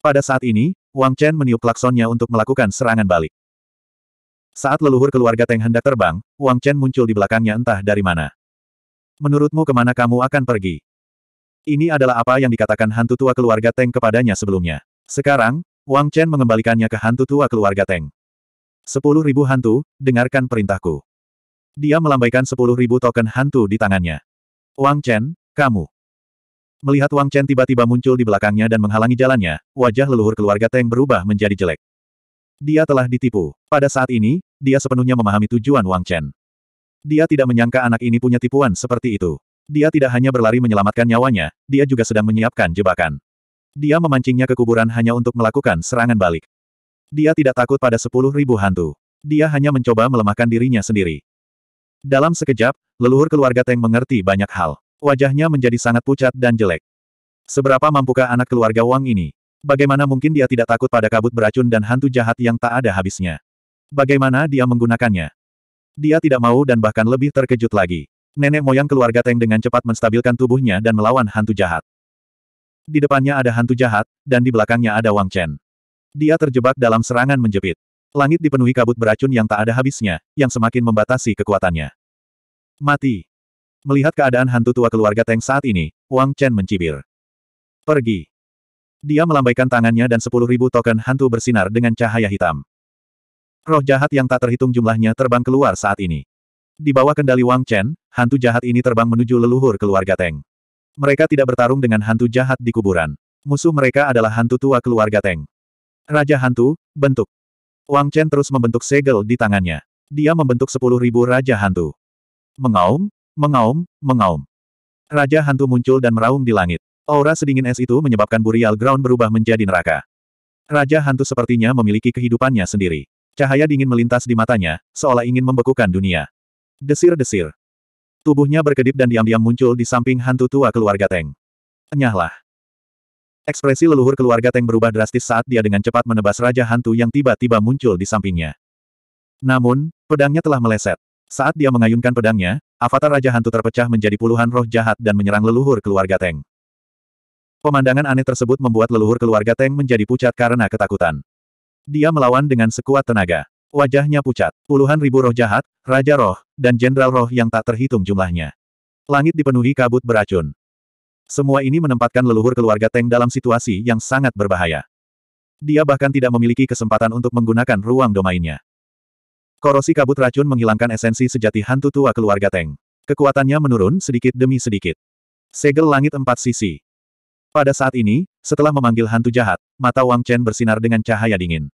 Pada saat ini, Wang Chen meniup klaksonnya untuk melakukan serangan balik. Saat leluhur keluarga Teng hendak terbang, Wang Chen muncul di belakangnya entah dari mana. Menurutmu kemana kamu akan pergi? Ini adalah apa yang dikatakan hantu tua keluarga Teng kepadanya sebelumnya. Sekarang, Wang Chen mengembalikannya ke hantu tua keluarga Teng. Sepuluh ribu hantu, dengarkan perintahku. Dia melambaikan sepuluh ribu token hantu di tangannya. Wang Chen, kamu. Melihat Wang Chen tiba-tiba muncul di belakangnya dan menghalangi jalannya, wajah leluhur keluarga Teng berubah menjadi jelek. Dia telah ditipu. Pada saat ini, dia sepenuhnya memahami tujuan Wang Chen. Dia tidak menyangka anak ini punya tipuan seperti itu. Dia tidak hanya berlari menyelamatkan nyawanya, dia juga sedang menyiapkan jebakan. Dia memancingnya ke kuburan hanya untuk melakukan serangan balik. Dia tidak takut pada sepuluh ribu hantu. Dia hanya mencoba melemahkan dirinya sendiri. Dalam sekejap, leluhur keluarga Teng mengerti banyak hal. Wajahnya menjadi sangat pucat dan jelek. Seberapa mampukah anak keluarga Wang ini? Bagaimana mungkin dia tidak takut pada kabut beracun dan hantu jahat yang tak ada habisnya? Bagaimana dia menggunakannya? Dia tidak mau dan bahkan lebih terkejut lagi. Nenek moyang keluarga Teng dengan cepat menstabilkan tubuhnya dan melawan hantu jahat. Di depannya ada hantu jahat, dan di belakangnya ada Wang Chen. Dia terjebak dalam serangan menjepit. Langit dipenuhi kabut beracun yang tak ada habisnya, yang semakin membatasi kekuatannya. Mati. Melihat keadaan hantu tua keluarga Teng saat ini, Wang Chen mencibir. Pergi. Dia melambaikan tangannya dan sepuluh ribu token hantu bersinar dengan cahaya hitam. Roh jahat yang tak terhitung jumlahnya terbang keluar saat ini. Di bawah kendali Wang Chen, hantu jahat ini terbang menuju leluhur keluarga Teng. Mereka tidak bertarung dengan hantu jahat di kuburan. Musuh mereka adalah hantu tua keluarga Teng. Raja Hantu, bentuk. Wang Chen terus membentuk segel di tangannya. Dia membentuk sepuluh ribu Raja Hantu. Mengaum, mengaum, mengaum. Raja Hantu muncul dan meraung di langit. Aura sedingin es itu menyebabkan Burial Ground berubah menjadi neraka. Raja Hantu sepertinya memiliki kehidupannya sendiri. Cahaya dingin melintas di matanya, seolah ingin membekukan dunia. Desir-desir. Tubuhnya berkedip dan diam-diam muncul di samping hantu tua keluarga Teng. Enyahlah. Ekspresi leluhur keluarga Teng berubah drastis saat dia dengan cepat menebas Raja Hantu yang tiba-tiba muncul di sampingnya. Namun, pedangnya telah meleset. Saat dia mengayunkan pedangnya, avatar Raja Hantu terpecah menjadi puluhan roh jahat dan menyerang leluhur keluarga Teng. Pemandangan aneh tersebut membuat leluhur keluarga Teng menjadi pucat karena ketakutan. Dia melawan dengan sekuat tenaga. Wajahnya pucat, puluhan ribu roh jahat, Raja Roh, dan Jenderal Roh yang tak terhitung jumlahnya. Langit dipenuhi kabut beracun. Semua ini menempatkan leluhur keluarga Teng dalam situasi yang sangat berbahaya. Dia bahkan tidak memiliki kesempatan untuk menggunakan ruang domainnya. Korosi kabut racun menghilangkan esensi sejati hantu tua keluarga Teng. Kekuatannya menurun sedikit demi sedikit. Segel langit empat sisi. Pada saat ini, setelah memanggil hantu jahat, mata Wang Chen bersinar dengan cahaya dingin.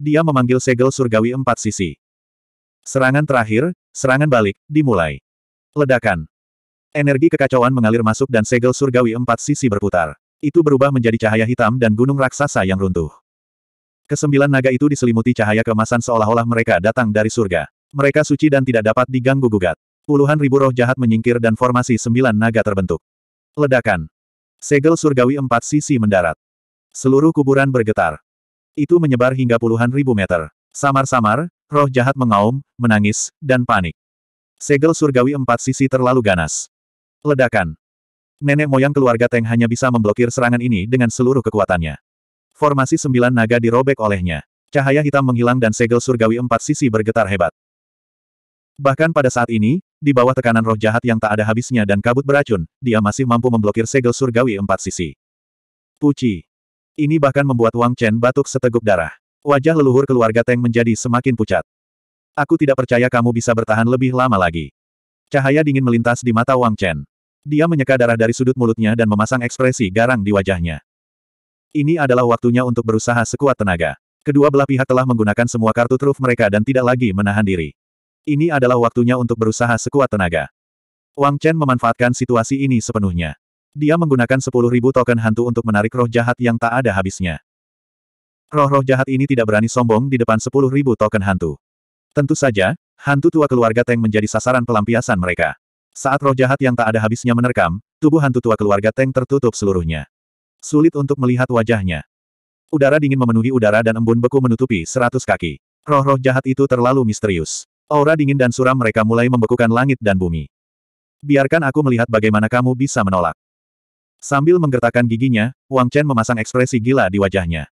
Dia memanggil segel surgawi empat sisi. Serangan terakhir, serangan balik, dimulai. Ledakan. Energi kekacauan mengalir masuk dan segel surgawi empat sisi berputar. Itu berubah menjadi cahaya hitam dan gunung raksasa yang runtuh. Kesembilan naga itu diselimuti cahaya kemasan seolah-olah mereka datang dari surga. Mereka suci dan tidak dapat diganggu-gugat. Puluhan ribu roh jahat menyingkir dan formasi sembilan naga terbentuk. Ledakan. Segel surgawi empat sisi mendarat. Seluruh kuburan bergetar. Itu menyebar hingga puluhan ribu meter. Samar-samar, roh jahat mengaum, menangis, dan panik. Segel surgawi empat sisi terlalu ganas. Ledakan. Nenek moyang keluarga Teng hanya bisa memblokir serangan ini dengan seluruh kekuatannya. Formasi sembilan naga dirobek olehnya. Cahaya hitam menghilang dan segel surgawi empat sisi bergetar hebat. Bahkan pada saat ini, di bawah tekanan roh jahat yang tak ada habisnya dan kabut beracun, dia masih mampu memblokir segel surgawi empat sisi. Puci. Ini bahkan membuat Wang Chen batuk seteguk darah. Wajah leluhur keluarga Teng menjadi semakin pucat. Aku tidak percaya kamu bisa bertahan lebih lama lagi. Cahaya dingin melintas di mata Wang Chen. Dia menyeka darah dari sudut mulutnya dan memasang ekspresi garang di wajahnya. Ini adalah waktunya untuk berusaha sekuat tenaga. Kedua belah pihak telah menggunakan semua kartu truf mereka dan tidak lagi menahan diri. Ini adalah waktunya untuk berusaha sekuat tenaga. Wang Chen memanfaatkan situasi ini sepenuhnya. Dia menggunakan 10.000 token hantu untuk menarik roh jahat yang tak ada habisnya. Roh-roh jahat ini tidak berani sombong di depan 10.000 token hantu. Tentu saja, hantu tua keluarga Teng menjadi sasaran pelampiasan mereka. Saat roh jahat yang tak ada habisnya menerkam, tubuh hantu tua keluarga Teng tertutup seluruhnya. Sulit untuk melihat wajahnya. Udara dingin memenuhi udara dan embun beku menutupi seratus kaki. Roh-roh jahat itu terlalu misterius. Aura dingin dan suram mereka mulai membekukan langit dan bumi. Biarkan aku melihat bagaimana kamu bisa menolak. Sambil menggertakkan giginya, Wang Chen memasang ekspresi gila di wajahnya.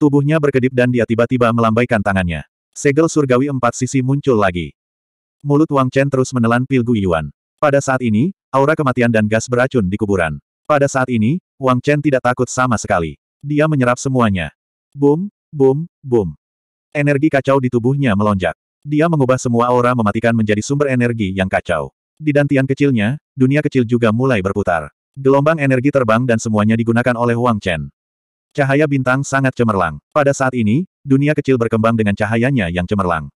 Tubuhnya berkedip dan dia tiba-tiba melambaikan tangannya. Segel surgawi empat sisi muncul lagi. Mulut Wang Chen terus menelan pil Yuan. Pada saat ini, aura kematian dan gas beracun di kuburan. Pada saat ini, Wang Chen tidak takut sama sekali. Dia menyerap semuanya. Boom, boom, boom. Energi kacau di tubuhnya melonjak. Dia mengubah semua aura mematikan menjadi sumber energi yang kacau. Di dantian kecilnya, dunia kecil juga mulai berputar. Gelombang energi terbang dan semuanya digunakan oleh Wang Chen. Cahaya bintang sangat cemerlang. Pada saat ini, dunia kecil berkembang dengan cahayanya yang cemerlang.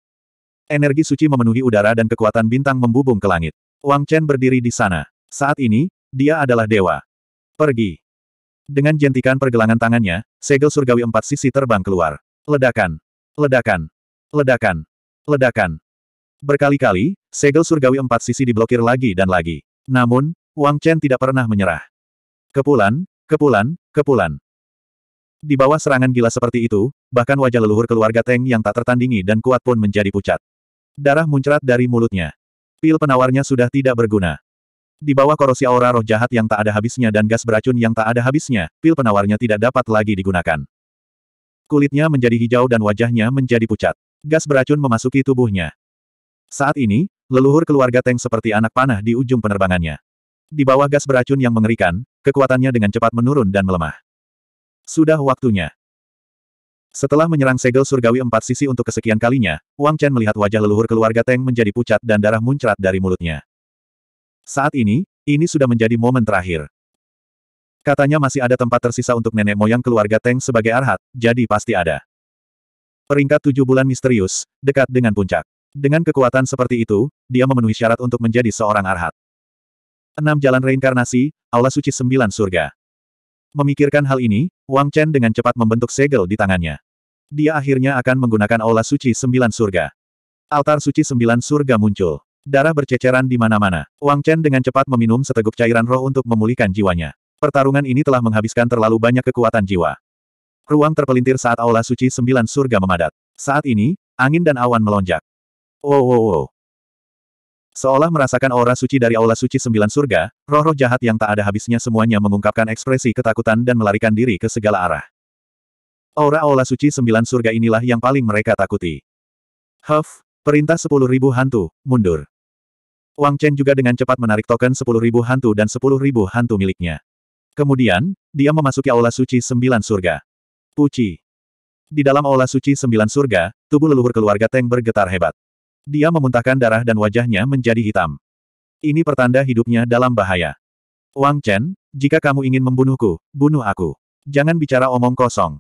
Energi suci memenuhi udara dan kekuatan bintang membubung ke langit. Wang Chen berdiri di sana. Saat ini, dia adalah dewa. Pergi. Dengan jentikan pergelangan tangannya, segel surgawi empat sisi terbang keluar. Ledakan. Ledakan. Ledakan. Ledakan. Berkali-kali, segel surgawi empat sisi diblokir lagi dan lagi. Namun, Wang Chen tidak pernah menyerah. Kepulan, kepulan, kepulan. Di bawah serangan gila seperti itu, bahkan wajah leluhur keluarga Teng yang tak tertandingi dan kuat pun menjadi pucat. Darah muncrat dari mulutnya. Pil penawarnya sudah tidak berguna. Di bawah korosi aura roh jahat yang tak ada habisnya dan gas beracun yang tak ada habisnya, pil penawarnya tidak dapat lagi digunakan. Kulitnya menjadi hijau dan wajahnya menjadi pucat. Gas beracun memasuki tubuhnya. Saat ini, leluhur keluarga Teng seperti anak panah di ujung penerbangannya. Di bawah gas beracun yang mengerikan, kekuatannya dengan cepat menurun dan melemah. Sudah waktunya. Setelah menyerang segel surgawi empat sisi untuk kesekian kalinya, Wang Chen melihat wajah leluhur keluarga Teng menjadi pucat dan darah muncrat dari mulutnya. Saat ini, ini sudah menjadi momen terakhir. Katanya masih ada tempat tersisa untuk nenek moyang keluarga Teng sebagai arhat, jadi pasti ada. Peringkat tujuh bulan misterius, dekat dengan puncak. Dengan kekuatan seperti itu, dia memenuhi syarat untuk menjadi seorang arhat. Enam jalan reinkarnasi, Allah Suci Sembilan Surga. Memikirkan hal ini, Wang Chen dengan cepat membentuk segel di tangannya. Dia akhirnya akan menggunakan aula suci sembilan surga. Altar suci sembilan surga muncul. Darah berceceran di mana-mana. Wang Chen dengan cepat meminum seteguk cairan roh untuk memulihkan jiwanya. Pertarungan ini telah menghabiskan terlalu banyak kekuatan jiwa. Ruang terpelintir saat aula suci sembilan surga memadat. Saat ini, angin dan awan melonjak. Wow oh, wow oh, wow. Oh. Seolah merasakan aura suci dari aula suci sembilan surga, roh-roh jahat yang tak ada habisnya semuanya mengungkapkan ekspresi ketakutan dan melarikan diri ke segala arah. Aura aula suci sembilan surga inilah yang paling mereka takuti. Huff, perintah sepuluh ribu hantu, mundur. Wang Chen juga dengan cepat menarik token sepuluh ribu hantu dan sepuluh ribu hantu miliknya. Kemudian, dia memasuki aula suci sembilan surga. Puci. Di dalam aula suci sembilan surga, tubuh leluhur keluarga Teng bergetar hebat. Dia memuntahkan darah dan wajahnya menjadi hitam. Ini pertanda hidupnya dalam bahaya. Wang Chen, jika kamu ingin membunuhku, bunuh aku. Jangan bicara omong kosong.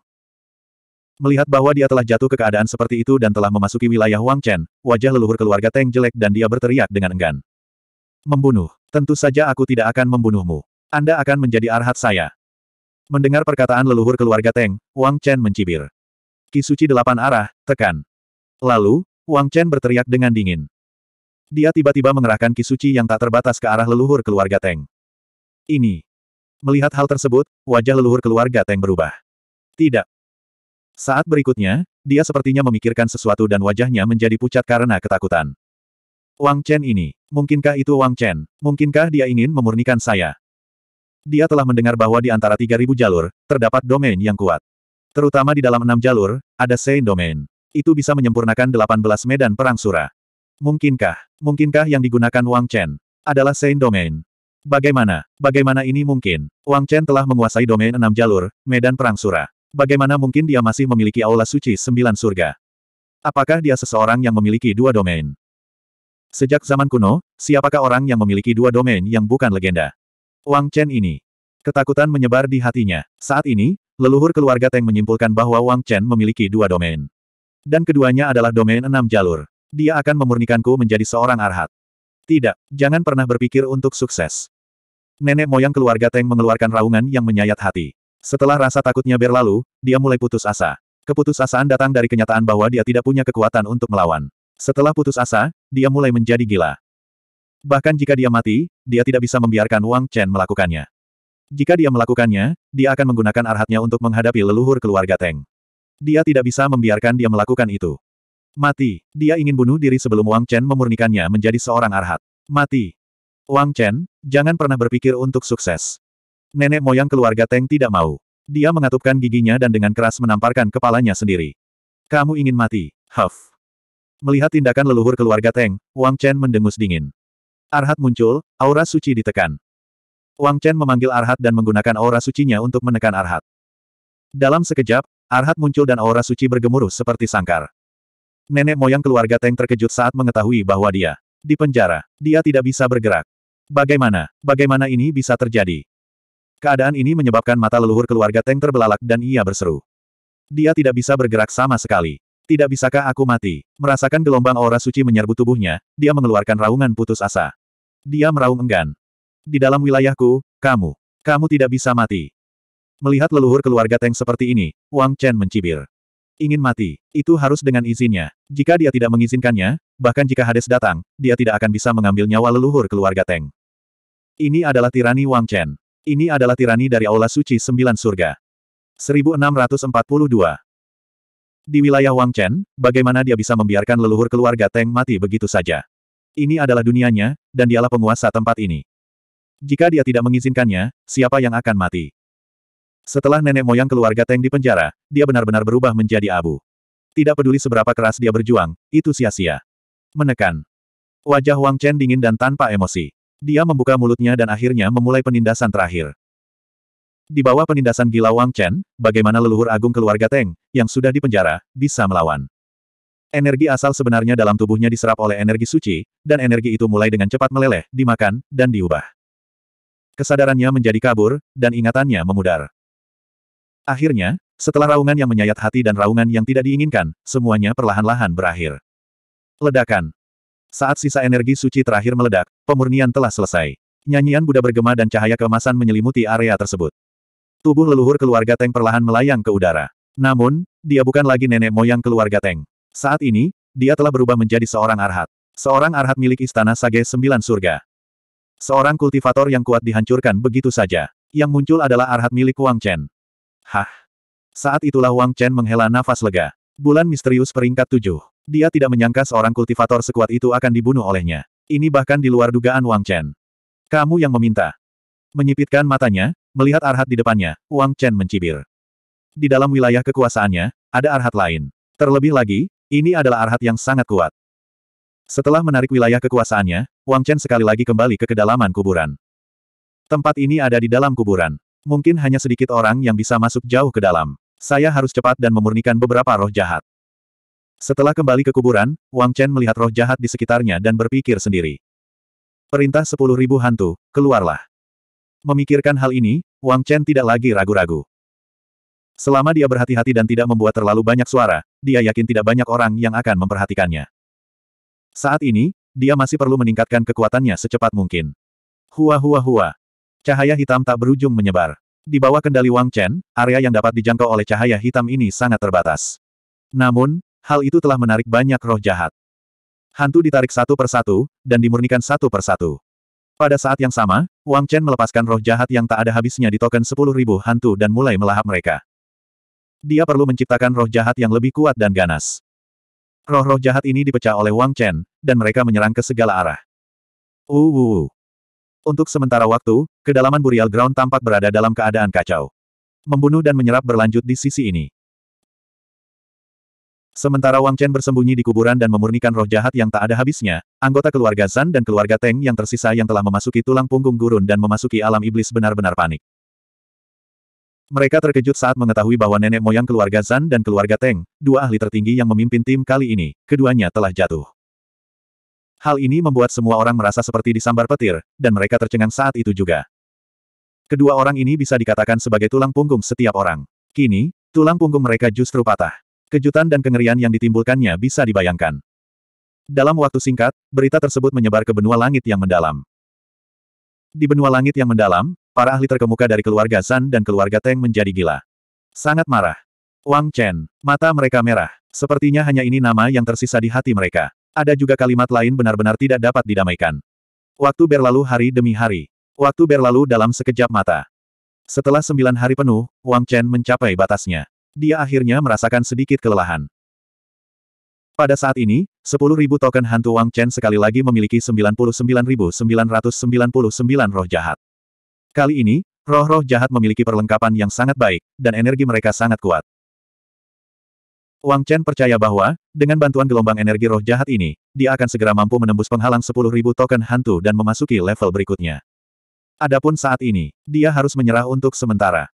Melihat bahwa dia telah jatuh ke keadaan seperti itu dan telah memasuki wilayah Wang Chen, wajah leluhur keluarga Teng jelek dan dia berteriak dengan enggan. Membunuh. Tentu saja aku tidak akan membunuhmu. Anda akan menjadi arhat saya. Mendengar perkataan leluhur keluarga Teng, Wang Chen mencibir. Kisuci delapan arah, tekan. Lalu, Wang Chen berteriak dengan dingin. Dia tiba-tiba mengerahkan kisuci yang tak terbatas ke arah leluhur keluarga Teng. Ini. Melihat hal tersebut, wajah leluhur keluarga Teng berubah. Tidak. Saat berikutnya, dia sepertinya memikirkan sesuatu dan wajahnya menjadi pucat karena ketakutan. Wang Chen ini, mungkinkah itu Wang Chen? Mungkinkah dia ingin memurnikan saya? Dia telah mendengar bahwa di antara 3.000 jalur, terdapat domain yang kuat. Terutama di dalam enam jalur, ada Sein Domain itu bisa menyempurnakan 18 medan perang sura. Mungkinkah, mungkinkah yang digunakan Wang Chen adalah Saint Domain? Bagaimana, bagaimana ini mungkin? Wang Chen telah menguasai domain enam jalur, medan perang sura. Bagaimana mungkin dia masih memiliki aula suci sembilan surga? Apakah dia seseorang yang memiliki dua domain? Sejak zaman kuno, siapakah orang yang memiliki dua domain yang bukan legenda? Wang Chen ini. Ketakutan menyebar di hatinya. Saat ini, leluhur keluarga Teng menyimpulkan bahwa Wang Chen memiliki dua domain. Dan keduanya adalah domain enam jalur. Dia akan memurnikanku menjadi seorang arhat. Tidak, jangan pernah berpikir untuk sukses. Nenek moyang keluarga Teng mengeluarkan raungan yang menyayat hati. Setelah rasa takutnya berlalu, dia mulai putus asa. Keputusasaan datang dari kenyataan bahwa dia tidak punya kekuatan untuk melawan. Setelah putus asa, dia mulai menjadi gila. Bahkan jika dia mati, dia tidak bisa membiarkan Wang Chen melakukannya. Jika dia melakukannya, dia akan menggunakan arhatnya untuk menghadapi leluhur keluarga Teng. Dia tidak bisa membiarkan dia melakukan itu. Mati. Dia ingin bunuh diri sebelum Wang Chen memurnikannya menjadi seorang arhat. Mati. Wang Chen, jangan pernah berpikir untuk sukses. Nenek moyang keluarga Teng tidak mau. Dia mengatupkan giginya dan dengan keras menamparkan kepalanya sendiri. Kamu ingin mati, Huff. Melihat tindakan leluhur keluarga Teng, Wang Chen mendengus dingin. Arhat muncul, aura suci ditekan. Wang Chen memanggil Arhat dan menggunakan aura sucinya untuk menekan Arhat. Dalam sekejap, Arhat muncul dan aura suci bergemuruh seperti sangkar. Nenek moyang keluarga Teng terkejut saat mengetahui bahwa dia dipenjara. Dia tidak bisa bergerak. Bagaimana? Bagaimana ini bisa terjadi? Keadaan ini menyebabkan mata leluhur keluarga Teng terbelalak dan ia berseru. Dia tidak bisa bergerak sama sekali. Tidak bisakah aku mati? Merasakan gelombang aura suci menyerbu tubuhnya, dia mengeluarkan raungan putus asa. Dia meraung enggan. Di dalam wilayahku, kamu, kamu tidak bisa mati. Melihat leluhur keluarga Teng seperti ini, Wang Chen mencibir. Ingin mati, itu harus dengan izinnya. Jika dia tidak mengizinkannya, bahkan jika Hades datang, dia tidak akan bisa mengambil nyawa leluhur keluarga Teng. Ini adalah tirani Wang Chen. Ini adalah tirani dari Aula Suci Sembilan Surga. 1642 Di wilayah Wang Chen, bagaimana dia bisa membiarkan leluhur keluarga Teng mati begitu saja? Ini adalah dunianya, dan dialah penguasa tempat ini. Jika dia tidak mengizinkannya, siapa yang akan mati? Setelah nenek moyang keluarga Teng dipenjara, dia benar-benar berubah menjadi abu. Tidak peduli seberapa keras dia berjuang, itu sia-sia. Menekan. Wajah Wang Chen dingin dan tanpa emosi. Dia membuka mulutnya dan akhirnya memulai penindasan terakhir. Di bawah penindasan gila Wang Chen, bagaimana leluhur agung keluarga Teng, yang sudah dipenjara, bisa melawan. Energi asal sebenarnya dalam tubuhnya diserap oleh energi suci, dan energi itu mulai dengan cepat meleleh, dimakan, dan diubah. Kesadarannya menjadi kabur, dan ingatannya memudar. Akhirnya, setelah raungan yang menyayat hati dan raungan yang tidak diinginkan, semuanya perlahan-lahan berakhir. Ledakan. Saat sisa energi suci terakhir meledak, pemurnian telah selesai. Nyanyian Buddha bergema dan cahaya kemasan menyelimuti area tersebut. Tubuh leluhur keluarga Teng perlahan melayang ke udara. Namun, dia bukan lagi nenek moyang keluarga Teng. Saat ini, dia telah berubah menjadi seorang arhat. Seorang arhat milik Istana Sage Sembilan Surga. Seorang kultivator yang kuat dihancurkan begitu saja. Yang muncul adalah arhat milik Wang Chen. Hah. Saat itulah Wang Chen menghela nafas lega. Bulan misterius peringkat tujuh. Dia tidak menyangka seorang kultivator sekuat itu akan dibunuh olehnya. Ini bahkan di luar dugaan Wang Chen. Kamu yang meminta. Menyipitkan matanya, melihat Arhat di depannya, Wang Chen mencibir. Di dalam wilayah kekuasaannya, ada Arhat lain. Terlebih lagi, ini adalah Arhat yang sangat kuat. Setelah menarik wilayah kekuasaannya, Wang Chen sekali lagi kembali ke kedalaman kuburan. Tempat ini ada di dalam kuburan. Mungkin hanya sedikit orang yang bisa masuk jauh ke dalam. Saya harus cepat dan memurnikan beberapa roh jahat. Setelah kembali ke kuburan, Wang Chen melihat roh jahat di sekitarnya dan berpikir sendiri. Perintah sepuluh ribu hantu, keluarlah. Memikirkan hal ini, Wang Chen tidak lagi ragu-ragu. Selama dia berhati-hati dan tidak membuat terlalu banyak suara, dia yakin tidak banyak orang yang akan memperhatikannya. Saat ini, dia masih perlu meningkatkan kekuatannya secepat mungkin. Hua hua hua, Cahaya hitam tak berujung menyebar. Di bawah kendali Wang Chen, area yang dapat dijangkau oleh cahaya hitam ini sangat terbatas. Namun, hal itu telah menarik banyak roh jahat. Hantu ditarik satu persatu, dan dimurnikan satu persatu. Pada saat yang sama, Wang Chen melepaskan roh jahat yang tak ada habisnya di token 10.000 hantu dan mulai melahap mereka. Dia perlu menciptakan roh jahat yang lebih kuat dan ganas. Roh-roh jahat ini dipecah oleh Wang Chen, dan mereka menyerang ke segala arah. Uh, uh, uh. Untuk sementara waktu, kedalaman Burial Ground tampak berada dalam keadaan kacau. Membunuh dan menyerap berlanjut di sisi ini. Sementara Wang Chen bersembunyi di kuburan dan memurnikan roh jahat yang tak ada habisnya, anggota keluarga Zan dan keluarga Teng yang tersisa yang telah memasuki tulang punggung gurun dan memasuki alam iblis benar-benar panik. Mereka terkejut saat mengetahui bahwa nenek moyang keluarga Zan dan keluarga Teng, dua ahli tertinggi yang memimpin tim kali ini, keduanya telah jatuh. Hal ini membuat semua orang merasa seperti disambar petir, dan mereka tercengang saat itu juga. Kedua orang ini bisa dikatakan sebagai tulang punggung setiap orang. Kini, tulang punggung mereka justru patah. Kejutan dan kengerian yang ditimbulkannya bisa dibayangkan. Dalam waktu singkat, berita tersebut menyebar ke benua langit yang mendalam. Di benua langit yang mendalam, para ahli terkemuka dari keluarga Zan dan keluarga Teng menjadi gila. Sangat marah. Wang Chen, mata mereka merah. Sepertinya hanya ini nama yang tersisa di hati mereka. Ada juga kalimat lain benar-benar tidak dapat didamaikan. Waktu berlalu hari demi hari. Waktu berlalu dalam sekejap mata. Setelah sembilan hari penuh, Wang Chen mencapai batasnya. Dia akhirnya merasakan sedikit kelelahan. Pada saat ini, sepuluh ribu token hantu Wang Chen sekali lagi memiliki 99.999 roh jahat. Kali ini, roh-roh jahat memiliki perlengkapan yang sangat baik, dan energi mereka sangat kuat. Wang Chen percaya bahwa, dengan bantuan gelombang energi roh jahat ini, dia akan segera mampu menembus penghalang 10.000 token hantu dan memasuki level berikutnya. Adapun saat ini, dia harus menyerah untuk sementara.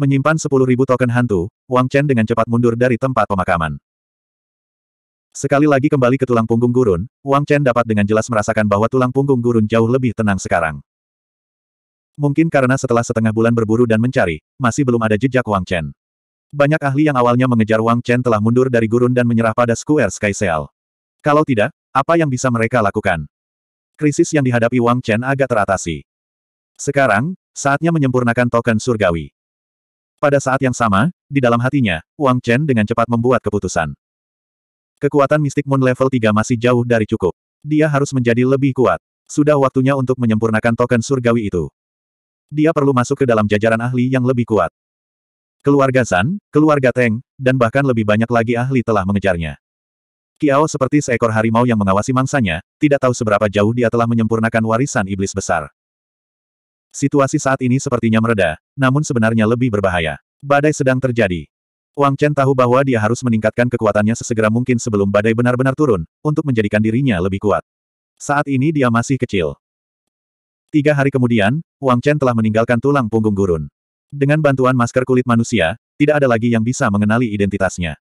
Menyimpan 10.000 token hantu, Wang Chen dengan cepat mundur dari tempat pemakaman. Sekali lagi kembali ke tulang punggung gurun, Wang Chen dapat dengan jelas merasakan bahwa tulang punggung gurun jauh lebih tenang sekarang. Mungkin karena setelah setengah bulan berburu dan mencari, masih belum ada jejak Wang Chen. Banyak ahli yang awalnya mengejar Wang Chen telah mundur dari gurun dan menyerah pada Square Sky Seal. Kalau tidak, apa yang bisa mereka lakukan? Krisis yang dihadapi Wang Chen agak teratasi. Sekarang, saatnya menyempurnakan token surgawi. Pada saat yang sama, di dalam hatinya, Wang Chen dengan cepat membuat keputusan. Kekuatan mistik Moon level 3 masih jauh dari cukup. Dia harus menjadi lebih kuat. Sudah waktunya untuk menyempurnakan token surgawi itu. Dia perlu masuk ke dalam jajaran ahli yang lebih kuat. Keluarga San, keluarga Teng, dan bahkan lebih banyak lagi ahli telah mengejarnya. Kiao seperti seekor harimau yang mengawasi mangsanya, tidak tahu seberapa jauh dia telah menyempurnakan warisan iblis besar. Situasi saat ini sepertinya mereda, namun sebenarnya lebih berbahaya. Badai sedang terjadi. Wang Chen tahu bahwa dia harus meningkatkan kekuatannya sesegera mungkin sebelum badai benar-benar turun, untuk menjadikan dirinya lebih kuat. Saat ini dia masih kecil. Tiga hari kemudian, Wang Chen telah meninggalkan tulang punggung gurun. Dengan bantuan masker kulit manusia, tidak ada lagi yang bisa mengenali identitasnya.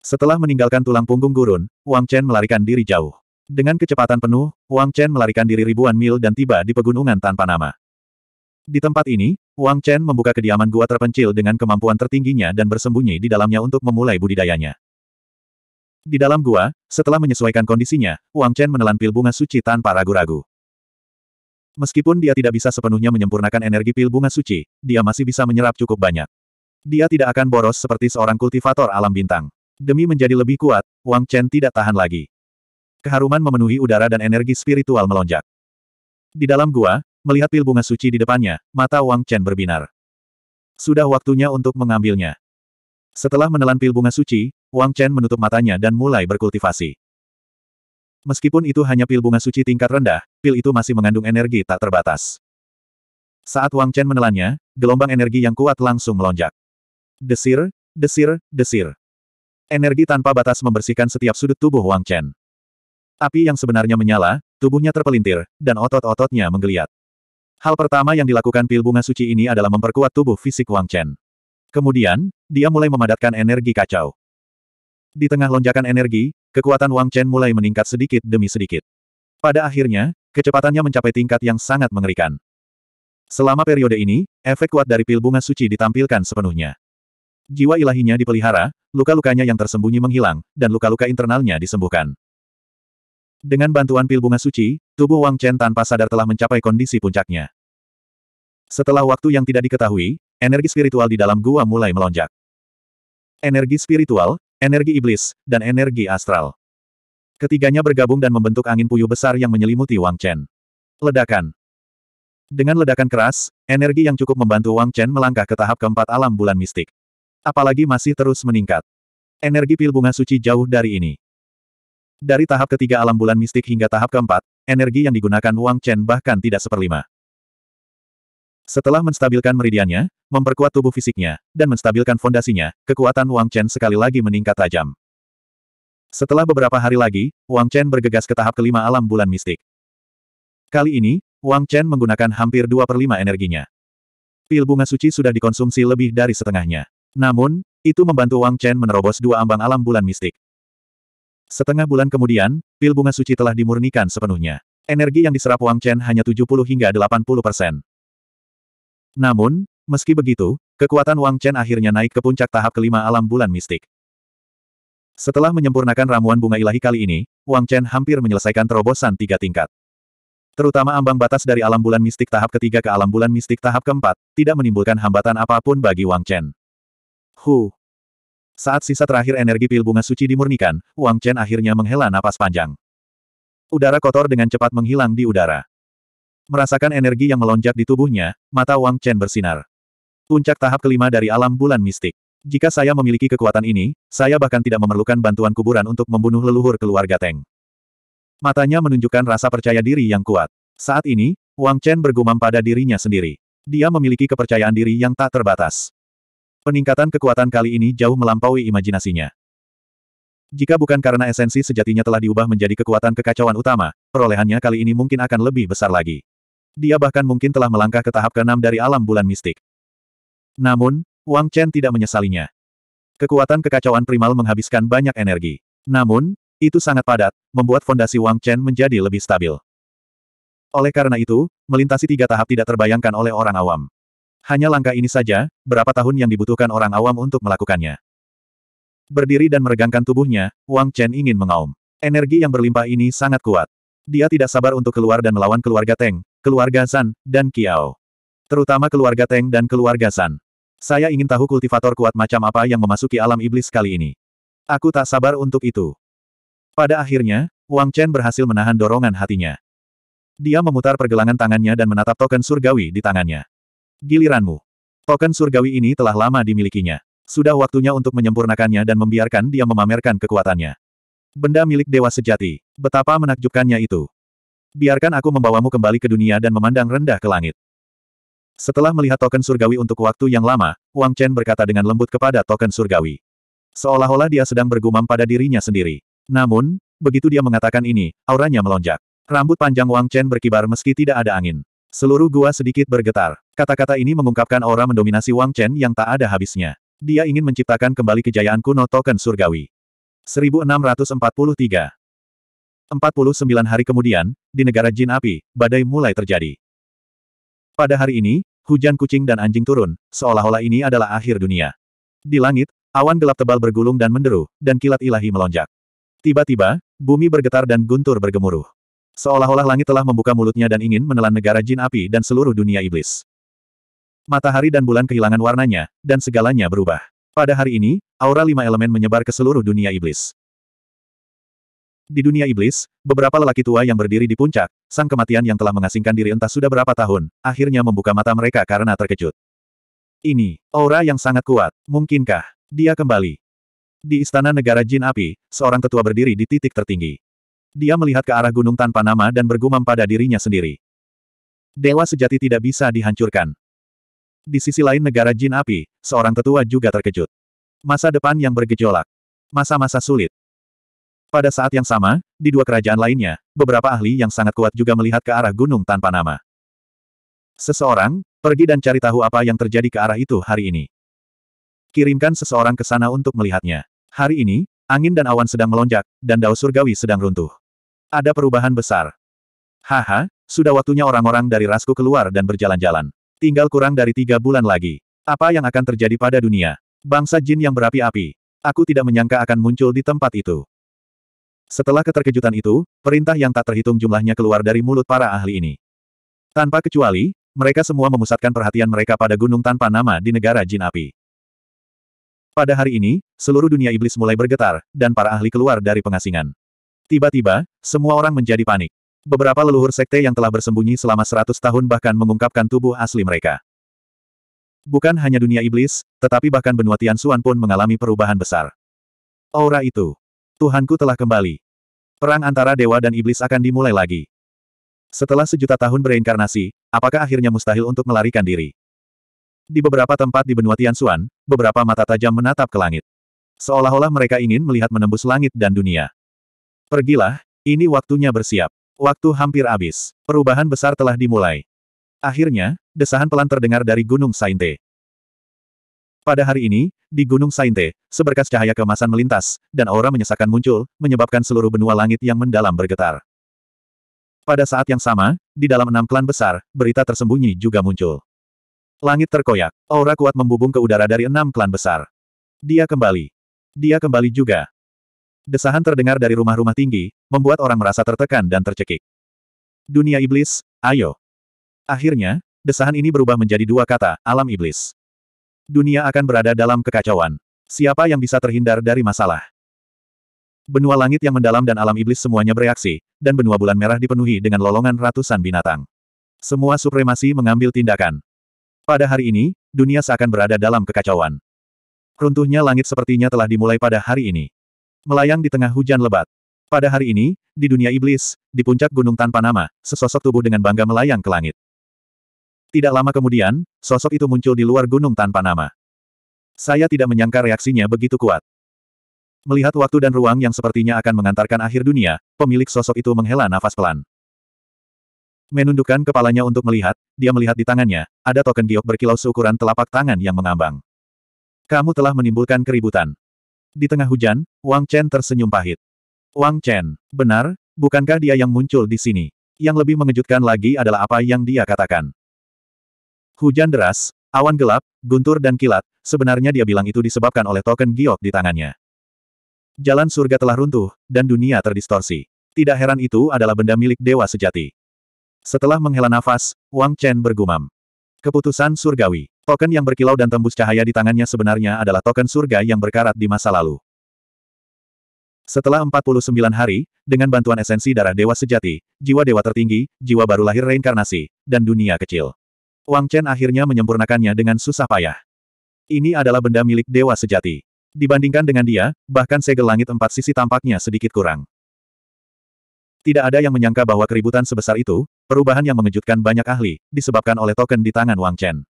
Setelah meninggalkan tulang punggung gurun, Wang Chen melarikan diri jauh. Dengan kecepatan penuh, Wang Chen melarikan diri ribuan mil dan tiba di pegunungan tanpa nama. Di tempat ini, Wang Chen membuka kediaman gua terpencil dengan kemampuan tertingginya dan bersembunyi di dalamnya untuk memulai budidayanya. Di dalam gua, setelah menyesuaikan kondisinya, Wang Chen menelan pil bunga suci tanpa ragu-ragu. Meskipun dia tidak bisa sepenuhnya menyempurnakan energi pil bunga suci, dia masih bisa menyerap cukup banyak. Dia tidak akan boros seperti seorang kultivator alam bintang. Demi menjadi lebih kuat, Wang Chen tidak tahan lagi. Keharuman memenuhi udara dan energi spiritual melonjak. Di dalam gua, melihat pil bunga suci di depannya, mata Wang Chen berbinar. Sudah waktunya untuk mengambilnya. Setelah menelan pil bunga suci, Wang Chen menutup matanya dan mulai berkultivasi. Meskipun itu hanya pil bunga suci tingkat rendah, pil itu masih mengandung energi tak terbatas. Saat Wang Chen menelannya, gelombang energi yang kuat langsung melonjak. Desir, desir, desir. Energi tanpa batas membersihkan setiap sudut tubuh Wang Chen. Api yang sebenarnya menyala, tubuhnya terpelintir, dan otot-ototnya menggeliat. Hal pertama yang dilakukan pil bunga suci ini adalah memperkuat tubuh fisik Wang Chen. Kemudian, dia mulai memadatkan energi kacau. Di tengah lonjakan energi, kekuatan Wang Chen mulai meningkat sedikit demi sedikit. Pada akhirnya, kecepatannya mencapai tingkat yang sangat mengerikan. Selama periode ini, efek kuat dari pil bunga suci ditampilkan sepenuhnya. Jiwa ilahinya dipelihara, luka-lukanya yang tersembunyi menghilang, dan luka-luka internalnya disembuhkan. Dengan bantuan pil bunga suci, tubuh Wang Chen tanpa sadar telah mencapai kondisi puncaknya. Setelah waktu yang tidak diketahui, energi spiritual di dalam gua mulai melonjak. Energi spiritual, energi iblis, dan energi astral. Ketiganya bergabung dan membentuk angin puyuh besar yang menyelimuti Wang Chen. Ledakan. Dengan ledakan keras, energi yang cukup membantu Wang Chen melangkah ke tahap keempat alam bulan mistik. Apalagi masih terus meningkat. Energi pil bunga suci jauh dari ini. Dari tahap ketiga alam bulan mistik hingga tahap keempat, energi yang digunakan Wang Chen bahkan tidak seperlima. Setelah menstabilkan meridiannya, memperkuat tubuh fisiknya, dan menstabilkan fondasinya, kekuatan Wang Chen sekali lagi meningkat tajam. Setelah beberapa hari lagi, Wang Chen bergegas ke tahap kelima alam bulan mistik. Kali ini, Wang Chen menggunakan hampir 2 per 5 energinya. Pil bunga suci sudah dikonsumsi lebih dari setengahnya. Namun, itu membantu Wang Chen menerobos dua ambang alam bulan mistik. Setengah bulan kemudian, pil bunga suci telah dimurnikan sepenuhnya. Energi yang diserap Wang Chen hanya 70 hingga 80 persen. Namun, meski begitu, kekuatan Wang Chen akhirnya naik ke puncak tahap kelima alam bulan mistik. Setelah menyempurnakan ramuan bunga ilahi kali ini, Wang Chen hampir menyelesaikan terobosan tiga tingkat. Terutama ambang batas dari alam bulan mistik tahap ketiga ke alam bulan mistik tahap keempat, tidak menimbulkan hambatan apapun bagi Wang Chen. Hu, Saat sisa terakhir energi pil bunga suci dimurnikan, Wang Chen akhirnya menghela napas panjang. Udara kotor dengan cepat menghilang di udara. Merasakan energi yang melonjak di tubuhnya, mata Wang Chen bersinar. Puncak tahap kelima dari alam bulan mistik. Jika saya memiliki kekuatan ini, saya bahkan tidak memerlukan bantuan kuburan untuk membunuh leluhur keluarga Teng. Matanya menunjukkan rasa percaya diri yang kuat. Saat ini, Wang Chen bergumam pada dirinya sendiri. Dia memiliki kepercayaan diri yang tak terbatas. Peningkatan kekuatan kali ini jauh melampaui imajinasinya. Jika bukan karena esensi sejatinya telah diubah menjadi kekuatan kekacauan utama, perolehannya kali ini mungkin akan lebih besar lagi dia bahkan mungkin telah melangkah ke tahap keenam dari alam bulan mistik. Namun, Wang Chen tidak menyesalinya. Kekuatan kekacauan primal menghabiskan banyak energi. Namun, itu sangat padat, membuat fondasi Wang Chen menjadi lebih stabil. Oleh karena itu, melintasi tiga tahap tidak terbayangkan oleh orang awam. Hanya langkah ini saja, berapa tahun yang dibutuhkan orang awam untuk melakukannya. Berdiri dan meregangkan tubuhnya, Wang Chen ingin mengaum. Energi yang berlimpah ini sangat kuat. Dia tidak sabar untuk keluar dan melawan keluarga Teng, keluarga San, dan Kiao. Terutama keluarga Teng dan keluarga San. Saya ingin tahu kultivator kuat macam apa yang memasuki alam iblis kali ini. Aku tak sabar untuk itu. Pada akhirnya, Wang Chen berhasil menahan dorongan hatinya. Dia memutar pergelangan tangannya dan menatap token surgawi di tangannya. Giliranmu. Token surgawi ini telah lama dimilikinya. Sudah waktunya untuk menyempurnakannya dan membiarkan dia memamerkan kekuatannya. Benda milik dewa sejati. Betapa menakjubkannya itu biarkan aku membawamu kembali ke dunia dan memandang rendah ke langit. Setelah melihat token surgawi untuk waktu yang lama, Wang Chen berkata dengan lembut kepada token surgawi. Seolah-olah dia sedang bergumam pada dirinya sendiri. Namun, begitu dia mengatakan ini, auranya melonjak. Rambut panjang Wang Chen berkibar meski tidak ada angin. Seluruh gua sedikit bergetar. Kata-kata ini mengungkapkan aura mendominasi Wang Chen yang tak ada habisnya. Dia ingin menciptakan kembali kejayaan kuno token surgawi. 1643 49 hari kemudian, di negara jin api, badai mulai terjadi. Pada hari ini, hujan kucing dan anjing turun, seolah-olah ini adalah akhir dunia. Di langit, awan gelap tebal bergulung dan menderu, dan kilat ilahi melonjak. Tiba-tiba, bumi bergetar dan guntur bergemuruh. Seolah-olah langit telah membuka mulutnya dan ingin menelan negara jin api dan seluruh dunia iblis. Matahari dan bulan kehilangan warnanya, dan segalanya berubah. Pada hari ini, aura lima elemen menyebar ke seluruh dunia iblis. Di dunia iblis, beberapa lelaki tua yang berdiri di puncak, sang kematian yang telah mengasingkan diri entah sudah berapa tahun, akhirnya membuka mata mereka karena terkejut. Ini, aura yang sangat kuat, mungkinkah, dia kembali. Di istana negara Jin Api, seorang tetua berdiri di titik tertinggi. Dia melihat ke arah gunung tanpa nama dan bergumam pada dirinya sendiri. Dewa sejati tidak bisa dihancurkan. Di sisi lain negara Jin Api, seorang tetua juga terkejut. Masa depan yang bergejolak. Masa-masa sulit. Pada saat yang sama, di dua kerajaan lainnya, beberapa ahli yang sangat kuat juga melihat ke arah gunung tanpa nama. Seseorang, pergi dan cari tahu apa yang terjadi ke arah itu hari ini. Kirimkan seseorang ke sana untuk melihatnya. Hari ini, angin dan awan sedang melonjak, dan daun surgawi sedang runtuh. Ada perubahan besar. Haha, sudah waktunya orang-orang dari rasku keluar dan berjalan-jalan. Tinggal kurang dari tiga bulan lagi. Apa yang akan terjadi pada dunia? Bangsa jin yang berapi-api. Aku tidak menyangka akan muncul di tempat itu. Setelah keterkejutan itu, perintah yang tak terhitung jumlahnya keluar dari mulut para ahli ini. Tanpa kecuali, mereka semua memusatkan perhatian mereka pada gunung tanpa nama di negara jin api. Pada hari ini, seluruh dunia iblis mulai bergetar, dan para ahli keluar dari pengasingan. Tiba-tiba, semua orang menjadi panik. Beberapa leluhur sekte yang telah bersembunyi selama seratus tahun bahkan mengungkapkan tubuh asli mereka. Bukan hanya dunia iblis, tetapi bahkan benua Tian Xuan pun mengalami perubahan besar. Aura itu. Tuhanku telah kembali. Perang antara dewa dan iblis akan dimulai lagi. Setelah sejuta tahun bereinkarnasi, apakah akhirnya mustahil untuk melarikan diri? Di beberapa tempat di benua Tianxuan, beberapa mata tajam menatap ke langit. Seolah-olah mereka ingin melihat menembus langit dan dunia. Pergilah, ini waktunya bersiap. Waktu hampir habis. Perubahan besar telah dimulai. Akhirnya, desahan pelan terdengar dari Gunung Sainte. Pada hari ini, di Gunung Sainte, seberkas cahaya kemasan melintas, dan aura menyesakan muncul, menyebabkan seluruh benua langit yang mendalam bergetar. Pada saat yang sama, di dalam enam klan besar, berita tersembunyi juga muncul. Langit terkoyak, aura kuat membubung ke udara dari enam klan besar. Dia kembali. Dia kembali juga. Desahan terdengar dari rumah-rumah tinggi, membuat orang merasa tertekan dan tercekik. Dunia iblis, ayo. Akhirnya, desahan ini berubah menjadi dua kata, alam iblis dunia akan berada dalam kekacauan. Siapa yang bisa terhindar dari masalah? Benua langit yang mendalam dan alam iblis semuanya bereaksi, dan benua bulan merah dipenuhi dengan lolongan ratusan binatang. Semua supremasi mengambil tindakan. Pada hari ini, dunia seakan berada dalam kekacauan. Runtuhnya langit sepertinya telah dimulai pada hari ini. Melayang di tengah hujan lebat. Pada hari ini, di dunia iblis, di puncak gunung tanpa nama, sesosok tubuh dengan bangga melayang ke langit. Tidak lama kemudian, sosok itu muncul di luar gunung tanpa nama. Saya tidak menyangka reaksinya begitu kuat. Melihat waktu dan ruang yang sepertinya akan mengantarkan akhir dunia, pemilik sosok itu menghela nafas pelan. Menundukkan kepalanya untuk melihat, dia melihat di tangannya, ada token giok berkilau seukuran telapak tangan yang mengambang. Kamu telah menimbulkan keributan. Di tengah hujan, Wang Chen tersenyum pahit. Wang Chen, benar, bukankah dia yang muncul di sini? Yang lebih mengejutkan lagi adalah apa yang dia katakan. Hujan deras, awan gelap, guntur dan kilat, sebenarnya dia bilang itu disebabkan oleh token giok di tangannya. Jalan surga telah runtuh, dan dunia terdistorsi. Tidak heran itu adalah benda milik dewa sejati. Setelah menghela nafas, Wang Chen bergumam. Keputusan surgawi. Token yang berkilau dan tembus cahaya di tangannya sebenarnya adalah token surga yang berkarat di masa lalu. Setelah 49 hari, dengan bantuan esensi darah dewa sejati, jiwa dewa tertinggi, jiwa baru lahir reinkarnasi, dan dunia kecil. Wang Chen akhirnya menyempurnakannya dengan susah payah. Ini adalah benda milik dewa sejati. Dibandingkan dengan dia, bahkan segel langit empat sisi tampaknya sedikit kurang. Tidak ada yang menyangka bahwa keributan sebesar itu, perubahan yang mengejutkan banyak ahli, disebabkan oleh token di tangan Wang Chen.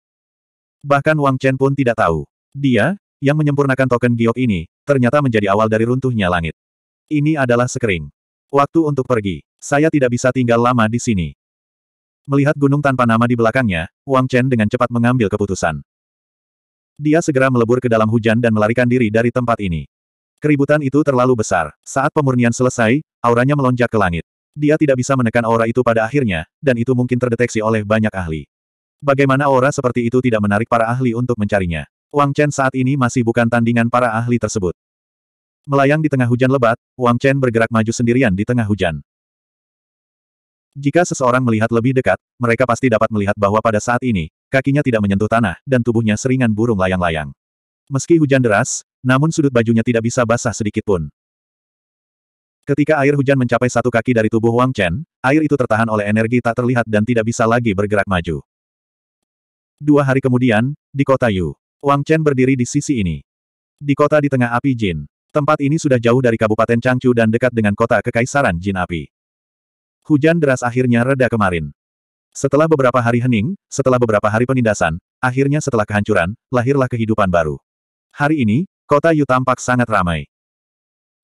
Bahkan Wang Chen pun tidak tahu. Dia, yang menyempurnakan token giok ini, ternyata menjadi awal dari runtuhnya langit. Ini adalah sekering. Waktu untuk pergi. Saya tidak bisa tinggal lama di sini. Melihat gunung tanpa nama di belakangnya, Wang Chen dengan cepat mengambil keputusan. Dia segera melebur ke dalam hujan dan melarikan diri dari tempat ini. Keributan itu terlalu besar. Saat pemurnian selesai, auranya melonjak ke langit. Dia tidak bisa menekan aura itu pada akhirnya, dan itu mungkin terdeteksi oleh banyak ahli. Bagaimana aura seperti itu tidak menarik para ahli untuk mencarinya? Wang Chen saat ini masih bukan tandingan para ahli tersebut. Melayang di tengah hujan lebat, Wang Chen bergerak maju sendirian di tengah hujan. Jika seseorang melihat lebih dekat, mereka pasti dapat melihat bahwa pada saat ini, kakinya tidak menyentuh tanah, dan tubuhnya seringan burung layang-layang. Meski hujan deras, namun sudut bajunya tidak bisa basah sedikit pun. Ketika air hujan mencapai satu kaki dari tubuh Wang Chen, air itu tertahan oleh energi tak terlihat dan tidak bisa lagi bergerak maju. Dua hari kemudian, di kota Yu, Wang Chen berdiri di sisi ini. Di kota di tengah api Jin. Tempat ini sudah jauh dari Kabupaten Changchu dan dekat dengan kota Kekaisaran Jin Api hujan deras akhirnya reda kemarin. Setelah beberapa hari hening, setelah beberapa hari penindasan, akhirnya setelah kehancuran, lahirlah kehidupan baru. Hari ini, kota Yu tampak sangat ramai.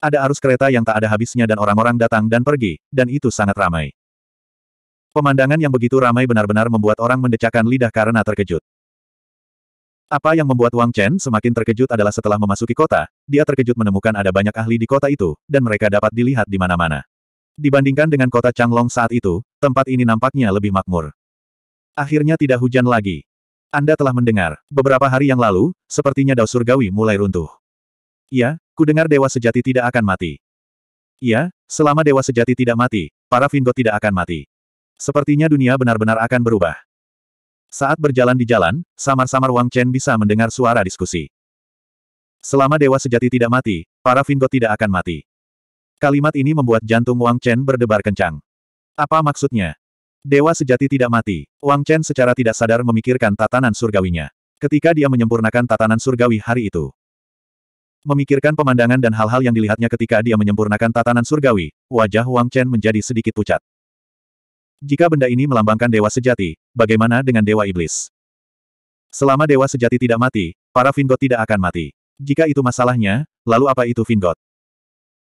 Ada arus kereta yang tak ada habisnya dan orang-orang datang dan pergi, dan itu sangat ramai. Pemandangan yang begitu ramai benar-benar membuat orang mendecakkan lidah karena terkejut. Apa yang membuat Wang Chen semakin terkejut adalah setelah memasuki kota, dia terkejut menemukan ada banyak ahli di kota itu, dan mereka dapat dilihat di mana-mana. Dibandingkan dengan kota Changlong saat itu, tempat ini nampaknya lebih makmur. Akhirnya tidak hujan lagi. Anda telah mendengar, beberapa hari yang lalu, sepertinya Dao Surgawi mulai runtuh. Ya, dengar Dewa Sejati tidak akan mati. Ya, selama Dewa Sejati tidak mati, para Vingot tidak akan mati. Sepertinya dunia benar-benar akan berubah. Saat berjalan di jalan, samar-samar Wang Chen bisa mendengar suara diskusi. Selama Dewa Sejati tidak mati, para Vingot tidak akan mati. Kalimat ini membuat jantung Wang Chen berdebar kencang. Apa maksudnya? Dewa sejati tidak mati. Wang Chen secara tidak sadar memikirkan tatanan surgawinya. Ketika dia menyempurnakan tatanan surgawi hari itu. Memikirkan pemandangan dan hal-hal yang dilihatnya ketika dia menyempurnakan tatanan surgawi, wajah Wang Chen menjadi sedikit pucat. Jika benda ini melambangkan dewa sejati, bagaimana dengan dewa iblis? Selama dewa sejati tidak mati, para Vingot tidak akan mati. Jika itu masalahnya, lalu apa itu Vingot?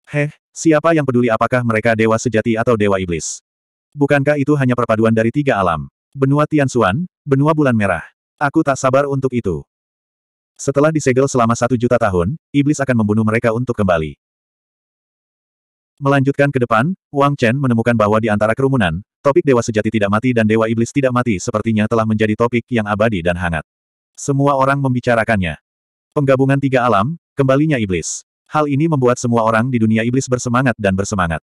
Heh, siapa yang peduli apakah mereka dewa sejati atau dewa iblis? Bukankah itu hanya perpaduan dari tiga alam? Benua Tianxuan, benua bulan merah. Aku tak sabar untuk itu. Setelah disegel selama satu juta tahun, iblis akan membunuh mereka untuk kembali. Melanjutkan ke depan, Wang Chen menemukan bahwa di antara kerumunan, topik dewa sejati tidak mati dan dewa iblis tidak mati sepertinya telah menjadi topik yang abadi dan hangat. Semua orang membicarakannya. Penggabungan tiga alam, kembalinya iblis. Hal ini membuat semua orang di dunia iblis bersemangat dan bersemangat.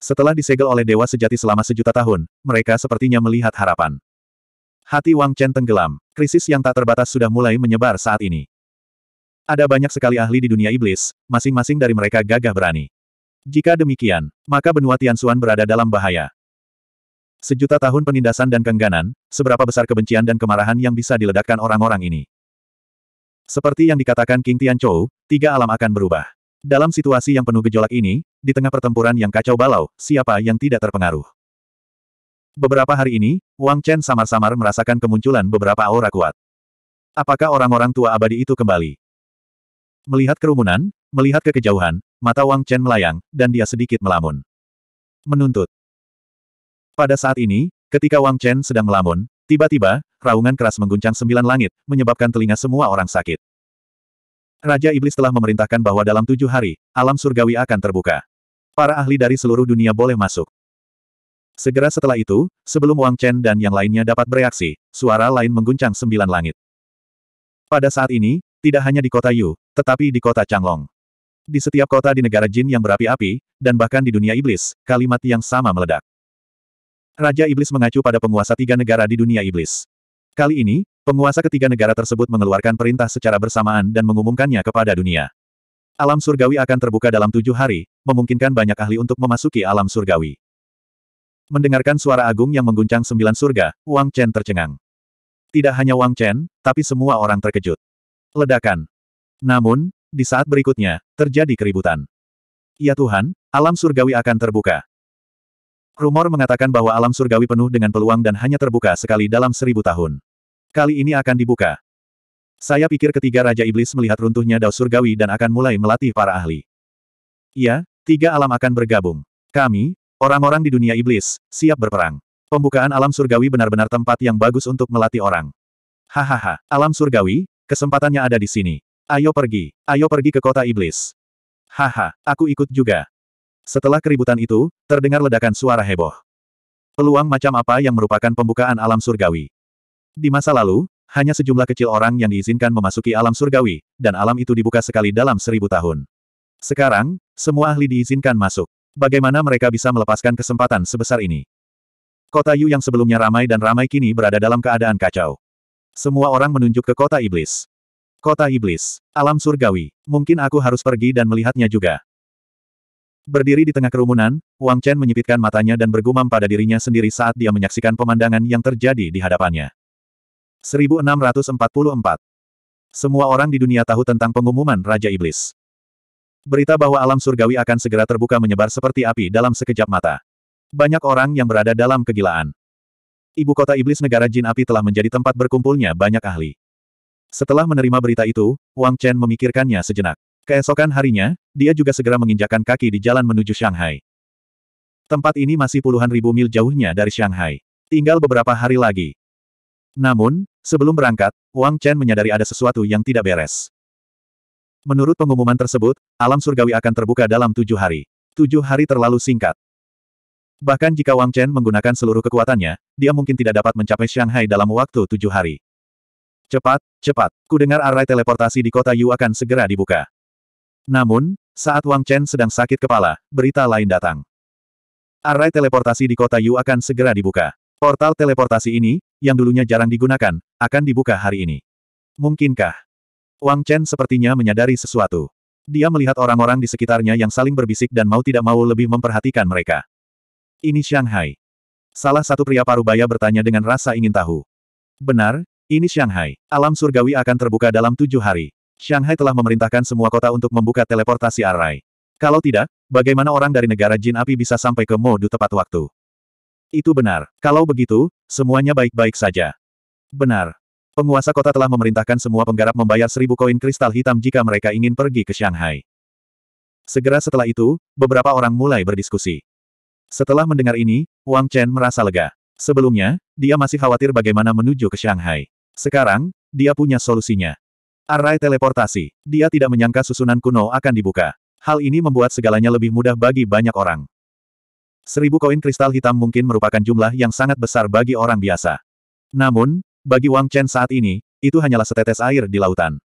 Setelah disegel oleh dewa sejati selama sejuta tahun, mereka sepertinya melihat harapan. Hati Wang Chen tenggelam. Krisis yang tak terbatas sudah mulai menyebar saat ini. Ada banyak sekali ahli di dunia iblis, masing-masing dari mereka gagah berani. Jika demikian, maka benua Tianxuan berada dalam bahaya. Sejuta tahun penindasan dan kengganan, seberapa besar kebencian dan kemarahan yang bisa diledakkan orang-orang ini. Seperti yang dikatakan King Tianchou, tiga alam akan berubah. Dalam situasi yang penuh gejolak ini, di tengah pertempuran yang kacau balau, siapa yang tidak terpengaruh? Beberapa hari ini, Wang Chen samar-samar merasakan kemunculan beberapa aura kuat. Apakah orang-orang tua abadi itu kembali? Melihat kerumunan, melihat kekejauhan, mata Wang Chen melayang, dan dia sedikit melamun. Menuntut. Pada saat ini, ketika Wang Chen sedang melamun, tiba-tiba, raungan keras mengguncang sembilan langit, menyebabkan telinga semua orang sakit. Raja Iblis telah memerintahkan bahwa dalam tujuh hari, alam surgawi akan terbuka. Para ahli dari seluruh dunia boleh masuk. Segera setelah itu, sebelum Wang Chen dan yang lainnya dapat bereaksi, suara lain mengguncang sembilan langit. Pada saat ini, tidak hanya di kota Yu, tetapi di kota Changlong. Di setiap kota di negara Jin yang berapi-api, dan bahkan di dunia iblis, kalimat yang sama meledak. Raja Iblis mengacu pada penguasa tiga negara di dunia iblis. Kali ini, penguasa ketiga negara tersebut mengeluarkan perintah secara bersamaan dan mengumumkannya kepada dunia. Alam surgawi akan terbuka dalam tujuh hari, memungkinkan banyak ahli untuk memasuki alam surgawi. Mendengarkan suara agung yang mengguncang sembilan surga, Wang Chen tercengang. Tidak hanya Wang Chen, tapi semua orang terkejut. Ledakan. Namun, di saat berikutnya, terjadi keributan. Ya Tuhan, alam surgawi akan terbuka. Rumor mengatakan bahwa alam surgawi penuh dengan peluang dan hanya terbuka sekali dalam seribu tahun. Kali ini akan dibuka. Saya pikir ketiga Raja Iblis melihat runtuhnya Dao Surgawi dan akan mulai melatih para ahli. Iya, tiga alam akan bergabung. Kami, orang-orang di dunia iblis, siap berperang. Pembukaan alam surgawi benar-benar tempat yang bagus untuk melatih orang. Hahaha, alam surgawi, kesempatannya ada di sini. Ayo pergi, ayo pergi ke kota iblis. Haha, aku ikut juga. Setelah keributan itu, terdengar ledakan suara heboh. Peluang macam apa yang merupakan pembukaan alam surgawi? Di masa lalu, hanya sejumlah kecil orang yang diizinkan memasuki alam surgawi, dan alam itu dibuka sekali dalam seribu tahun. Sekarang, semua ahli diizinkan masuk. Bagaimana mereka bisa melepaskan kesempatan sebesar ini? Kota Yu yang sebelumnya ramai dan ramai kini berada dalam keadaan kacau. Semua orang menunjuk ke kota iblis. Kota iblis, alam surgawi, mungkin aku harus pergi dan melihatnya juga. Berdiri di tengah kerumunan, Wang Chen menyipitkan matanya dan bergumam pada dirinya sendiri saat dia menyaksikan pemandangan yang terjadi di hadapannya. 1644. Semua orang di dunia tahu tentang pengumuman Raja Iblis. Berita bahwa alam surgawi akan segera terbuka menyebar seperti api dalam sekejap mata. Banyak orang yang berada dalam kegilaan. Ibu kota iblis negara jin api telah menjadi tempat berkumpulnya banyak ahli. Setelah menerima berita itu, Wang Chen memikirkannya sejenak. Keesokan harinya, dia juga segera menginjakan kaki di jalan menuju Shanghai. Tempat ini masih puluhan ribu mil jauhnya dari Shanghai. Tinggal beberapa hari lagi. Namun, sebelum berangkat, Wang Chen menyadari ada sesuatu yang tidak beres. Menurut pengumuman tersebut, alam surgawi akan terbuka dalam tujuh hari. Tujuh hari terlalu singkat. Bahkan jika Wang Chen menggunakan seluruh kekuatannya, dia mungkin tidak dapat mencapai Shanghai dalam waktu tujuh hari. Cepat, cepat, ku dengar arai teleportasi di kota Yu akan segera dibuka. Namun, saat Wang Chen sedang sakit kepala, berita lain datang. Arai teleportasi di kota Yu akan segera dibuka. Portal teleportasi ini, yang dulunya jarang digunakan, akan dibuka hari ini. Mungkinkah? Wang Chen sepertinya menyadari sesuatu. Dia melihat orang-orang di sekitarnya yang saling berbisik dan mau tidak mau lebih memperhatikan mereka. Ini Shanghai. Salah satu pria parubaya bertanya dengan rasa ingin tahu. Benar, ini Shanghai. Alam surgawi akan terbuka dalam tujuh hari. Shanghai telah memerintahkan semua kota untuk membuka teleportasi arai. Kalau tidak, bagaimana orang dari negara jin api bisa sampai ke Modu tepat waktu? Itu benar. Kalau begitu, semuanya baik-baik saja. Benar. Penguasa kota telah memerintahkan semua penggarap membayar seribu koin kristal hitam jika mereka ingin pergi ke Shanghai. Segera setelah itu, beberapa orang mulai berdiskusi. Setelah mendengar ini, Wang Chen merasa lega. Sebelumnya, dia masih khawatir bagaimana menuju ke Shanghai. Sekarang, dia punya solusinya. Array teleportasi. Dia tidak menyangka susunan kuno akan dibuka. Hal ini membuat segalanya lebih mudah bagi banyak orang. Seribu koin kristal hitam mungkin merupakan jumlah yang sangat besar bagi orang biasa. Namun, bagi Wang Chen saat ini, itu hanyalah setetes air di lautan.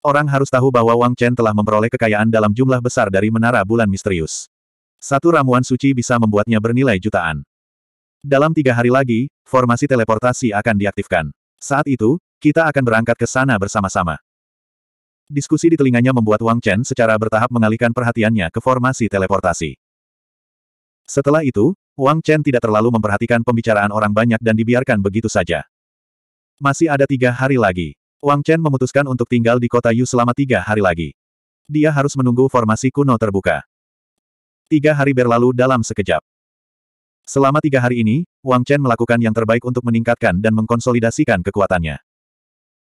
Orang harus tahu bahwa Wang Chen telah memperoleh kekayaan dalam jumlah besar dari Menara Bulan Misterius. Satu ramuan suci bisa membuatnya bernilai jutaan. Dalam tiga hari lagi, formasi teleportasi akan diaktifkan. Saat itu, kita akan berangkat ke sana bersama-sama. Diskusi di telinganya membuat Wang Chen secara bertahap mengalihkan perhatiannya ke formasi teleportasi. Setelah itu, Wang Chen tidak terlalu memperhatikan pembicaraan orang banyak dan dibiarkan begitu saja. Masih ada tiga hari lagi. Wang Chen memutuskan untuk tinggal di kota Yu selama tiga hari lagi. Dia harus menunggu formasi kuno terbuka. Tiga hari berlalu dalam sekejap. Selama tiga hari ini, Wang Chen melakukan yang terbaik untuk meningkatkan dan mengkonsolidasikan kekuatannya.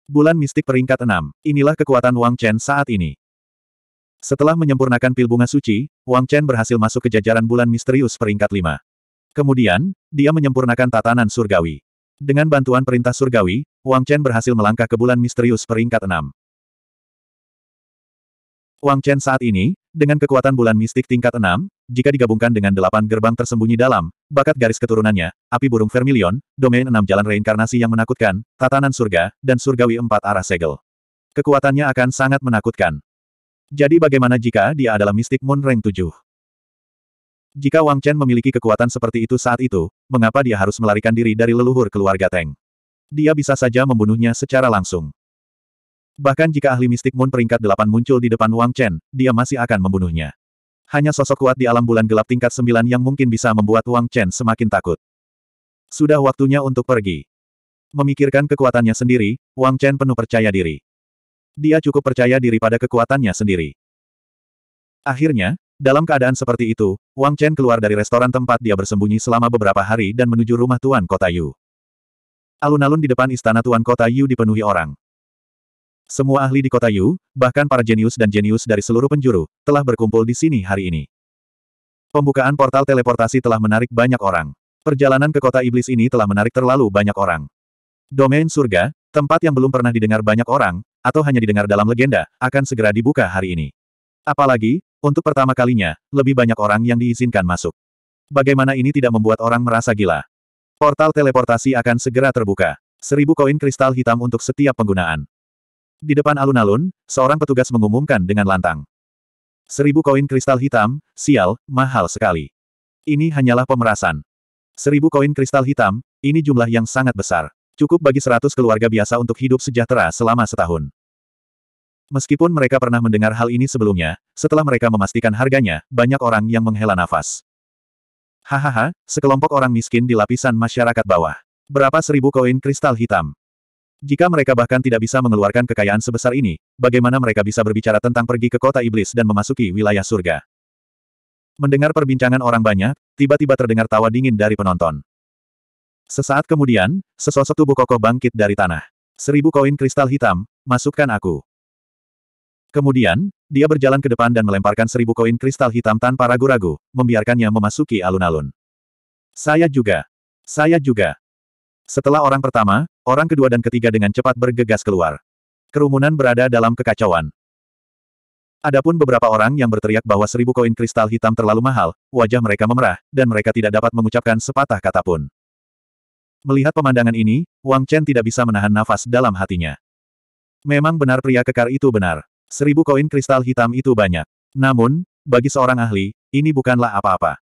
Bulan mistik peringkat enam. inilah kekuatan Wang Chen saat ini. Setelah menyempurnakan pil bunga suci, Wang Chen berhasil masuk ke jajaran bulan misterius peringkat 5. Kemudian, dia menyempurnakan tatanan surgawi. Dengan bantuan perintah surgawi, Wang Chen berhasil melangkah ke bulan misterius peringkat 6. Wang Chen saat ini, dengan kekuatan bulan mistik tingkat 6, jika digabungkan dengan delapan gerbang tersembunyi dalam, bakat garis keturunannya, api burung vermilion, domain enam jalan reinkarnasi yang menakutkan, tatanan surga, dan surgawi empat arah segel. Kekuatannya akan sangat menakutkan. Jadi bagaimana jika dia adalah mistik Moon Rank 7? Jika Wang Chen memiliki kekuatan seperti itu saat itu, mengapa dia harus melarikan diri dari leluhur keluarga Teng? Dia bisa saja membunuhnya secara langsung. Bahkan jika ahli mistik Moon peringkat 8 muncul di depan Wang Chen, dia masih akan membunuhnya. Hanya sosok kuat di alam bulan gelap tingkat 9 yang mungkin bisa membuat Wang Chen semakin takut. Sudah waktunya untuk pergi. Memikirkan kekuatannya sendiri, Wang Chen penuh percaya diri dia cukup percaya diri pada kekuatannya sendiri. Akhirnya, dalam keadaan seperti itu, Wang Chen keluar dari restoran tempat dia bersembunyi selama beberapa hari dan menuju rumah Tuan Kota Yu. Alun-alun di depan istana Tuan Kota Yu dipenuhi orang. Semua ahli di kota Yu, bahkan para jenius dan jenius dari seluruh penjuru, telah berkumpul di sini hari ini. Pembukaan portal teleportasi telah menarik banyak orang. Perjalanan ke kota iblis ini telah menarik terlalu banyak orang. Domain surga, tempat yang belum pernah didengar banyak orang, atau hanya didengar dalam legenda, akan segera dibuka hari ini. Apalagi, untuk pertama kalinya, lebih banyak orang yang diizinkan masuk. Bagaimana ini tidak membuat orang merasa gila? Portal teleportasi akan segera terbuka. Seribu koin kristal hitam untuk setiap penggunaan. Di depan alun-alun, seorang petugas mengumumkan dengan lantang. Seribu koin kristal hitam, sial, mahal sekali. Ini hanyalah pemerasan. Seribu koin kristal hitam, ini jumlah yang sangat besar. Cukup bagi seratus keluarga biasa untuk hidup sejahtera selama setahun. Meskipun mereka pernah mendengar hal ini sebelumnya, setelah mereka memastikan harganya, banyak orang yang menghela nafas. Hahaha, sekelompok orang miskin di lapisan masyarakat bawah. Berapa seribu koin kristal hitam? Jika mereka bahkan tidak bisa mengeluarkan kekayaan sebesar ini, bagaimana mereka bisa berbicara tentang pergi ke kota iblis dan memasuki wilayah surga? Mendengar perbincangan orang banyak, tiba-tiba terdengar tawa dingin dari penonton. Sesaat kemudian, sesosok tubuh kokoh bangkit dari tanah. Seribu koin kristal hitam, masukkan aku. Kemudian, dia berjalan ke depan dan melemparkan seribu koin kristal hitam tanpa ragu-ragu, membiarkannya memasuki alun-alun. Saya juga. Saya juga. Setelah orang pertama, orang kedua dan ketiga dengan cepat bergegas keluar. Kerumunan berada dalam kekacauan. Adapun beberapa orang yang berteriak bahwa seribu koin kristal hitam terlalu mahal, wajah mereka memerah, dan mereka tidak dapat mengucapkan sepatah kata pun. Melihat pemandangan ini, Wang Chen tidak bisa menahan nafas dalam hatinya. Memang benar pria kekar itu benar. Seribu koin kristal hitam itu banyak. Namun, bagi seorang ahli, ini bukanlah apa-apa.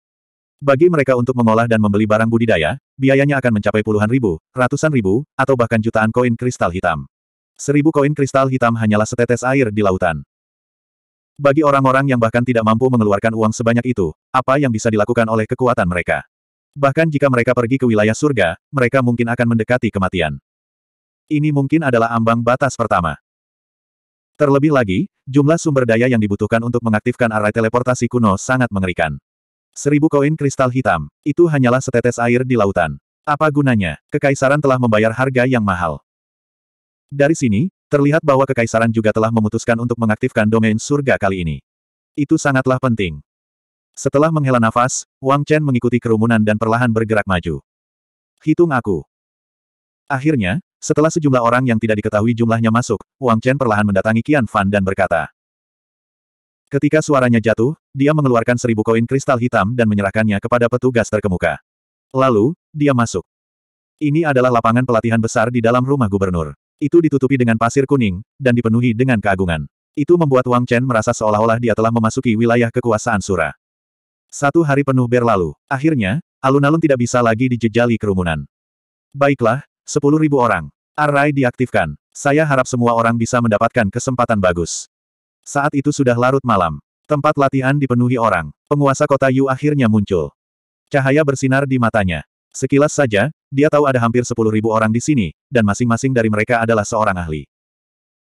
Bagi mereka untuk mengolah dan membeli barang budidaya, biayanya akan mencapai puluhan ribu, ratusan ribu, atau bahkan jutaan koin kristal hitam. Seribu koin kristal hitam hanyalah setetes air di lautan. Bagi orang-orang yang bahkan tidak mampu mengeluarkan uang sebanyak itu, apa yang bisa dilakukan oleh kekuatan mereka? Bahkan jika mereka pergi ke wilayah surga, mereka mungkin akan mendekati kematian. Ini mungkin adalah ambang batas pertama. Terlebih lagi, jumlah sumber daya yang dibutuhkan untuk mengaktifkan arai teleportasi kuno sangat mengerikan. Seribu koin kristal hitam, itu hanyalah setetes air di lautan. Apa gunanya? Kekaisaran telah membayar harga yang mahal. Dari sini, terlihat bahwa kekaisaran juga telah memutuskan untuk mengaktifkan domain surga kali ini. Itu sangatlah penting. Setelah menghela nafas, Wang Chen mengikuti kerumunan dan perlahan bergerak maju. Hitung aku. Akhirnya, setelah sejumlah orang yang tidak diketahui jumlahnya masuk, Wang Chen perlahan mendatangi Qian Fan dan berkata. Ketika suaranya jatuh, dia mengeluarkan seribu koin kristal hitam dan menyerahkannya kepada petugas terkemuka. Lalu, dia masuk. Ini adalah lapangan pelatihan besar di dalam rumah gubernur. Itu ditutupi dengan pasir kuning, dan dipenuhi dengan keagungan. Itu membuat Wang Chen merasa seolah-olah dia telah memasuki wilayah kekuasaan Sura. Satu hari penuh berlalu. Akhirnya, alun-alun tidak bisa lagi dijejali kerumunan. Baiklah, sepuluh ribu orang. Array diaktifkan. Saya harap semua orang bisa mendapatkan kesempatan bagus. Saat itu sudah larut malam. Tempat latihan dipenuhi orang. Penguasa kota Yu akhirnya muncul. Cahaya bersinar di matanya. Sekilas saja, dia tahu ada hampir sepuluh ribu orang di sini, dan masing-masing dari mereka adalah seorang ahli.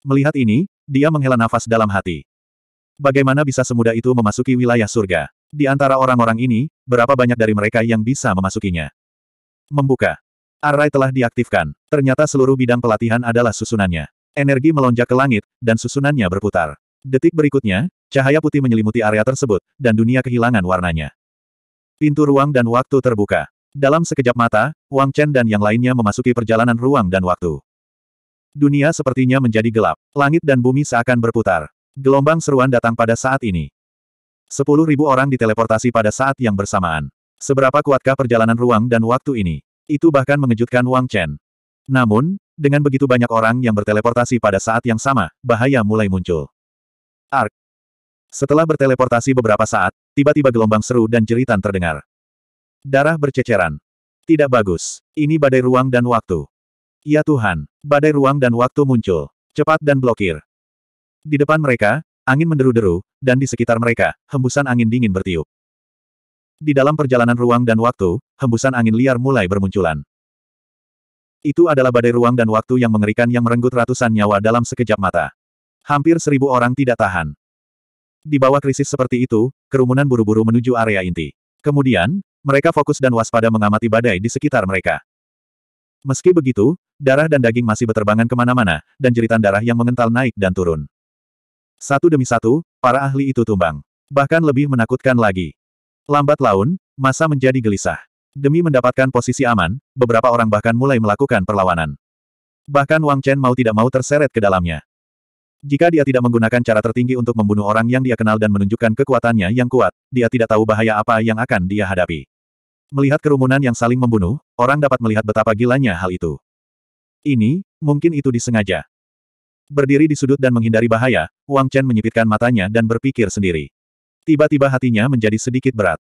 Melihat ini, dia menghela nafas dalam hati. Bagaimana bisa semudah itu memasuki wilayah surga? Di antara orang-orang ini, berapa banyak dari mereka yang bisa memasukinya? Membuka. Array telah diaktifkan. Ternyata seluruh bidang pelatihan adalah susunannya. Energi melonjak ke langit, dan susunannya berputar. Detik berikutnya, cahaya putih menyelimuti area tersebut, dan dunia kehilangan warnanya. Pintu ruang dan waktu terbuka. Dalam sekejap mata, Wang Chen dan yang lainnya memasuki perjalanan ruang dan waktu. Dunia sepertinya menjadi gelap. Langit dan bumi seakan berputar. Gelombang seruan datang pada saat ini. Sepuluh ribu orang diteleportasi pada saat yang bersamaan. Seberapa kuatkah perjalanan ruang dan waktu ini? Itu bahkan mengejutkan Wang Chen. Namun, dengan begitu banyak orang yang berteleportasi pada saat yang sama, bahaya mulai muncul. Ark. Setelah berteleportasi beberapa saat, tiba-tiba gelombang seru dan jeritan terdengar. Darah berceceran. Tidak bagus. Ini badai ruang dan waktu. Ya Tuhan, badai ruang dan waktu muncul. Cepat dan blokir. Di depan mereka, angin menderu-deru, dan di sekitar mereka, hembusan angin dingin bertiup. Di dalam perjalanan ruang dan waktu, hembusan angin liar mulai bermunculan. Itu adalah badai ruang dan waktu yang mengerikan yang merenggut ratusan nyawa dalam sekejap mata. Hampir seribu orang tidak tahan. Di bawah krisis seperti itu, kerumunan buru-buru menuju area inti. Kemudian, mereka fokus dan waspada mengamati badai di sekitar mereka. Meski begitu, darah dan daging masih berterbangan kemana-mana, dan jeritan darah yang mengental naik dan turun. Satu demi satu, para ahli itu tumbang. Bahkan lebih menakutkan lagi. Lambat laun, masa menjadi gelisah. Demi mendapatkan posisi aman, beberapa orang bahkan mulai melakukan perlawanan. Bahkan Wang Chen mau tidak mau terseret ke dalamnya. Jika dia tidak menggunakan cara tertinggi untuk membunuh orang yang dia kenal dan menunjukkan kekuatannya yang kuat, dia tidak tahu bahaya apa yang akan dia hadapi. Melihat kerumunan yang saling membunuh, orang dapat melihat betapa gilanya hal itu. Ini, mungkin itu disengaja. Berdiri di sudut dan menghindari bahaya, Wang Chen menyipitkan matanya dan berpikir sendiri. Tiba-tiba hatinya menjadi sedikit berat.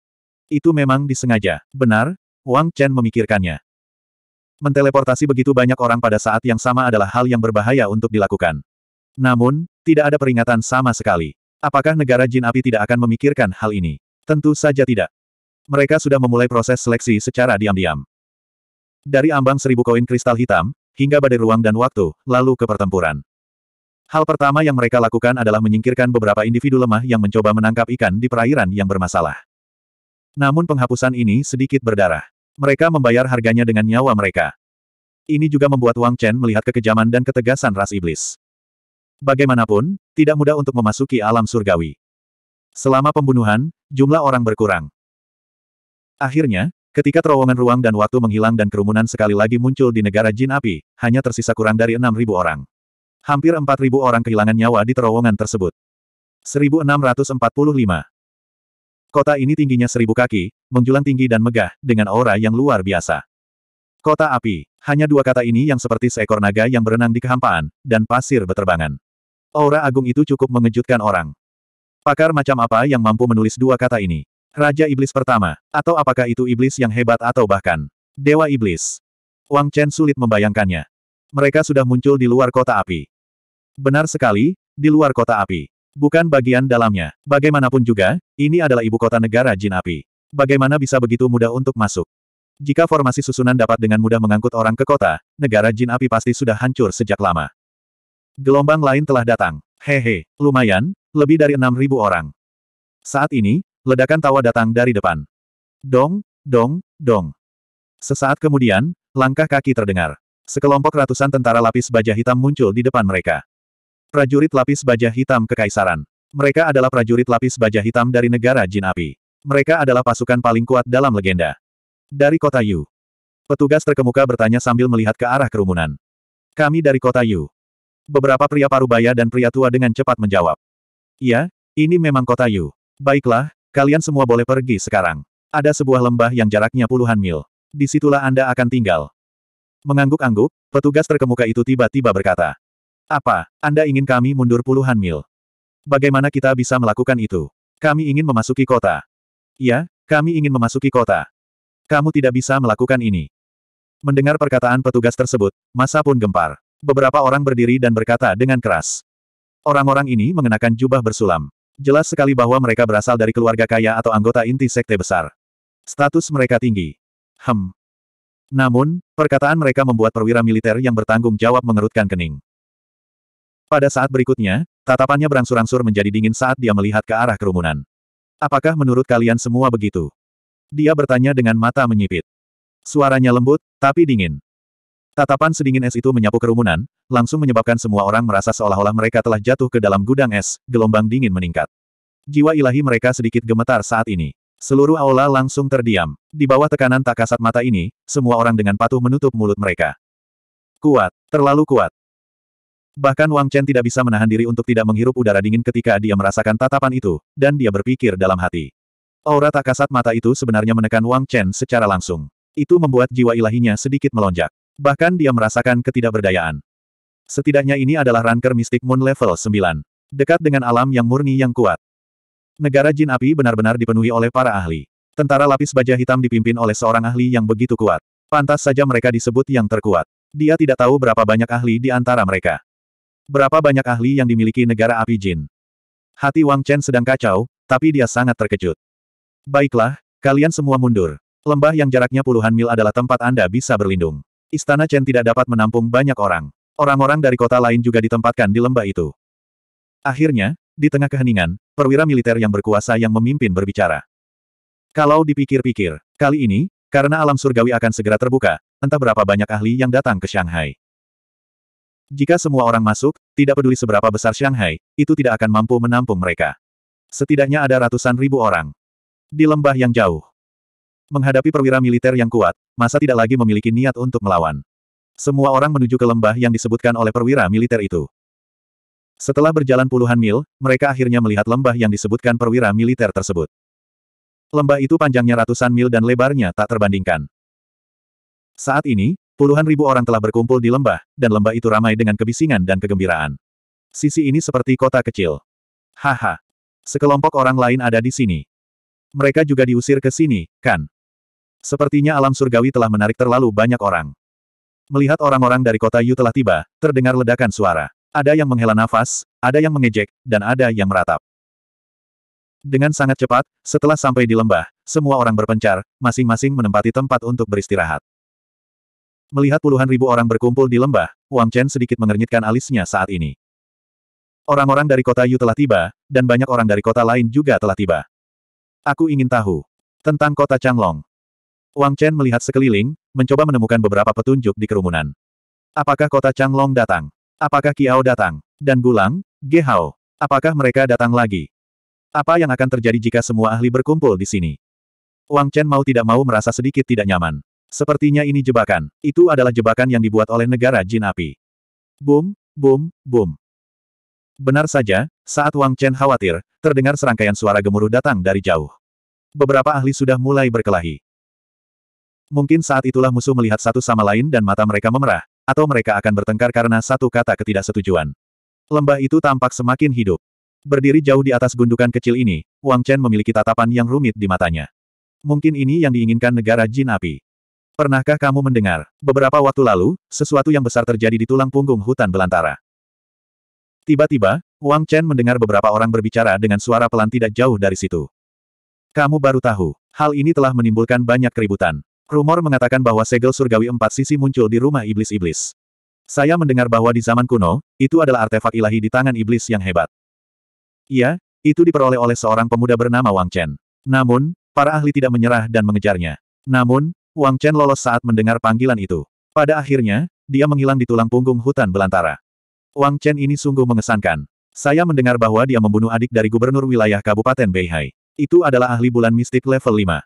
Itu memang disengaja, benar? Wang Chen memikirkannya. Menteleportasi begitu banyak orang pada saat yang sama adalah hal yang berbahaya untuk dilakukan. Namun, tidak ada peringatan sama sekali. Apakah negara jin api tidak akan memikirkan hal ini? Tentu saja tidak. Mereka sudah memulai proses seleksi secara diam-diam. Dari ambang seribu koin kristal hitam, hingga badai ruang dan waktu, lalu ke pertempuran. Hal pertama yang mereka lakukan adalah menyingkirkan beberapa individu lemah yang mencoba menangkap ikan di perairan yang bermasalah. Namun penghapusan ini sedikit berdarah. Mereka membayar harganya dengan nyawa mereka. Ini juga membuat Wang Chen melihat kekejaman dan ketegasan ras iblis. Bagaimanapun, tidak mudah untuk memasuki alam surgawi. Selama pembunuhan, jumlah orang berkurang. Akhirnya, Ketika terowongan ruang dan waktu menghilang dan kerumunan sekali lagi muncul di negara jin api, hanya tersisa kurang dari 6.000 orang. Hampir 4.000 orang kehilangan nyawa di terowongan tersebut. 1645. Kota ini tingginya seribu kaki, menjulang tinggi dan megah, dengan aura yang luar biasa. Kota api. Hanya dua kata ini yang seperti seekor naga yang berenang di kehampaan, dan pasir beterbangan. Aura agung itu cukup mengejutkan orang. Pakar macam apa yang mampu menulis dua kata ini? Raja Iblis pertama, atau apakah itu iblis yang hebat atau bahkan Dewa Iblis? Wang Chen sulit membayangkannya. Mereka sudah muncul di luar kota api. Benar sekali, di luar kota api. Bukan bagian dalamnya. Bagaimanapun juga, ini adalah ibu kota negara jin api. Bagaimana bisa begitu mudah untuk masuk? Jika formasi susunan dapat dengan mudah mengangkut orang ke kota, negara jin api pasti sudah hancur sejak lama. Gelombang lain telah datang. Hehe, lumayan, lebih dari 6.000 orang. Saat ini, ledakan tawa datang dari depan. Dong, dong, dong. Sesaat kemudian, langkah kaki terdengar. Sekelompok ratusan tentara lapis baja hitam muncul di depan mereka. Prajurit lapis baja hitam kekaisaran. Mereka adalah prajurit lapis baja hitam dari negara Jin Api. Mereka adalah pasukan paling kuat dalam legenda. Dari kota Yu. Petugas terkemuka bertanya sambil melihat ke arah kerumunan. Kami dari kota Yu. Beberapa pria parubaya dan pria tua dengan cepat menjawab. Ya, ini memang kota Yu. Baiklah, kalian semua boleh pergi sekarang. Ada sebuah lembah yang jaraknya puluhan mil. Disitulah Anda akan tinggal. Mengangguk-angguk, petugas terkemuka itu tiba-tiba berkata. Apa, Anda ingin kami mundur puluhan mil? Bagaimana kita bisa melakukan itu? Kami ingin memasuki kota. Ya, kami ingin memasuki kota. Kamu tidak bisa melakukan ini. Mendengar perkataan petugas tersebut, masa pun gempar. Beberapa orang berdiri dan berkata dengan keras. Orang-orang ini mengenakan jubah bersulam. Jelas sekali bahwa mereka berasal dari keluarga kaya atau anggota inti sekte besar. Status mereka tinggi. Hem. Namun, perkataan mereka membuat perwira militer yang bertanggung jawab mengerutkan kening. Pada saat berikutnya, tatapannya berangsur-angsur menjadi dingin saat dia melihat ke arah kerumunan. Apakah menurut kalian semua begitu? Dia bertanya dengan mata menyipit. Suaranya lembut, tapi dingin. Tatapan sedingin es itu menyapu kerumunan, langsung menyebabkan semua orang merasa seolah-olah mereka telah jatuh ke dalam gudang es, gelombang dingin meningkat. Jiwa ilahi mereka sedikit gemetar saat ini. Seluruh aula langsung terdiam. Di bawah tekanan tak kasat mata ini, semua orang dengan patuh menutup mulut mereka. Kuat, terlalu kuat. Bahkan Wang Chen tidak bisa menahan diri untuk tidak menghirup udara dingin ketika dia merasakan tatapan itu, dan dia berpikir dalam hati. Aura tak kasat mata itu sebenarnya menekan Wang Chen secara langsung. Itu membuat jiwa ilahinya sedikit melonjak. Bahkan dia merasakan ketidakberdayaan. Setidaknya ini adalah ranker mistik Moon level 9. Dekat dengan alam yang murni yang kuat. Negara jin api benar-benar dipenuhi oleh para ahli. Tentara lapis baja hitam dipimpin oleh seorang ahli yang begitu kuat. Pantas saja mereka disebut yang terkuat. Dia tidak tahu berapa banyak ahli di antara mereka. Berapa banyak ahli yang dimiliki negara api jin? Hati Wang Chen sedang kacau, tapi dia sangat terkejut. Baiklah, kalian semua mundur. Lembah yang jaraknya puluhan mil adalah tempat Anda bisa berlindung. Istana Chen tidak dapat menampung banyak orang. Orang-orang dari kota lain juga ditempatkan di lembah itu. Akhirnya, di tengah keheningan, perwira militer yang berkuasa yang memimpin berbicara. Kalau dipikir-pikir, kali ini, karena alam surgawi akan segera terbuka, entah berapa banyak ahli yang datang ke Shanghai. Jika semua orang masuk, tidak peduli seberapa besar Shanghai, itu tidak akan mampu menampung mereka. Setidaknya ada ratusan ribu orang. Di lembah yang jauh. Menghadapi perwira militer yang kuat, masa tidak lagi memiliki niat untuk melawan. Semua orang menuju ke lembah yang disebutkan oleh perwira militer itu. Setelah berjalan puluhan mil, mereka akhirnya melihat lembah yang disebutkan perwira militer tersebut. Lembah itu panjangnya ratusan mil dan lebarnya tak terbandingkan. Saat ini, Puluhan ribu orang telah berkumpul di lembah, dan lembah itu ramai dengan kebisingan dan kegembiraan. Sisi ini seperti kota kecil. Haha. Sekelompok orang lain ada di sini. Mereka juga diusir ke sini, kan? Sepertinya alam surgawi telah menarik terlalu banyak orang. Melihat orang-orang dari kota Yu telah tiba, terdengar ledakan suara. Ada yang menghela nafas, ada yang mengejek, dan ada yang meratap. Dengan sangat cepat, setelah sampai di lembah, semua orang berpencar, masing-masing menempati tempat untuk beristirahat. Melihat puluhan ribu orang berkumpul di lembah, Wang Chen sedikit mengernyitkan alisnya saat ini. Orang-orang dari kota Yu telah tiba, dan banyak orang dari kota lain juga telah tiba. Aku ingin tahu tentang kota Changlong. Wang Chen melihat sekeliling, mencoba menemukan beberapa petunjuk di kerumunan. Apakah kota Changlong datang? Apakah Kiao datang? Dan Gulang, Ge Hao, apakah mereka datang lagi? Apa yang akan terjadi jika semua ahli berkumpul di sini? Wang Chen mau tidak mau merasa sedikit tidak nyaman. Sepertinya ini jebakan. Itu adalah jebakan yang dibuat oleh negara jin api. Boom, boom, boom. Benar saja, saat Wang Chen khawatir, terdengar serangkaian suara gemuruh datang dari jauh. Beberapa ahli sudah mulai berkelahi. Mungkin saat itulah musuh melihat satu sama lain dan mata mereka memerah, atau mereka akan bertengkar karena satu kata ketidaksetujuan. Lembah itu tampak semakin hidup. Berdiri jauh di atas gundukan kecil ini, Wang Chen memiliki tatapan yang rumit di matanya. Mungkin ini yang diinginkan negara jin api. Pernahkah kamu mendengar, beberapa waktu lalu, sesuatu yang besar terjadi di tulang punggung hutan belantara? Tiba-tiba, Wang Chen mendengar beberapa orang berbicara dengan suara pelan tidak jauh dari situ. Kamu baru tahu, hal ini telah menimbulkan banyak keributan. Rumor mengatakan bahwa segel surgawi empat sisi muncul di rumah iblis-iblis. Saya mendengar bahwa di zaman kuno, itu adalah artefak ilahi di tangan iblis yang hebat. Iya, itu diperoleh oleh seorang pemuda bernama Wang Chen. Namun, para ahli tidak menyerah dan mengejarnya. Namun, Wang Chen lolos saat mendengar panggilan itu. Pada akhirnya, dia menghilang di tulang punggung hutan belantara. Wang Chen ini sungguh mengesankan. Saya mendengar bahwa dia membunuh adik dari gubernur wilayah Kabupaten Beihai. Itu adalah ahli bulan mistik level 5.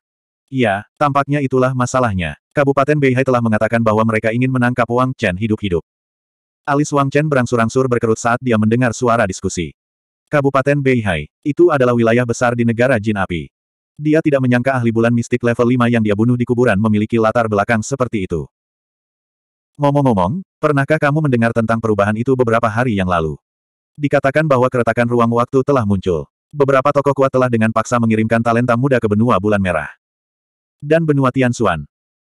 Ya, tampaknya itulah masalahnya. Kabupaten Beihai telah mengatakan bahwa mereka ingin menangkap Wang Chen hidup-hidup. Alis Wang Chen berangsur-angsur berkerut saat dia mendengar suara diskusi. Kabupaten Beihai, itu adalah wilayah besar di negara Jin Api. Dia tidak menyangka ahli bulan mistik level 5 yang dia bunuh di kuburan memiliki latar belakang seperti itu. Ngomong-ngomong, pernahkah kamu mendengar tentang perubahan itu beberapa hari yang lalu? Dikatakan bahwa keretakan ruang waktu telah muncul. Beberapa tokoh kuat telah dengan paksa mengirimkan talenta muda ke benua bulan merah. Dan benua Tianxuan.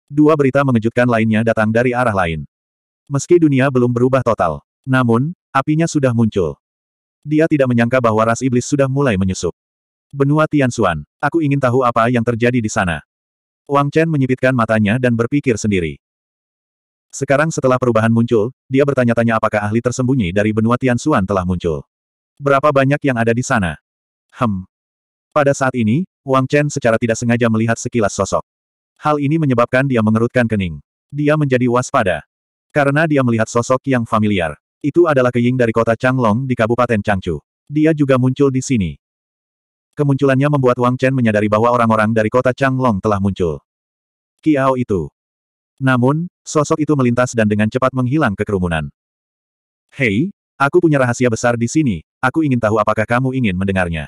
Dua berita mengejutkan lainnya datang dari arah lain. Meski dunia belum berubah total, namun, apinya sudah muncul. Dia tidak menyangka bahwa ras iblis sudah mulai menyusup. Benua Tianxuan, aku ingin tahu apa yang terjadi di sana. Wang Chen menyipitkan matanya dan berpikir sendiri. Sekarang setelah perubahan muncul, dia bertanya-tanya apakah ahli tersembunyi dari benua Tianxuan telah muncul. Berapa banyak yang ada di sana? Hem. Pada saat ini, Wang Chen secara tidak sengaja melihat sekilas sosok. Hal ini menyebabkan dia mengerutkan kening. Dia menjadi waspada. Karena dia melihat sosok yang familiar. Itu adalah Keying dari kota Changlong di Kabupaten Changchu. Dia juga muncul di sini. Kemunculannya membuat Wang Chen menyadari bahwa orang-orang dari kota Changlong telah muncul. Kiao itu. Namun, sosok itu melintas dan dengan cepat menghilang ke kerumunan. Hei, aku punya rahasia besar di sini, aku ingin tahu apakah kamu ingin mendengarnya.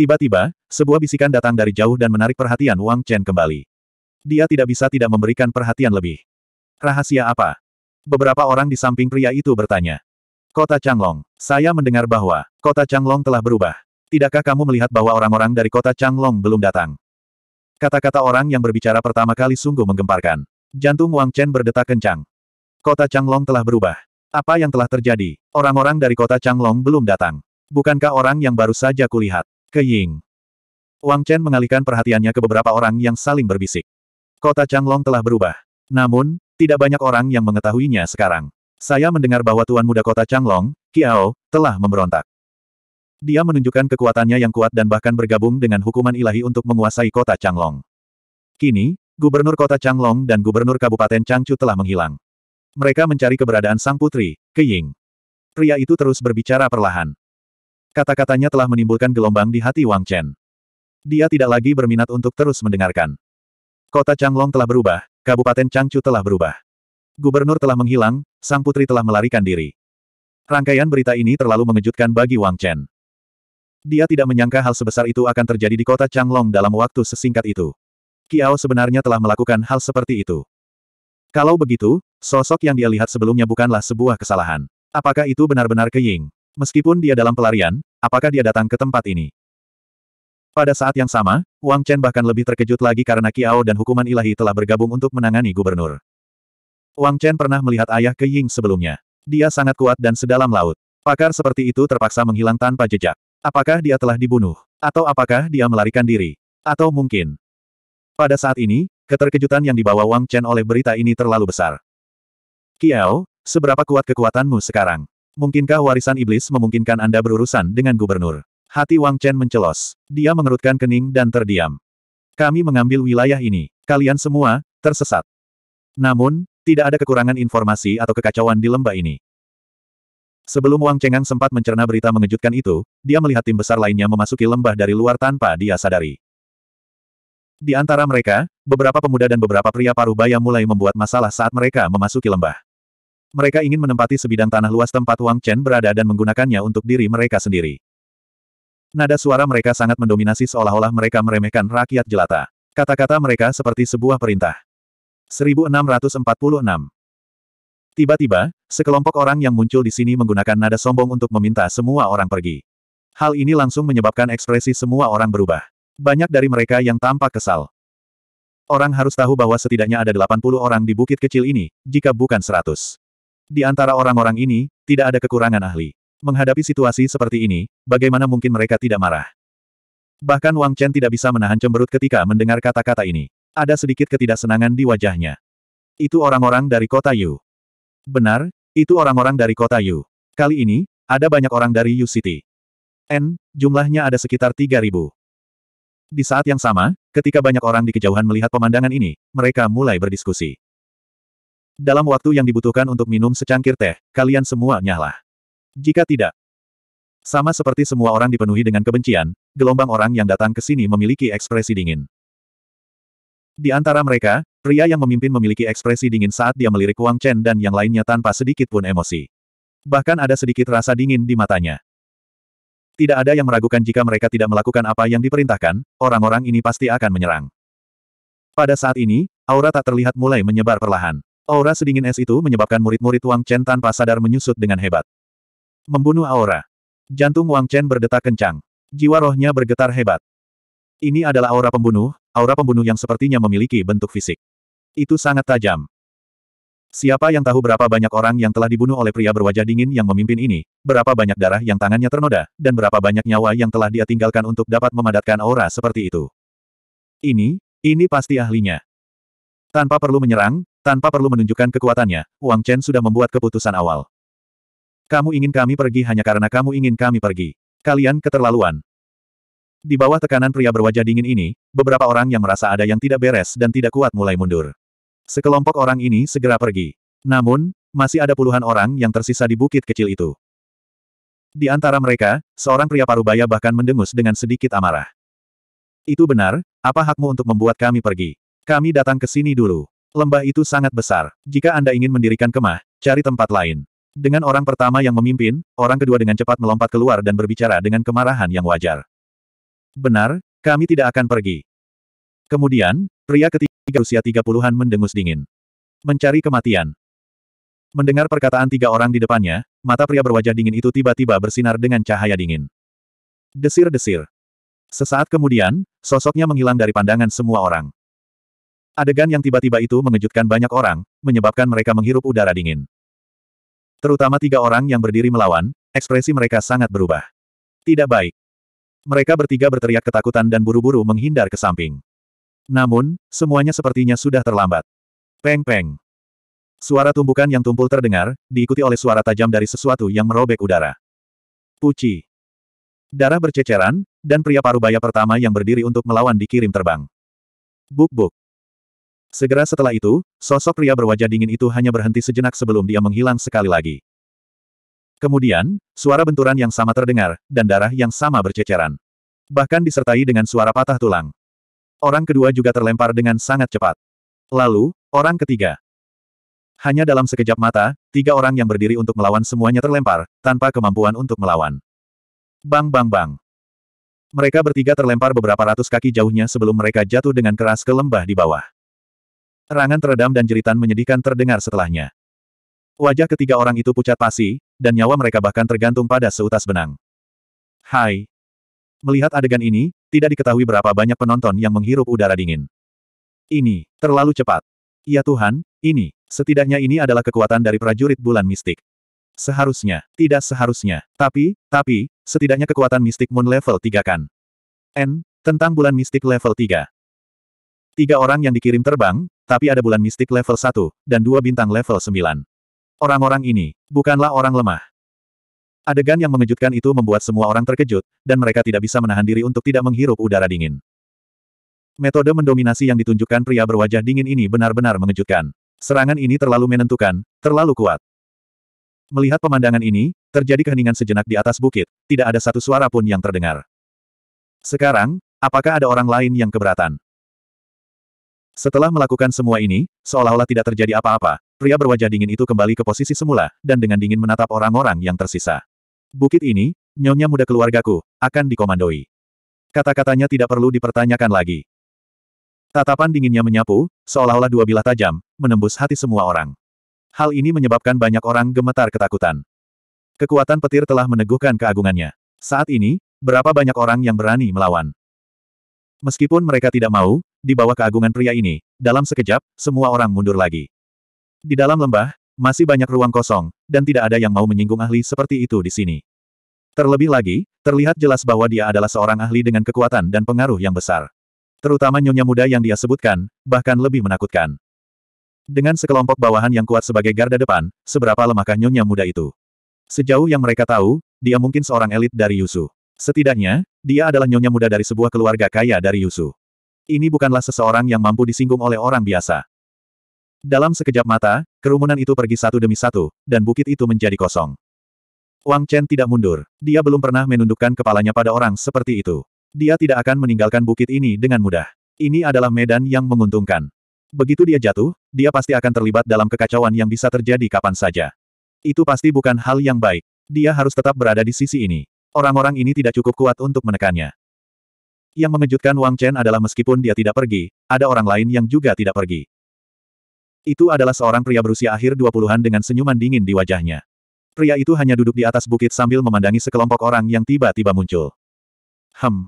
Tiba-tiba, sebuah bisikan datang dari jauh dan menarik perhatian Wang Chen kembali. Dia tidak bisa tidak memberikan perhatian lebih. Rahasia apa? Beberapa orang di samping pria itu bertanya. Kota Changlong. Saya mendengar bahwa kota Changlong telah berubah. Tidakkah kamu melihat bahwa orang-orang dari kota Changlong belum datang? Kata-kata orang yang berbicara pertama kali sungguh menggemparkan. Jantung Wang Chen berdetak kencang. Kota Changlong telah berubah. Apa yang telah terjadi? Orang-orang dari kota Changlong belum datang. Bukankah orang yang baru saja kulihat? Ke Ying? Wang Chen mengalihkan perhatiannya ke beberapa orang yang saling berbisik. Kota Changlong telah berubah. Namun, tidak banyak orang yang mengetahuinya sekarang. Saya mendengar bahwa Tuan Muda Kota Changlong, Kiao, telah memberontak. Dia menunjukkan kekuatannya yang kuat dan bahkan bergabung dengan hukuman ilahi untuk menguasai kota Changlong. Kini, gubernur kota Changlong dan gubernur kabupaten Changchu telah menghilang. Mereka mencari keberadaan sang putri, Keying. Pria itu terus berbicara perlahan. Kata-katanya telah menimbulkan gelombang di hati Wang Chen. Dia tidak lagi berminat untuk terus mendengarkan. Kota Changlong telah berubah, Kabupaten Changchu telah berubah. Gubernur telah menghilang, sang putri telah melarikan diri. Rangkaian berita ini terlalu mengejutkan bagi Wang Chen. Dia tidak menyangka hal sebesar itu akan terjadi di kota Changlong dalam waktu sesingkat itu. Kiao sebenarnya telah melakukan hal seperti itu. Kalau begitu, sosok yang dia lihat sebelumnya bukanlah sebuah kesalahan. Apakah itu benar-benar ke Ying? Meskipun dia dalam pelarian, apakah dia datang ke tempat ini? Pada saat yang sama, Wang Chen bahkan lebih terkejut lagi karena Kiao dan hukuman ilahi telah bergabung untuk menangani gubernur. Wang Chen pernah melihat ayah Ke Ying sebelumnya. Dia sangat kuat dan sedalam laut. Pakar seperti itu terpaksa menghilang tanpa jejak. Apakah dia telah dibunuh? Atau apakah dia melarikan diri? Atau mungkin. Pada saat ini, keterkejutan yang dibawa Wang Chen oleh berita ini terlalu besar. Kiao, seberapa kuat kekuatanmu sekarang? Mungkinkah warisan iblis memungkinkan Anda berurusan dengan gubernur? Hati Wang Chen mencelos. Dia mengerutkan kening dan terdiam. Kami mengambil wilayah ini. Kalian semua, tersesat. Namun, tidak ada kekurangan informasi atau kekacauan di lembah ini. Sebelum Wang Chengang sempat mencerna berita mengejutkan itu, dia melihat tim besar lainnya memasuki lembah dari luar tanpa dia sadari. Di antara mereka, beberapa pemuda dan beberapa pria Parubaya mulai membuat masalah saat mereka memasuki lembah. Mereka ingin menempati sebidang tanah luas tempat Wang Chen berada dan menggunakannya untuk diri mereka sendiri. Nada suara mereka sangat mendominasi seolah-olah mereka meremehkan rakyat jelata. Kata-kata mereka seperti sebuah perintah. 1646 Tiba-tiba, sekelompok orang yang muncul di sini menggunakan nada sombong untuk meminta semua orang pergi. Hal ini langsung menyebabkan ekspresi semua orang berubah. Banyak dari mereka yang tampak kesal. Orang harus tahu bahwa setidaknya ada 80 orang di bukit kecil ini, jika bukan 100. Di antara orang-orang ini, tidak ada kekurangan ahli. Menghadapi situasi seperti ini, bagaimana mungkin mereka tidak marah? Bahkan Wang Chen tidak bisa menahan cemberut ketika mendengar kata-kata ini. Ada sedikit ketidaksenangan di wajahnya. Itu orang-orang dari kota Yu. Benar, itu orang-orang dari kota Yu. Kali ini, ada banyak orang dari Yu City. N, jumlahnya ada sekitar 3.000. Di saat yang sama, ketika banyak orang di kejauhan melihat pemandangan ini, mereka mulai berdiskusi. Dalam waktu yang dibutuhkan untuk minum secangkir teh, kalian semua nyahlah. Jika tidak, sama seperti semua orang dipenuhi dengan kebencian, gelombang orang yang datang ke sini memiliki ekspresi dingin. Di antara mereka, Pria yang memimpin memiliki ekspresi dingin saat dia melirik Wang Chen dan yang lainnya tanpa sedikit pun emosi. Bahkan ada sedikit rasa dingin di matanya. Tidak ada yang meragukan jika mereka tidak melakukan apa yang diperintahkan, orang-orang ini pasti akan menyerang. Pada saat ini, aura tak terlihat mulai menyebar perlahan. Aura sedingin es itu menyebabkan murid-murid Wang Chen tanpa sadar menyusut dengan hebat. Membunuh aura. Jantung Wang Chen berdetak kencang. Jiwa rohnya bergetar hebat. Ini adalah aura pembunuh, aura pembunuh yang sepertinya memiliki bentuk fisik. Itu sangat tajam. Siapa yang tahu berapa banyak orang yang telah dibunuh oleh pria berwajah dingin yang memimpin ini, berapa banyak darah yang tangannya ternoda, dan berapa banyak nyawa yang telah dia tinggalkan untuk dapat memadatkan aura seperti itu. Ini, ini pasti ahlinya. Tanpa perlu menyerang, tanpa perlu menunjukkan kekuatannya, Wang Chen sudah membuat keputusan awal. Kamu ingin kami pergi hanya karena kamu ingin kami pergi. Kalian keterlaluan. Di bawah tekanan pria berwajah dingin ini, beberapa orang yang merasa ada yang tidak beres dan tidak kuat mulai mundur. Sekelompok orang ini segera pergi. Namun, masih ada puluhan orang yang tersisa di bukit kecil itu. Di antara mereka, seorang pria parubaya bahkan mendengus dengan sedikit amarah. Itu benar, apa hakmu untuk membuat kami pergi? Kami datang ke sini dulu. Lembah itu sangat besar. Jika Anda ingin mendirikan kemah, cari tempat lain. Dengan orang pertama yang memimpin, orang kedua dengan cepat melompat keluar dan berbicara dengan kemarahan yang wajar. Benar, kami tidak akan pergi. Kemudian, pria ketiga Tiga usia tiga puluhan mendengus dingin. Mencari kematian. Mendengar perkataan tiga orang di depannya, mata pria berwajah dingin itu tiba-tiba bersinar dengan cahaya dingin. Desir-desir. Sesaat kemudian, sosoknya menghilang dari pandangan semua orang. Adegan yang tiba-tiba itu mengejutkan banyak orang, menyebabkan mereka menghirup udara dingin. Terutama tiga orang yang berdiri melawan, ekspresi mereka sangat berubah. Tidak baik. Mereka bertiga berteriak ketakutan dan buru-buru menghindar ke samping. Namun, semuanya sepertinya sudah terlambat. Peng-peng. Suara tumbukan yang tumpul terdengar, diikuti oleh suara tajam dari sesuatu yang merobek udara. Puci. Darah berceceran, dan pria parubaya pertama yang berdiri untuk melawan dikirim terbang. Buk-buk. Segera setelah itu, sosok pria berwajah dingin itu hanya berhenti sejenak sebelum dia menghilang sekali lagi. Kemudian, suara benturan yang sama terdengar, dan darah yang sama berceceran. Bahkan disertai dengan suara patah tulang. Orang kedua juga terlempar dengan sangat cepat. Lalu, orang ketiga. Hanya dalam sekejap mata, tiga orang yang berdiri untuk melawan semuanya terlempar, tanpa kemampuan untuk melawan. Bang bang bang. Mereka bertiga terlempar beberapa ratus kaki jauhnya sebelum mereka jatuh dengan keras ke lembah di bawah. Rangan teredam dan jeritan menyedihkan terdengar setelahnya. Wajah ketiga orang itu pucat pasi, dan nyawa mereka bahkan tergantung pada seutas benang. Hai. Melihat adegan ini, tidak diketahui berapa banyak penonton yang menghirup udara dingin. Ini, terlalu cepat. Ya Tuhan, ini, setidaknya ini adalah kekuatan dari prajurit bulan mistik. Seharusnya, tidak seharusnya. Tapi, tapi, setidaknya kekuatan mistik Moon level 3 kan. N, tentang bulan mistik level 3. Tiga orang yang dikirim terbang, tapi ada bulan mistik level 1, dan dua bintang level 9. Orang-orang ini, bukanlah orang lemah. Adegan yang mengejutkan itu membuat semua orang terkejut, dan mereka tidak bisa menahan diri untuk tidak menghirup udara dingin. Metode mendominasi yang ditunjukkan pria berwajah dingin ini benar-benar mengejutkan. Serangan ini terlalu menentukan, terlalu kuat. Melihat pemandangan ini, terjadi keheningan sejenak di atas bukit, tidak ada satu suara pun yang terdengar. Sekarang, apakah ada orang lain yang keberatan? Setelah melakukan semua ini, seolah-olah tidak terjadi apa-apa, pria berwajah dingin itu kembali ke posisi semula, dan dengan dingin menatap orang-orang yang tersisa. Bukit ini, nyonya muda keluargaku, akan dikomandoi. Kata-katanya tidak perlu dipertanyakan lagi. Tatapan dinginnya menyapu, seolah-olah dua bilah tajam, menembus hati semua orang. Hal ini menyebabkan banyak orang gemetar ketakutan. Kekuatan petir telah meneguhkan keagungannya. Saat ini, berapa banyak orang yang berani melawan? Meskipun mereka tidak mau, di bawah keagungan pria ini, dalam sekejap, semua orang mundur lagi. Di dalam lembah, masih banyak ruang kosong, dan tidak ada yang mau menyinggung ahli seperti itu di sini. Terlebih lagi, terlihat jelas bahwa dia adalah seorang ahli dengan kekuatan dan pengaruh yang besar. Terutama nyonya muda yang dia sebutkan, bahkan lebih menakutkan. Dengan sekelompok bawahan yang kuat sebagai garda depan, seberapa lemahkah nyonya muda itu? Sejauh yang mereka tahu, dia mungkin seorang elit dari Yusu. Setidaknya, dia adalah nyonya muda dari sebuah keluarga kaya dari Yusu. Ini bukanlah seseorang yang mampu disinggung oleh orang biasa. Dalam sekejap mata, kerumunan itu pergi satu demi satu, dan bukit itu menjadi kosong. Wang Chen tidak mundur. Dia belum pernah menundukkan kepalanya pada orang seperti itu. Dia tidak akan meninggalkan bukit ini dengan mudah. Ini adalah medan yang menguntungkan. Begitu dia jatuh, dia pasti akan terlibat dalam kekacauan yang bisa terjadi kapan saja. Itu pasti bukan hal yang baik. Dia harus tetap berada di sisi ini. Orang-orang ini tidak cukup kuat untuk menekannya. Yang mengejutkan Wang Chen adalah meskipun dia tidak pergi, ada orang lain yang juga tidak pergi. Itu adalah seorang pria berusia akhir 20-an dengan senyuman dingin di wajahnya. Pria itu hanya duduk di atas bukit sambil memandangi sekelompok orang yang tiba-tiba muncul. Hem.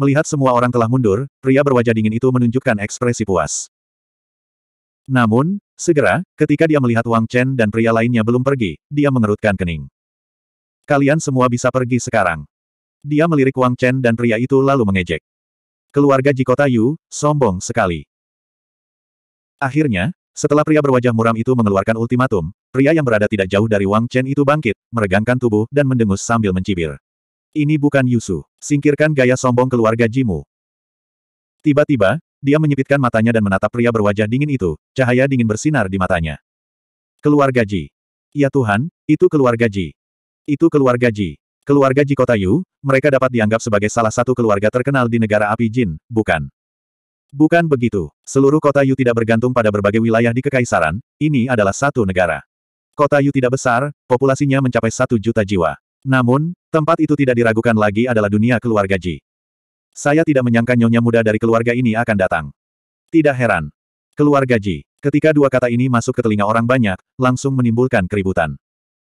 Melihat semua orang telah mundur, pria berwajah dingin itu menunjukkan ekspresi puas. Namun, segera, ketika dia melihat Wang Chen dan pria lainnya belum pergi, dia mengerutkan kening. Kalian semua bisa pergi sekarang. Dia melirik Wang Chen dan pria itu lalu mengejek. Keluarga Jikota Yu, sombong sekali. Akhirnya, setelah pria berwajah muram itu mengeluarkan ultimatum, pria yang berada tidak jauh dari Wang Chen itu bangkit, meregangkan tubuh dan mendengus sambil mencibir. Ini bukan Yusu. Singkirkan gaya sombong keluarga Jimu. Tiba-tiba, dia menyipitkan matanya dan menatap pria berwajah dingin itu, cahaya dingin bersinar di matanya. Keluarga Ji. Ya Tuhan, itu keluarga Ji. Itu keluarga Ji. Keluarga Ji Kota Yu, mereka dapat dianggap sebagai salah satu keluarga terkenal di negara api Jin, bukan? Bukan begitu. Seluruh kota Yu tidak bergantung pada berbagai wilayah di Kekaisaran, ini adalah satu negara. Kota Yu tidak besar, populasinya mencapai satu juta jiwa. Namun, tempat itu tidak diragukan lagi adalah dunia keluarga Ji. Saya tidak menyangka nyonya muda dari keluarga ini akan datang. Tidak heran. Keluarga Ji. Ketika dua kata ini masuk ke telinga orang banyak, langsung menimbulkan keributan.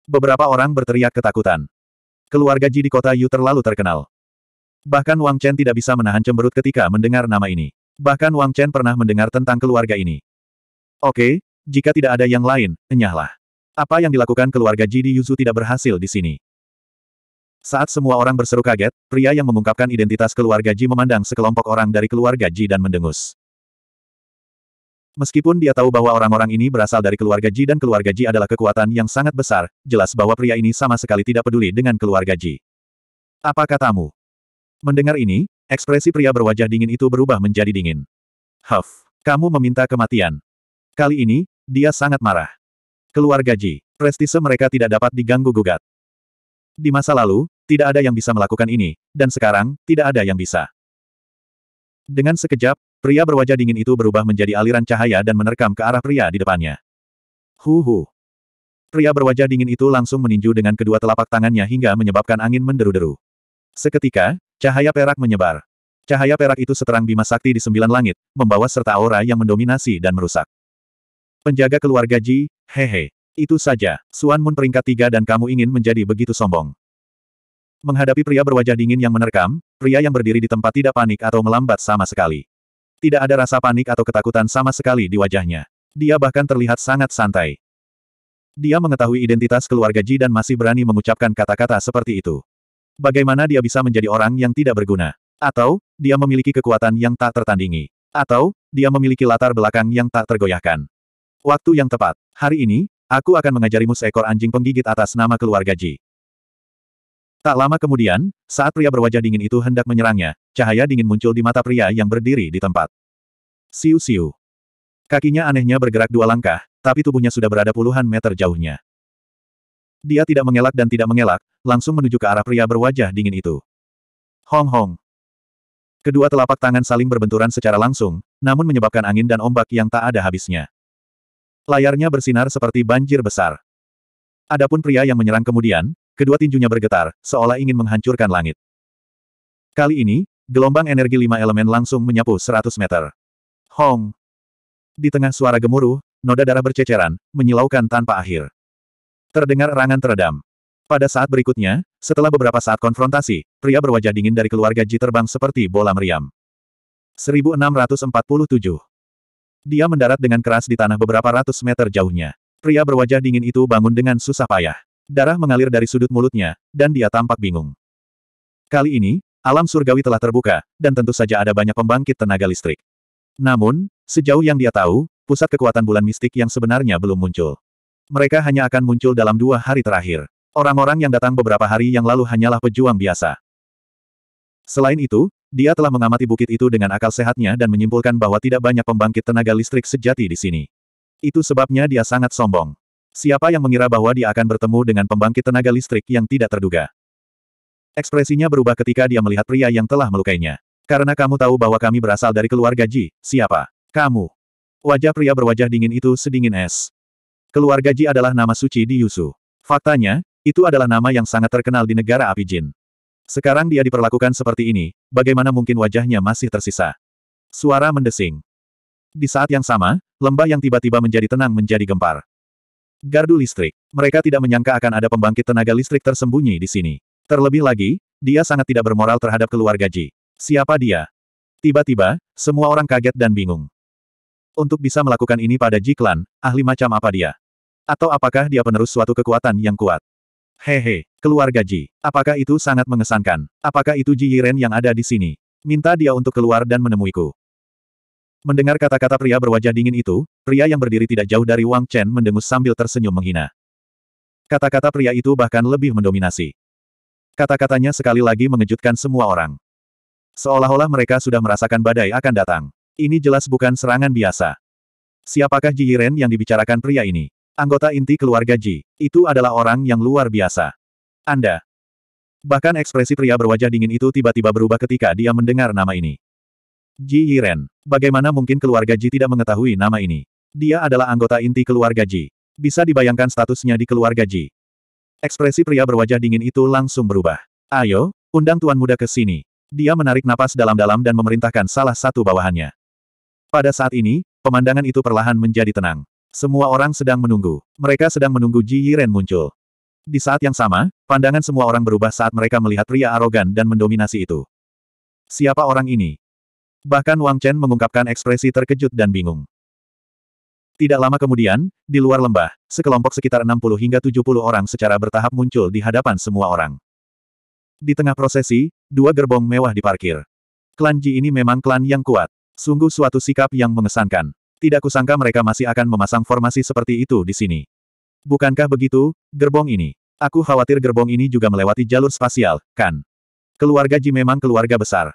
Beberapa orang berteriak ketakutan. Keluarga Ji di kota Yu terlalu terkenal. Bahkan Wang Chen tidak bisa menahan cemberut ketika mendengar nama ini. Bahkan Wang Chen pernah mendengar tentang keluarga ini. Oke, jika tidak ada yang lain, enyahlah. Apa yang dilakukan keluarga Ji di Yuzu tidak berhasil di sini. Saat semua orang berseru kaget, pria yang mengungkapkan identitas keluarga Ji memandang sekelompok orang dari keluarga Ji dan mendengus. Meskipun dia tahu bahwa orang-orang ini berasal dari keluarga Ji dan keluarga Ji adalah kekuatan yang sangat besar, jelas bahwa pria ini sama sekali tidak peduli dengan keluarga Ji. Apa katamu? Mendengar ini, Ekspresi pria berwajah dingin itu berubah menjadi dingin. Huff, kamu meminta kematian. Kali ini, dia sangat marah. Keluarga Ji, prestise mereka tidak dapat diganggu-gugat. Di masa lalu, tidak ada yang bisa melakukan ini, dan sekarang, tidak ada yang bisa. Dengan sekejap, pria berwajah dingin itu berubah menjadi aliran cahaya dan menerkam ke arah pria di depannya. Huhu. Pria berwajah dingin itu langsung meninju dengan kedua telapak tangannya hingga menyebabkan angin menderu-deru. Seketika, Cahaya perak menyebar. Cahaya perak itu seterang bima sakti di sembilan langit, membawa serta aura yang mendominasi dan merusak. Penjaga keluarga Ji, hehe. Itu saja, Suan Mun peringkat tiga dan kamu ingin menjadi begitu sombong. Menghadapi pria berwajah dingin yang menerkam, pria yang berdiri di tempat tidak panik atau melambat sama sekali. Tidak ada rasa panik atau ketakutan sama sekali di wajahnya. Dia bahkan terlihat sangat santai. Dia mengetahui identitas keluarga Ji dan masih berani mengucapkan kata-kata seperti itu. Bagaimana dia bisa menjadi orang yang tidak berguna? Atau, dia memiliki kekuatan yang tak tertandingi? Atau, dia memiliki latar belakang yang tak tergoyahkan? Waktu yang tepat. Hari ini, aku akan mengajarimu seekor anjing penggigit atas nama keluarga Ji. Tak lama kemudian, saat pria berwajah dingin itu hendak menyerangnya, cahaya dingin muncul di mata pria yang berdiri di tempat. Siu-siu. Kakinya anehnya bergerak dua langkah, tapi tubuhnya sudah berada puluhan meter jauhnya. Dia tidak mengelak dan tidak mengelak, langsung menuju ke arah pria berwajah dingin itu. Hong Hong. Kedua telapak tangan saling berbenturan secara langsung, namun menyebabkan angin dan ombak yang tak ada habisnya. Layarnya bersinar seperti banjir besar. Adapun pria yang menyerang kemudian, kedua tinjunya bergetar, seolah ingin menghancurkan langit. Kali ini, gelombang energi lima elemen langsung menyapu 100 meter. Hong! Di tengah suara gemuruh, noda darah berceceran, menyilaukan tanpa akhir. Terdengar erangan teredam. Pada saat berikutnya, setelah beberapa saat konfrontasi, pria berwajah dingin dari keluarga Ji terbang seperti bola meriam. 1647 Dia mendarat dengan keras di tanah beberapa ratus meter jauhnya. Pria berwajah dingin itu bangun dengan susah payah. Darah mengalir dari sudut mulutnya, dan dia tampak bingung. Kali ini, alam surgawi telah terbuka, dan tentu saja ada banyak pembangkit tenaga listrik. Namun, sejauh yang dia tahu, pusat kekuatan bulan mistik yang sebenarnya belum muncul. Mereka hanya akan muncul dalam dua hari terakhir. Orang-orang yang datang beberapa hari yang lalu hanyalah pejuang biasa. Selain itu, dia telah mengamati bukit itu dengan akal sehatnya dan menyimpulkan bahwa tidak banyak pembangkit tenaga listrik sejati di sini. Itu sebabnya dia sangat sombong. Siapa yang mengira bahwa dia akan bertemu dengan pembangkit tenaga listrik yang tidak terduga? Ekspresinya berubah ketika dia melihat pria yang telah melukainya. Karena kamu tahu bahwa kami berasal dari keluarga Ji, siapa? Kamu. Wajah pria berwajah dingin itu sedingin es. Keluarga Ji adalah nama suci di Yusu. Faktanya, itu adalah nama yang sangat terkenal di negara api jin. Sekarang dia diperlakukan seperti ini, bagaimana mungkin wajahnya masih tersisa? Suara mendesing. Di saat yang sama, lembah yang tiba-tiba menjadi tenang menjadi gempar. Gardu listrik. Mereka tidak menyangka akan ada pembangkit tenaga listrik tersembunyi di sini. Terlebih lagi, dia sangat tidak bermoral terhadap keluarga Ji. Siapa dia? Tiba-tiba, semua orang kaget dan bingung. Untuk bisa melakukan ini pada Ji Klan, ahli macam apa dia? Atau apakah dia penerus suatu kekuatan yang kuat? Hehe, keluarga Ji. Apakah itu sangat mengesankan? Apakah itu Ji Yiren yang ada di sini? Minta dia untuk keluar dan menemuiku. Mendengar kata-kata pria berwajah dingin itu, pria yang berdiri tidak jauh dari Wang Chen mendengus sambil tersenyum menghina. Kata-kata pria itu bahkan lebih mendominasi. Kata-katanya sekali lagi mengejutkan semua orang. Seolah-olah mereka sudah merasakan badai akan datang. Ini jelas bukan serangan biasa. Siapakah Ji Yiren yang dibicarakan pria ini? Anggota inti keluarga Ji, itu adalah orang yang luar biasa. Anda. Bahkan ekspresi pria berwajah dingin itu tiba-tiba berubah ketika dia mendengar nama ini. Ji Yiren. Bagaimana mungkin keluarga Ji tidak mengetahui nama ini? Dia adalah anggota inti keluarga Ji. Bisa dibayangkan statusnya di keluarga Ji. Ekspresi pria berwajah dingin itu langsung berubah. Ayo, undang tuan muda ke sini. Dia menarik napas dalam-dalam dan memerintahkan salah satu bawahannya. Pada saat ini, pemandangan itu perlahan menjadi tenang. Semua orang sedang menunggu. Mereka sedang menunggu Ji Yiren muncul. Di saat yang sama, pandangan semua orang berubah saat mereka melihat pria arogan dan mendominasi itu. Siapa orang ini? Bahkan Wang Chen mengungkapkan ekspresi terkejut dan bingung. Tidak lama kemudian, di luar lembah, sekelompok sekitar 60 hingga 70 orang secara bertahap muncul di hadapan semua orang. Di tengah prosesi, dua gerbong mewah diparkir. Klan Ji ini memang klan yang kuat. Sungguh suatu sikap yang mengesankan. Tidak kusangka mereka masih akan memasang formasi seperti itu di sini. Bukankah begitu, gerbong ini? Aku khawatir gerbong ini juga melewati jalur spasial, kan? Keluarga Ji memang keluarga besar.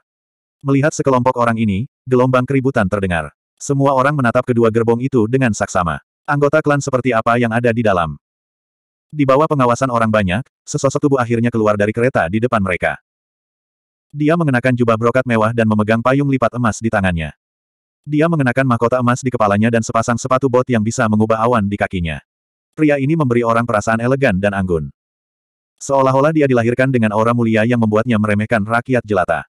Melihat sekelompok orang ini, gelombang keributan terdengar. Semua orang menatap kedua gerbong itu dengan saksama. Anggota klan seperti apa yang ada di dalam. Di bawah pengawasan orang banyak, sesosok tubuh akhirnya keluar dari kereta di depan mereka. Dia mengenakan jubah brokat mewah dan memegang payung lipat emas di tangannya. Dia mengenakan mahkota emas di kepalanya dan sepasang sepatu bot yang bisa mengubah awan di kakinya. Pria ini memberi orang perasaan elegan dan anggun. Seolah-olah dia dilahirkan dengan aura mulia yang membuatnya meremehkan rakyat jelata.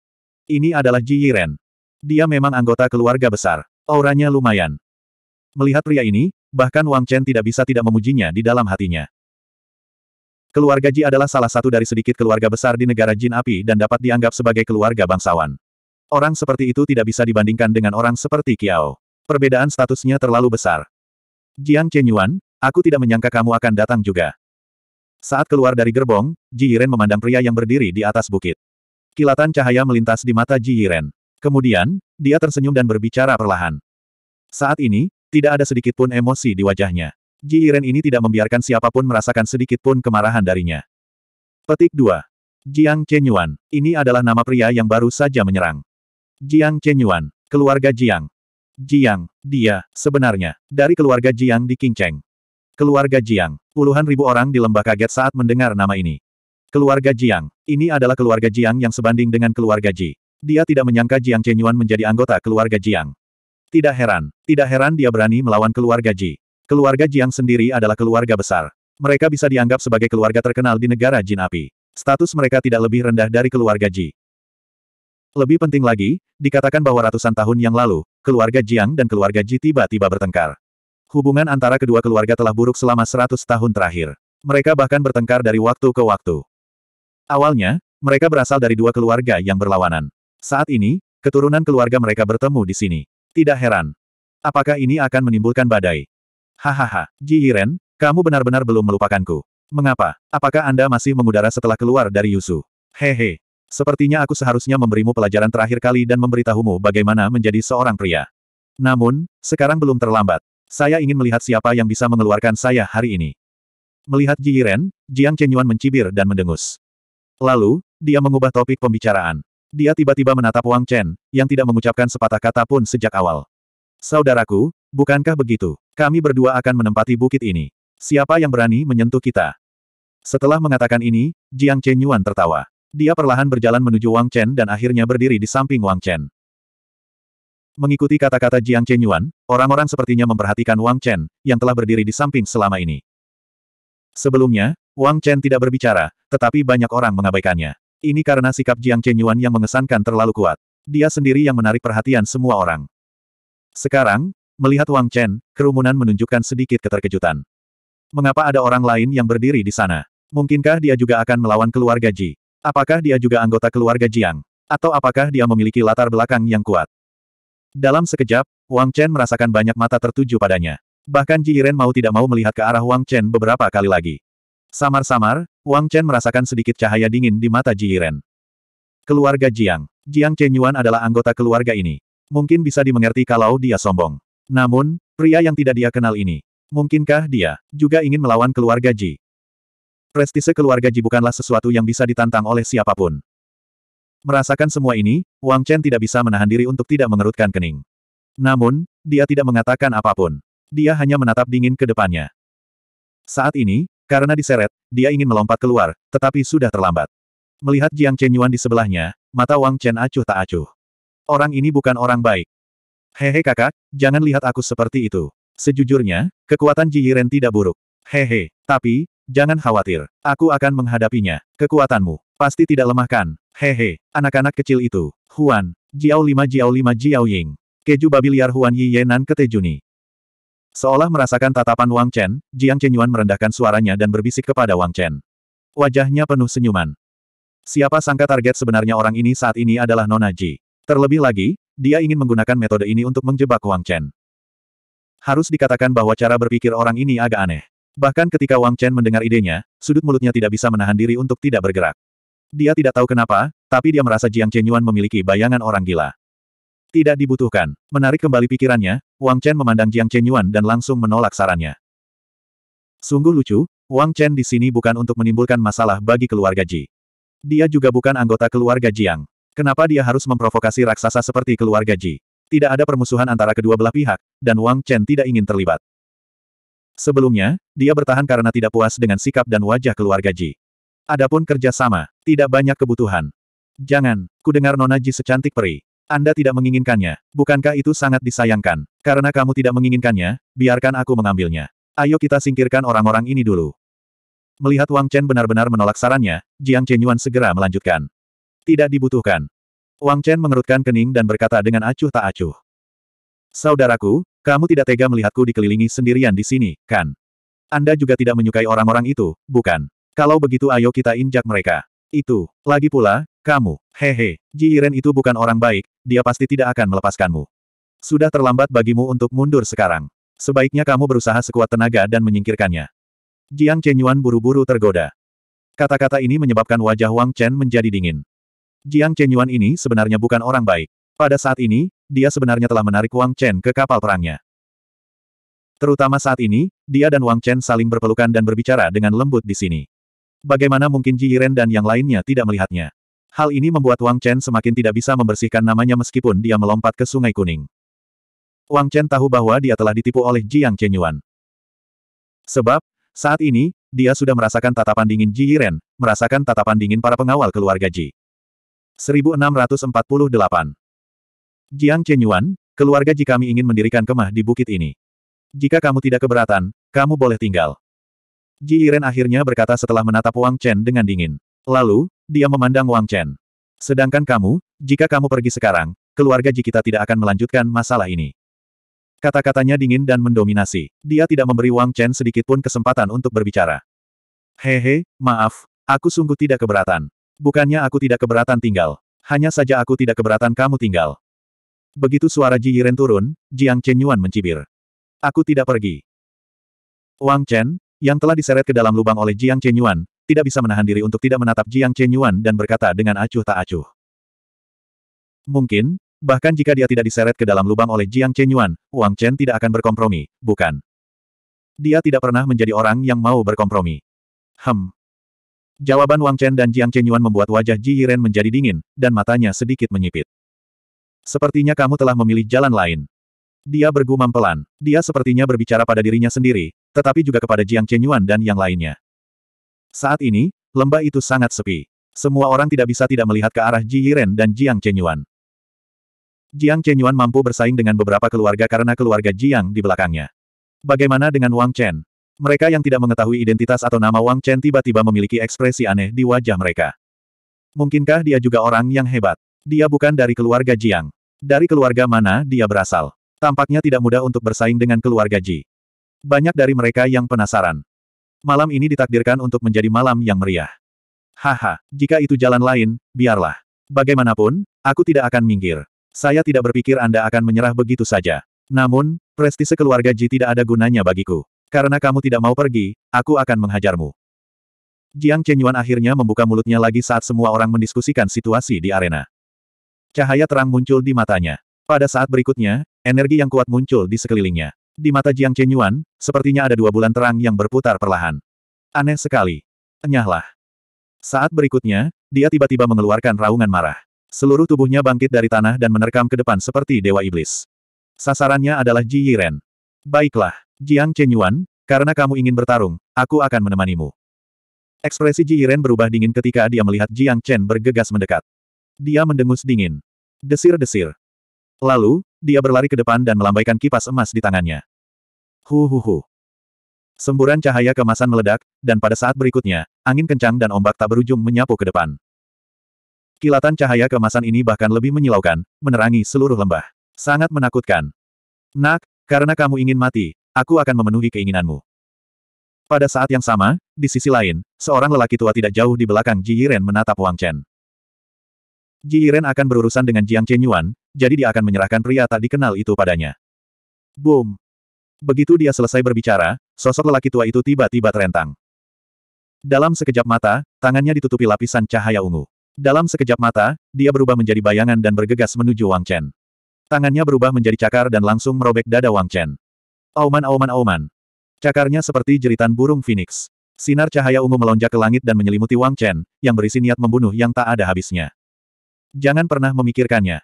Ini adalah Ji Yiren. Dia memang anggota keluarga besar. Auranya lumayan. Melihat pria ini, bahkan Wang Chen tidak bisa tidak memujinya di dalam hatinya. Keluarga Ji adalah salah satu dari sedikit keluarga besar di negara Jin Api dan dapat dianggap sebagai keluarga bangsawan. Orang seperti itu tidak bisa dibandingkan dengan orang seperti Kiao. Perbedaan statusnya terlalu besar. Jiang Chenyuan, aku tidak menyangka kamu akan datang juga. Saat keluar dari gerbong, Ji Yiren memandang pria yang berdiri di atas bukit. Kilatan cahaya melintas di mata Ji Yiren. Kemudian, dia tersenyum dan berbicara perlahan. Saat ini, tidak ada sedikit pun emosi di wajahnya. Ji Yiren ini tidak membiarkan siapapun merasakan sedikit pun kemarahan darinya. Petik 2. Jiang Chenyuan, ini adalah nama pria yang baru saja menyerang. Jiang Chenyuan, keluarga Jiang. Jiang, dia, sebenarnya, dari keluarga Jiang di Qingcheng. Keluarga Jiang, puluhan ribu orang di lembah kaget saat mendengar nama ini. Keluarga Jiang, ini adalah keluarga Jiang yang sebanding dengan keluarga Ji. Dia tidak menyangka Jiang Chenyuan menjadi anggota keluarga Jiang. Tidak heran, tidak heran dia berani melawan keluarga Ji. Keluarga Jiang sendiri adalah keluarga besar. Mereka bisa dianggap sebagai keluarga terkenal di negara Jin Api. Status mereka tidak lebih rendah dari keluarga Ji. Lebih penting lagi, dikatakan bahwa ratusan tahun yang lalu, keluarga Jiang dan keluarga Ji tiba-tiba bertengkar. Hubungan antara kedua keluarga telah buruk selama seratus tahun terakhir. Mereka bahkan bertengkar dari waktu ke waktu. Awalnya, mereka berasal dari dua keluarga yang berlawanan. Saat ini, keturunan keluarga mereka bertemu di sini. Tidak heran. Apakah ini akan menimbulkan badai? Hahaha, Ji Yiren, kamu benar-benar belum melupakanku. Mengapa? Apakah Anda masih mengudara setelah keluar dari Yusu? Hehe, Sepertinya aku seharusnya memberimu pelajaran terakhir kali dan memberitahumu bagaimana menjadi seorang pria. Namun, sekarang belum terlambat. Saya ingin melihat siapa yang bisa mengeluarkan saya hari ini. Melihat Ji Yiren, Jiang Chenyuan mencibir dan mendengus. Lalu, dia mengubah topik pembicaraan. Dia tiba-tiba menatap Wang Chen, yang tidak mengucapkan sepatah kata pun sejak awal. Saudaraku, bukankah begitu? Kami berdua akan menempati bukit ini. Siapa yang berani menyentuh kita? Setelah mengatakan ini, Jiang Chenyuan tertawa. Dia perlahan berjalan menuju Wang Chen dan akhirnya berdiri di samping Wang Chen. Mengikuti kata-kata Jiang Chen Yuan, orang-orang sepertinya memperhatikan Wang Chen, yang telah berdiri di samping selama ini. Sebelumnya, Wang Chen tidak berbicara, tetapi banyak orang mengabaikannya. Ini karena sikap Jiang Chen Yuan yang mengesankan terlalu kuat. Dia sendiri yang menarik perhatian semua orang. Sekarang, melihat Wang Chen, kerumunan menunjukkan sedikit keterkejutan. Mengapa ada orang lain yang berdiri di sana? Mungkinkah dia juga akan melawan keluarga Ji? Apakah dia juga anggota keluarga Jiang? Atau apakah dia memiliki latar belakang yang kuat? Dalam sekejap, Wang Chen merasakan banyak mata tertuju padanya. Bahkan Ji Yiren mau tidak mau melihat ke arah Wang Chen beberapa kali lagi. Samar-samar, Wang Chen merasakan sedikit cahaya dingin di mata Ji Yiren. Keluarga Jiang. Jiang Chen Yuan adalah anggota keluarga ini. Mungkin bisa dimengerti kalau dia sombong. Namun, pria yang tidak dia kenal ini. Mungkinkah dia juga ingin melawan keluarga Ji? Prestise keluarga Ji bukanlah sesuatu yang bisa ditantang oleh siapapun. Merasakan semua ini, Wang Chen tidak bisa menahan diri untuk tidak mengerutkan kening. Namun, dia tidak mengatakan apapun. Dia hanya menatap dingin ke depannya. Saat ini, karena diseret, dia ingin melompat keluar, tetapi sudah terlambat. Melihat Jiang Chen Yuan di sebelahnya, mata Wang Chen acuh tak acuh. Orang ini bukan orang baik. Hehe kakak, jangan lihat aku seperti itu. Sejujurnya, kekuatan Ji Yiren tidak buruk. Hehe, tapi, Jangan khawatir. Aku akan menghadapinya. Kekuatanmu. Pasti tidak lemahkan. Hehe. Anak-anak kecil itu. Huan. Jiao Lima Jiao Lima Jiao Ying. Keju babi liar Huan Yi Yenan ke Tejuni. Seolah merasakan tatapan Wang Chen, Jiang Chenyuan merendahkan suaranya dan berbisik kepada Wang Chen. Wajahnya penuh senyuman. Siapa sangka target sebenarnya orang ini saat ini adalah Nona Ji. Terlebih lagi, dia ingin menggunakan metode ini untuk menjebak Wang Chen. Harus dikatakan bahwa cara berpikir orang ini agak aneh. Bahkan ketika Wang Chen mendengar idenya, sudut mulutnya tidak bisa menahan diri untuk tidak bergerak. Dia tidak tahu kenapa, tapi dia merasa Jiang Yuan memiliki bayangan orang gila. Tidak dibutuhkan. Menarik kembali pikirannya, Wang Chen memandang Jiang Yuan dan langsung menolak sarannya. Sungguh lucu, Wang Chen di sini bukan untuk menimbulkan masalah bagi keluarga Ji. Dia juga bukan anggota keluarga Jiang. Kenapa dia harus memprovokasi raksasa seperti keluarga Ji? Tidak ada permusuhan antara kedua belah pihak, dan Wang Chen tidak ingin terlibat. Sebelumnya, dia bertahan karena tidak puas dengan sikap dan wajah keluarga Ji. Adapun kerjasama, tidak banyak kebutuhan. Jangan, ku dengar Nona Ji secantik peri. Anda tidak menginginkannya, bukankah itu sangat disayangkan? Karena kamu tidak menginginkannya, biarkan aku mengambilnya. Ayo kita singkirkan orang-orang ini dulu. Melihat Wang Chen benar-benar menolak sarannya, Jiang Chen Yuan segera melanjutkan. Tidak dibutuhkan. Wang Chen mengerutkan kening dan berkata dengan acuh tak acuh. Saudaraku, kamu tidak tega melihatku dikelilingi sendirian di sini, kan? Anda juga tidak menyukai orang-orang itu, bukan? Kalau begitu ayo kita injak mereka. Itu. Lagi pula, kamu. Hehe, Ji itu bukan orang baik, dia pasti tidak akan melepaskanmu. Sudah terlambat bagimu untuk mundur sekarang. Sebaiknya kamu berusaha sekuat tenaga dan menyingkirkannya. Jiang Chenyuan buru-buru tergoda. Kata-kata ini menyebabkan wajah Wang Chen menjadi dingin. Jiang Chenyuan ini sebenarnya bukan orang baik. Pada saat ini, dia sebenarnya telah menarik Wang Chen ke kapal perangnya. Terutama saat ini, dia dan Wang Chen saling berpelukan dan berbicara dengan lembut di sini. Bagaimana mungkin Ji Yiren dan yang lainnya tidak melihatnya? Hal ini membuat Wang Chen semakin tidak bisa membersihkan namanya meskipun dia melompat ke Sungai Kuning. Wang Chen tahu bahwa dia telah ditipu oleh Jiang Chenyuan. Sebab, saat ini, dia sudah merasakan tatapan dingin Ji Yiren, merasakan tatapan dingin para pengawal keluarga Ji. 1648 Jiang Chenyuan, keluarga Ji kami ingin mendirikan kemah di bukit ini. Jika kamu tidak keberatan, kamu boleh tinggal. Ji Iren akhirnya berkata setelah menatap Wang Chen dengan dingin. Lalu, dia memandang Wang Chen. Sedangkan kamu, jika kamu pergi sekarang, keluarga Ji kita tidak akan melanjutkan masalah ini. Kata-katanya dingin dan mendominasi. Dia tidak memberi Wang Chen sedikit pun kesempatan untuk berbicara. Hehe, maaf, aku sungguh tidak keberatan. Bukannya aku tidak keberatan tinggal. Hanya saja aku tidak keberatan kamu tinggal. Begitu suara Ji Yiren turun, Jiang Chen Yuan mencibir. Aku tidak pergi. Wang Chen, yang telah diseret ke dalam lubang oleh Jiang Chen Yuan, tidak bisa menahan diri untuk tidak menatap Jiang Chen Yuan dan berkata dengan acuh tak acuh. Mungkin, bahkan jika dia tidak diseret ke dalam lubang oleh Jiang Chen Yuan, Wang Chen tidak akan berkompromi, bukan? Dia tidak pernah menjadi orang yang mau berkompromi. Hem. Jawaban Wang Chen dan Jiang Chen Yuan membuat wajah Ji Yiren menjadi dingin, dan matanya sedikit menyipit. Sepertinya kamu telah memilih jalan lain. Dia bergumam pelan. Dia sepertinya berbicara pada dirinya sendiri, tetapi juga kepada Jiang Chenyuan dan yang lainnya. Saat ini, lembah itu sangat sepi. Semua orang tidak bisa tidak melihat ke arah Ji Yiren dan Jiang Chenyuan. Jiang Chenyuan mampu bersaing dengan beberapa keluarga karena keluarga Jiang di belakangnya. Bagaimana dengan Wang Chen? Mereka yang tidak mengetahui identitas atau nama Wang Chen tiba-tiba memiliki ekspresi aneh di wajah mereka. Mungkinkah dia juga orang yang hebat? Dia bukan dari keluarga Jiang. Dari keluarga mana dia berasal? Tampaknya tidak mudah untuk bersaing dengan keluarga Ji. Banyak dari mereka yang penasaran. Malam ini ditakdirkan untuk menjadi malam yang meriah. Haha, jika itu jalan lain, biarlah. Bagaimanapun, aku tidak akan minggir. Saya tidak berpikir Anda akan menyerah begitu saja. Namun, prestise keluarga Ji tidak ada gunanya bagiku. Karena kamu tidak mau pergi, aku akan menghajarmu. Jiang Chenyuan akhirnya membuka mulutnya lagi saat semua orang mendiskusikan situasi di arena. Cahaya terang muncul di matanya. Pada saat berikutnya, energi yang kuat muncul di sekelilingnya. Di mata Jiang Chen Yuan, sepertinya ada dua bulan terang yang berputar perlahan. Aneh sekali. Enyahlah. Saat berikutnya, dia tiba-tiba mengeluarkan raungan marah. Seluruh tubuhnya bangkit dari tanah dan menerkam ke depan seperti dewa iblis. Sasarannya adalah Ji Yiren. Baiklah, Jiang Chen Yuan, karena kamu ingin bertarung, aku akan menemanimu. Ekspresi Ji Yiren berubah dingin ketika dia melihat Jiang Chen bergegas mendekat. Dia mendengus dingin. Desir-desir. Lalu, dia berlari ke depan dan melambaikan kipas emas di tangannya. Hu hu hu. Semburan cahaya kemasan meledak, dan pada saat berikutnya, angin kencang dan ombak tak berujung menyapu ke depan. Kilatan cahaya kemasan ini bahkan lebih menyilaukan, menerangi seluruh lembah. Sangat menakutkan. Nak, karena kamu ingin mati, aku akan memenuhi keinginanmu. Pada saat yang sama, di sisi lain, seorang lelaki tua tidak jauh di belakang Ji Yiren menatap Wang Chen. Ji Yiren akan berurusan dengan Jiang Chenyuan, jadi dia akan menyerahkan pria tak dikenal itu padanya. Boom! Begitu dia selesai berbicara, sosok lelaki tua itu tiba-tiba terentang. Dalam sekejap mata, tangannya ditutupi lapisan cahaya ungu. Dalam sekejap mata, dia berubah menjadi bayangan dan bergegas menuju Wang Chen. Tangannya berubah menjadi cakar dan langsung merobek dada Wang Chen. Auman auman auman. Cakarnya seperti jeritan burung phoenix. Sinar cahaya ungu melonjak ke langit dan menyelimuti Wang Chen, yang berisi niat membunuh yang tak ada habisnya. Jangan pernah memikirkannya.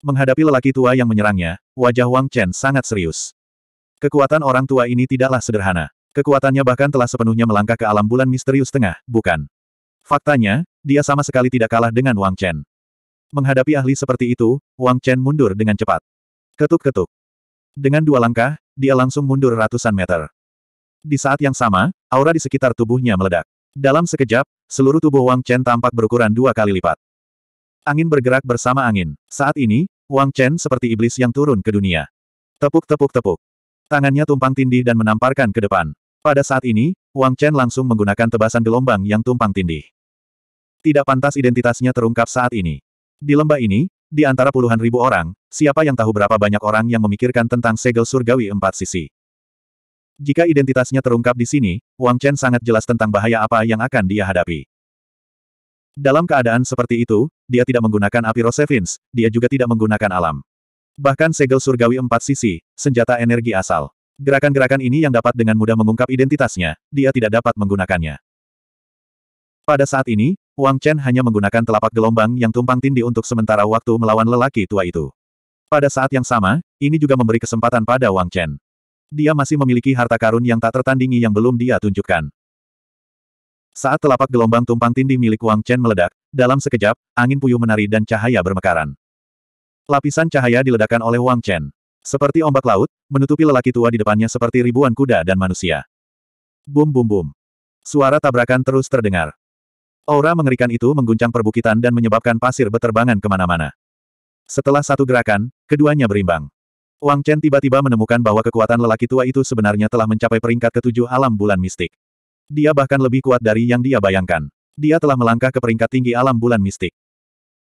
Menghadapi lelaki tua yang menyerangnya, wajah Wang Chen sangat serius. Kekuatan orang tua ini tidaklah sederhana. Kekuatannya bahkan telah sepenuhnya melangkah ke alam bulan misterius tengah, bukan? Faktanya, dia sama sekali tidak kalah dengan Wang Chen. Menghadapi ahli seperti itu, Wang Chen mundur dengan cepat. Ketuk-ketuk. Dengan dua langkah, dia langsung mundur ratusan meter. Di saat yang sama, aura di sekitar tubuhnya meledak. Dalam sekejap, seluruh tubuh Wang Chen tampak berukuran dua kali lipat. Angin bergerak bersama angin. Saat ini, Wang Chen seperti iblis yang turun ke dunia. Tepuk-tepuk-tepuk. Tangannya tumpang tindih dan menamparkan ke depan. Pada saat ini, Wang Chen langsung menggunakan tebasan gelombang yang tumpang tindih. Tidak pantas identitasnya terungkap saat ini. Di lembah ini, di antara puluhan ribu orang, siapa yang tahu berapa banyak orang yang memikirkan tentang segel surgawi empat sisi. Jika identitasnya terungkap di sini, Wang Chen sangat jelas tentang bahaya apa yang akan dia hadapi. Dalam keadaan seperti itu, dia tidak menggunakan api Rosevins, dia juga tidak menggunakan alam. Bahkan segel surgawi empat sisi, senjata energi asal. Gerakan-gerakan ini yang dapat dengan mudah mengungkap identitasnya, dia tidak dapat menggunakannya. Pada saat ini, Wang Chen hanya menggunakan telapak gelombang yang tumpang tindih untuk sementara waktu melawan lelaki tua itu. Pada saat yang sama, ini juga memberi kesempatan pada Wang Chen. Dia masih memiliki harta karun yang tak tertandingi yang belum dia tunjukkan. Saat telapak gelombang tumpang tindih milik Wang Chen meledak, dalam sekejap, angin puyuh menari dan cahaya bermekaran. Lapisan cahaya diledakkan oleh Wang Chen. Seperti ombak laut, menutupi lelaki tua di depannya seperti ribuan kuda dan manusia. Bum bum bum. Suara tabrakan terus terdengar. Aura mengerikan itu mengguncang perbukitan dan menyebabkan pasir beterbangan kemana-mana. Setelah satu gerakan, keduanya berimbang. Wang Chen tiba-tiba menemukan bahwa kekuatan lelaki tua itu sebenarnya telah mencapai peringkat ketujuh alam bulan mistik. Dia bahkan lebih kuat dari yang dia bayangkan. Dia telah melangkah ke peringkat tinggi alam bulan mistik.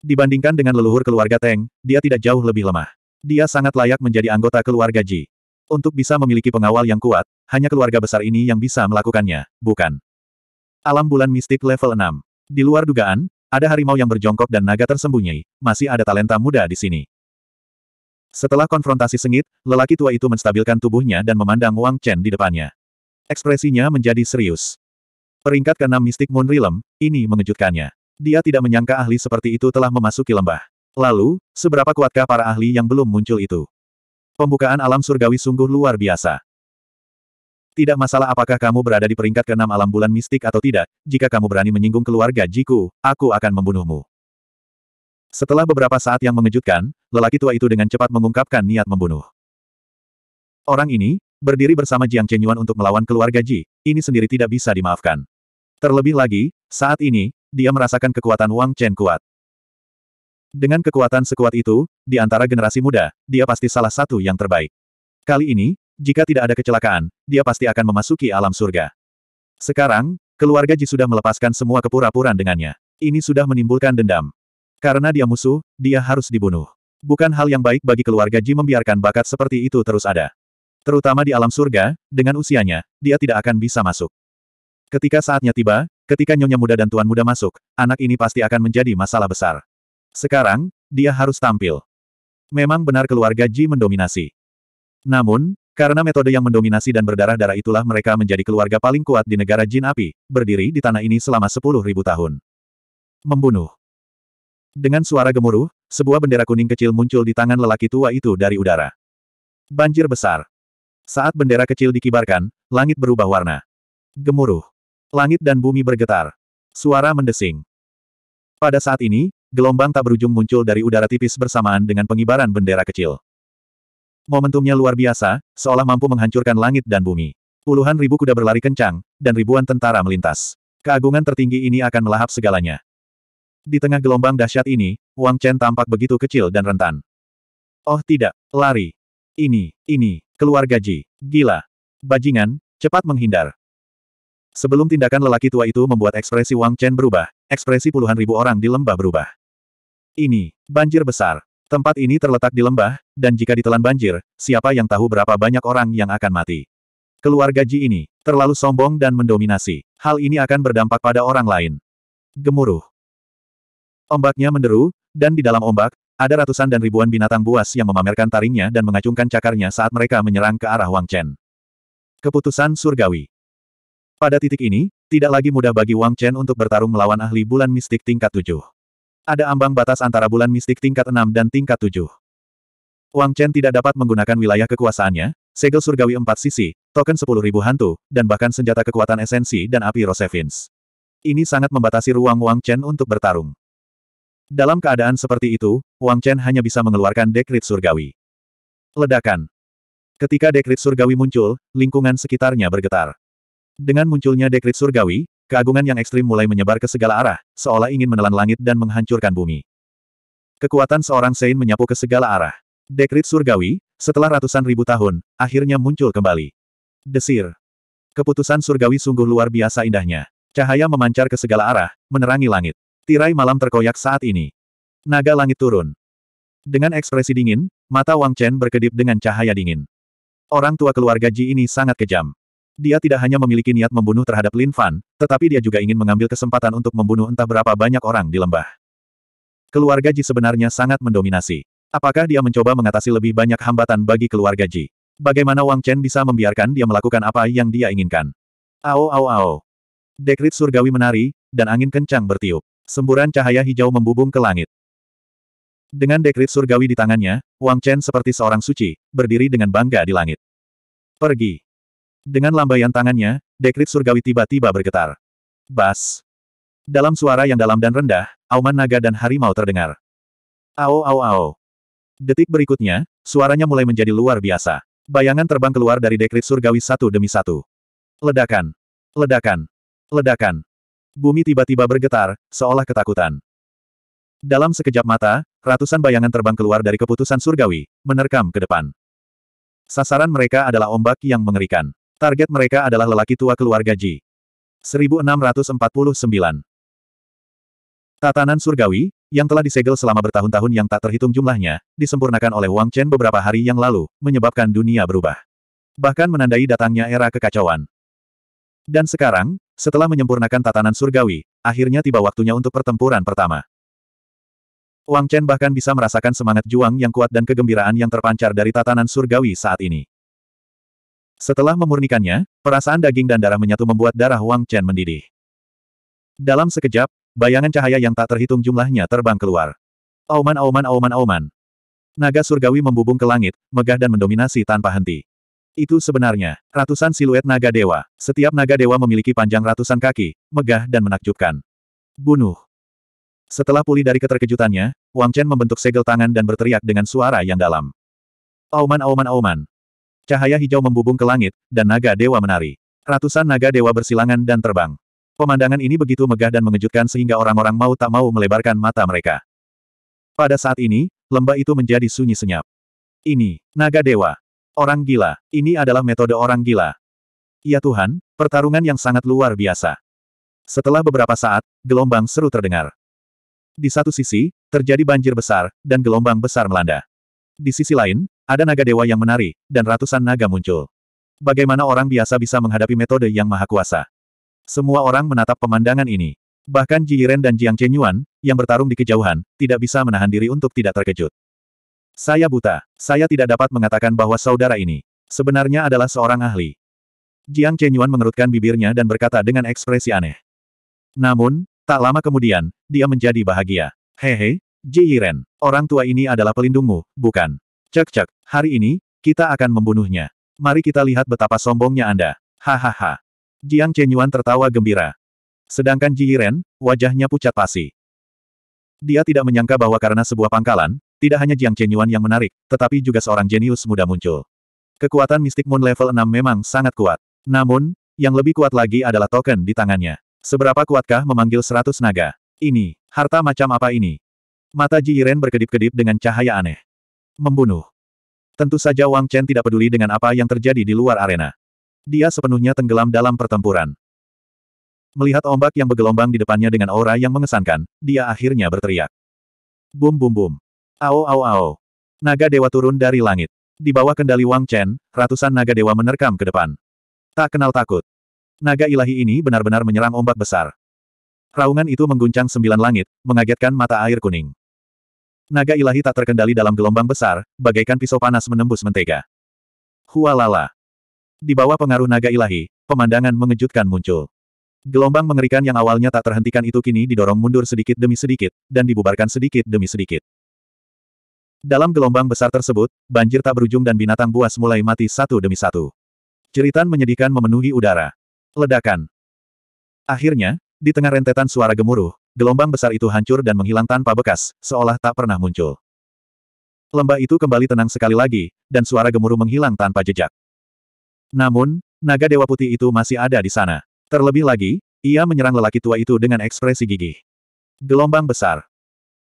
Dibandingkan dengan leluhur keluarga Teng, dia tidak jauh lebih lemah. Dia sangat layak menjadi anggota keluarga Ji. Untuk bisa memiliki pengawal yang kuat, hanya keluarga besar ini yang bisa melakukannya, bukan? Alam bulan mistik level 6. Di luar dugaan, ada harimau yang berjongkok dan naga tersembunyi, masih ada talenta muda di sini. Setelah konfrontasi sengit, lelaki tua itu menstabilkan tubuhnya dan memandang Wang Chen di depannya. Ekspresinya menjadi serius. Peringkat keenam 6 Mystic Moon Realm, ini mengejutkannya. Dia tidak menyangka ahli seperti itu telah memasuki lembah. Lalu, seberapa kuatkah para ahli yang belum muncul itu? Pembukaan alam surgawi sungguh luar biasa. Tidak masalah apakah kamu berada di peringkat keenam alam bulan mistik atau tidak, jika kamu berani menyinggung keluarga Jiku, aku akan membunuhmu. Setelah beberapa saat yang mengejutkan, lelaki tua itu dengan cepat mengungkapkan niat membunuh. Orang ini, Berdiri bersama Jiang Chenyuan untuk melawan keluarga Ji, ini sendiri tidak bisa dimaafkan. Terlebih lagi, saat ini, dia merasakan kekuatan Wang Chen kuat. Dengan kekuatan sekuat itu, di antara generasi muda, dia pasti salah satu yang terbaik. Kali ini, jika tidak ada kecelakaan, dia pasti akan memasuki alam surga. Sekarang, keluarga Ji sudah melepaskan semua kepura puraan dengannya. Ini sudah menimbulkan dendam. Karena dia musuh, dia harus dibunuh. Bukan hal yang baik bagi keluarga Ji membiarkan bakat seperti itu terus ada. Terutama di alam surga, dengan usianya, dia tidak akan bisa masuk. Ketika saatnya tiba, ketika Nyonya Muda dan Tuan Muda masuk, anak ini pasti akan menjadi masalah besar. Sekarang, dia harus tampil. Memang benar keluarga Ji mendominasi. Namun, karena metode yang mendominasi dan berdarah-darah itulah mereka menjadi keluarga paling kuat di negara Jin Api, berdiri di tanah ini selama 10.000 tahun. Membunuh. Dengan suara gemuruh, sebuah bendera kuning kecil muncul di tangan lelaki tua itu dari udara. Banjir besar. Saat bendera kecil dikibarkan, langit berubah warna. Gemuruh. Langit dan bumi bergetar. Suara mendesing. Pada saat ini, gelombang tak berujung muncul dari udara tipis bersamaan dengan pengibaran bendera kecil. Momentumnya luar biasa, seolah mampu menghancurkan langit dan bumi. Puluhan ribu kuda berlari kencang, dan ribuan tentara melintas. Keagungan tertinggi ini akan melahap segalanya. Di tengah gelombang dahsyat ini, Wang Chen tampak begitu kecil dan rentan. Oh tidak, lari. Ini, ini, Keluarga Ji. Gila. Bajingan, cepat menghindar. Sebelum tindakan lelaki tua itu membuat ekspresi Wang Chen berubah, ekspresi puluhan ribu orang di lembah berubah. Ini, banjir besar. Tempat ini terletak di lembah, dan jika ditelan banjir, siapa yang tahu berapa banyak orang yang akan mati. Keluarga Ji ini, terlalu sombong dan mendominasi. Hal ini akan berdampak pada orang lain. Gemuruh. Ombaknya menderu, dan di dalam ombak, ada ratusan dan ribuan binatang buas yang memamerkan taringnya dan mengacungkan cakarnya saat mereka menyerang ke arah Wang Chen. Keputusan Surgawi Pada titik ini, tidak lagi mudah bagi Wang Chen untuk bertarung melawan ahli bulan mistik tingkat 7. Ada ambang batas antara bulan mistik tingkat 6 dan tingkat 7. Wang Chen tidak dapat menggunakan wilayah kekuasaannya, segel surgawi empat sisi, token sepuluh ribu hantu, dan bahkan senjata kekuatan esensi dan api Rosevins. Ini sangat membatasi ruang Wang Chen untuk bertarung. Dalam keadaan seperti itu, Wang Chen hanya bisa mengeluarkan dekrit surgawi. Ledakan. Ketika dekrit surgawi muncul, lingkungan sekitarnya bergetar. Dengan munculnya dekrit surgawi, keagungan yang ekstrim mulai menyebar ke segala arah, seolah ingin menelan langit dan menghancurkan bumi. Kekuatan seorang Sein menyapu ke segala arah. Dekrit surgawi, setelah ratusan ribu tahun, akhirnya muncul kembali. Desir. Keputusan surgawi sungguh luar biasa indahnya. Cahaya memancar ke segala arah, menerangi langit. Tirai malam terkoyak saat ini. Naga langit turun. Dengan ekspresi dingin, mata Wang Chen berkedip dengan cahaya dingin. Orang tua keluarga Ji ini sangat kejam. Dia tidak hanya memiliki niat membunuh terhadap Lin Fan, tetapi dia juga ingin mengambil kesempatan untuk membunuh entah berapa banyak orang di lembah. Keluarga Ji sebenarnya sangat mendominasi. Apakah dia mencoba mengatasi lebih banyak hambatan bagi keluarga Ji? Bagaimana Wang Chen bisa membiarkan dia melakukan apa yang dia inginkan? Ao ao ao. Dekrit surgawi menari, dan angin kencang bertiup. Semburan cahaya hijau membubung ke langit. Dengan dekrit surgawi di tangannya, Wang Chen seperti seorang suci, berdiri dengan bangga di langit. Pergi. Dengan lambaian tangannya, dekrit surgawi tiba-tiba bergetar. Bas. Dalam suara yang dalam dan rendah, auman naga dan harimau terdengar. Ao ao ao. Detik berikutnya, suaranya mulai menjadi luar biasa. Bayangan terbang keluar dari dekrit surgawi satu demi satu. Ledakan. Ledakan. Ledakan bumi tiba-tiba bergetar, seolah ketakutan. Dalam sekejap mata, ratusan bayangan terbang keluar dari keputusan surgawi, menerkam ke depan. Sasaran mereka adalah ombak yang mengerikan. Target mereka adalah lelaki tua keluarga Ji. 1649 Tatanan surgawi, yang telah disegel selama bertahun-tahun yang tak terhitung jumlahnya, disempurnakan oleh Wang Chen beberapa hari yang lalu, menyebabkan dunia berubah. Bahkan menandai datangnya era kekacauan. Dan sekarang, setelah menyempurnakan tatanan surgawi, akhirnya tiba waktunya untuk pertempuran pertama. Wang Chen bahkan bisa merasakan semangat juang yang kuat dan kegembiraan yang terpancar dari tatanan surgawi saat ini. Setelah memurnikannya, perasaan daging dan darah menyatu membuat darah Wang Chen mendidih. Dalam sekejap, bayangan cahaya yang tak terhitung jumlahnya terbang keluar. Auman auman auman auman. Naga surgawi membubung ke langit, megah dan mendominasi tanpa henti. Itu sebenarnya, ratusan siluet naga dewa. Setiap naga dewa memiliki panjang ratusan kaki, megah dan menakjubkan. Bunuh. Setelah pulih dari keterkejutannya, Wang Chen membentuk segel tangan dan berteriak dengan suara yang dalam. Auman auman auman. Cahaya hijau membubung ke langit, dan naga dewa menari. Ratusan naga dewa bersilangan dan terbang. Pemandangan ini begitu megah dan mengejutkan sehingga orang-orang mau tak mau melebarkan mata mereka. Pada saat ini, lembah itu menjadi sunyi senyap. Ini, naga dewa, Orang gila. Ini adalah metode orang gila. Ya Tuhan, pertarungan yang sangat luar biasa. Setelah beberapa saat, gelombang seru terdengar. Di satu sisi, terjadi banjir besar, dan gelombang besar melanda. Di sisi lain, ada naga dewa yang menari, dan ratusan naga muncul. Bagaimana orang biasa bisa menghadapi metode yang maha kuasa? Semua orang menatap pemandangan ini. Bahkan Ji Yiren dan Jiang Chenyuan, yang bertarung di kejauhan, tidak bisa menahan diri untuk tidak terkejut. Saya buta. Saya tidak dapat mengatakan bahwa saudara ini sebenarnya adalah seorang ahli. Jiang Chenyuan mengerutkan bibirnya dan berkata dengan ekspresi aneh. Namun, tak lama kemudian, dia menjadi bahagia. Hehe, Ji Yiren, orang tua ini adalah pelindungmu, bukan? Cek-cek, hari ini, kita akan membunuhnya. Mari kita lihat betapa sombongnya Anda. Hahaha. Jiang Chenyuan tertawa gembira. Sedangkan Ji Yiren, wajahnya pucat pasi. Dia tidak menyangka bahwa karena sebuah pangkalan, tidak hanya Jiang Chenyuan yang menarik, tetapi juga seorang jenius muda muncul. Kekuatan Mystic Moon level 6 memang sangat kuat. Namun, yang lebih kuat lagi adalah token di tangannya. Seberapa kuatkah memanggil seratus naga? Ini, harta macam apa ini? Mata Ji Yiren berkedip-kedip dengan cahaya aneh. Membunuh. Tentu saja Wang Chen tidak peduli dengan apa yang terjadi di luar arena. Dia sepenuhnya tenggelam dalam pertempuran. Melihat ombak yang bergelombang di depannya dengan aura yang mengesankan, dia akhirnya berteriak. Bum bum bum. Ao ao ao. Naga dewa turun dari langit. Di bawah kendali Wang Chen, ratusan naga dewa menerkam ke depan. Tak kenal takut. Naga ilahi ini benar-benar menyerang ombak besar. Raungan itu mengguncang sembilan langit, mengagetkan mata air kuning. Naga ilahi tak terkendali dalam gelombang besar, bagaikan pisau panas menembus mentega. Hualala. Di bawah pengaruh naga ilahi, pemandangan mengejutkan muncul. Gelombang mengerikan yang awalnya tak terhentikan itu kini didorong mundur sedikit demi sedikit, dan dibubarkan sedikit demi sedikit. Dalam gelombang besar tersebut, banjir tak berujung dan binatang buas mulai mati satu demi satu. Ceritan menyedihkan memenuhi udara. Ledakan. Akhirnya, di tengah rentetan suara gemuruh, gelombang besar itu hancur dan menghilang tanpa bekas, seolah tak pernah muncul. Lembah itu kembali tenang sekali lagi, dan suara gemuruh menghilang tanpa jejak. Namun, naga dewa putih itu masih ada di sana. Terlebih lagi, ia menyerang lelaki tua itu dengan ekspresi gigih. Gelombang besar.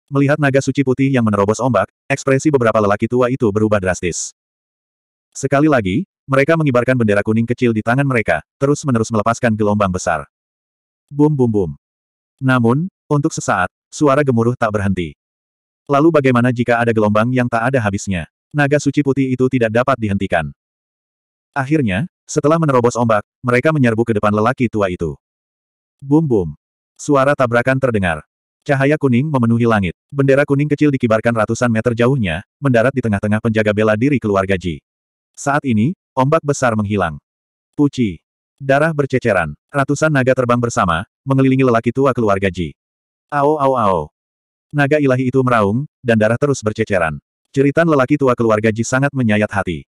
Melihat naga suci putih yang menerobos ombak, ekspresi beberapa lelaki tua itu berubah drastis. Sekali lagi, mereka mengibarkan bendera kuning kecil di tangan mereka, terus-menerus melepaskan gelombang besar. Bum bum bum. Namun, untuk sesaat, suara gemuruh tak berhenti. Lalu bagaimana jika ada gelombang yang tak ada habisnya? Naga suci putih itu tidak dapat dihentikan. Akhirnya, setelah menerobos ombak, mereka menyerbu ke depan lelaki tua itu. Bum bum. Suara tabrakan terdengar. Cahaya kuning memenuhi langit. Bendera kuning kecil dikibarkan ratusan meter jauhnya, mendarat di tengah-tengah penjaga bela diri keluarga Ji. Saat ini, ombak besar menghilang. Puci. Darah berceceran. Ratusan naga terbang bersama, mengelilingi lelaki tua keluarga Ji. Ao ao ao. Naga ilahi itu meraung, dan darah terus berceceran. Ceritan lelaki tua keluarga Ji sangat menyayat hati.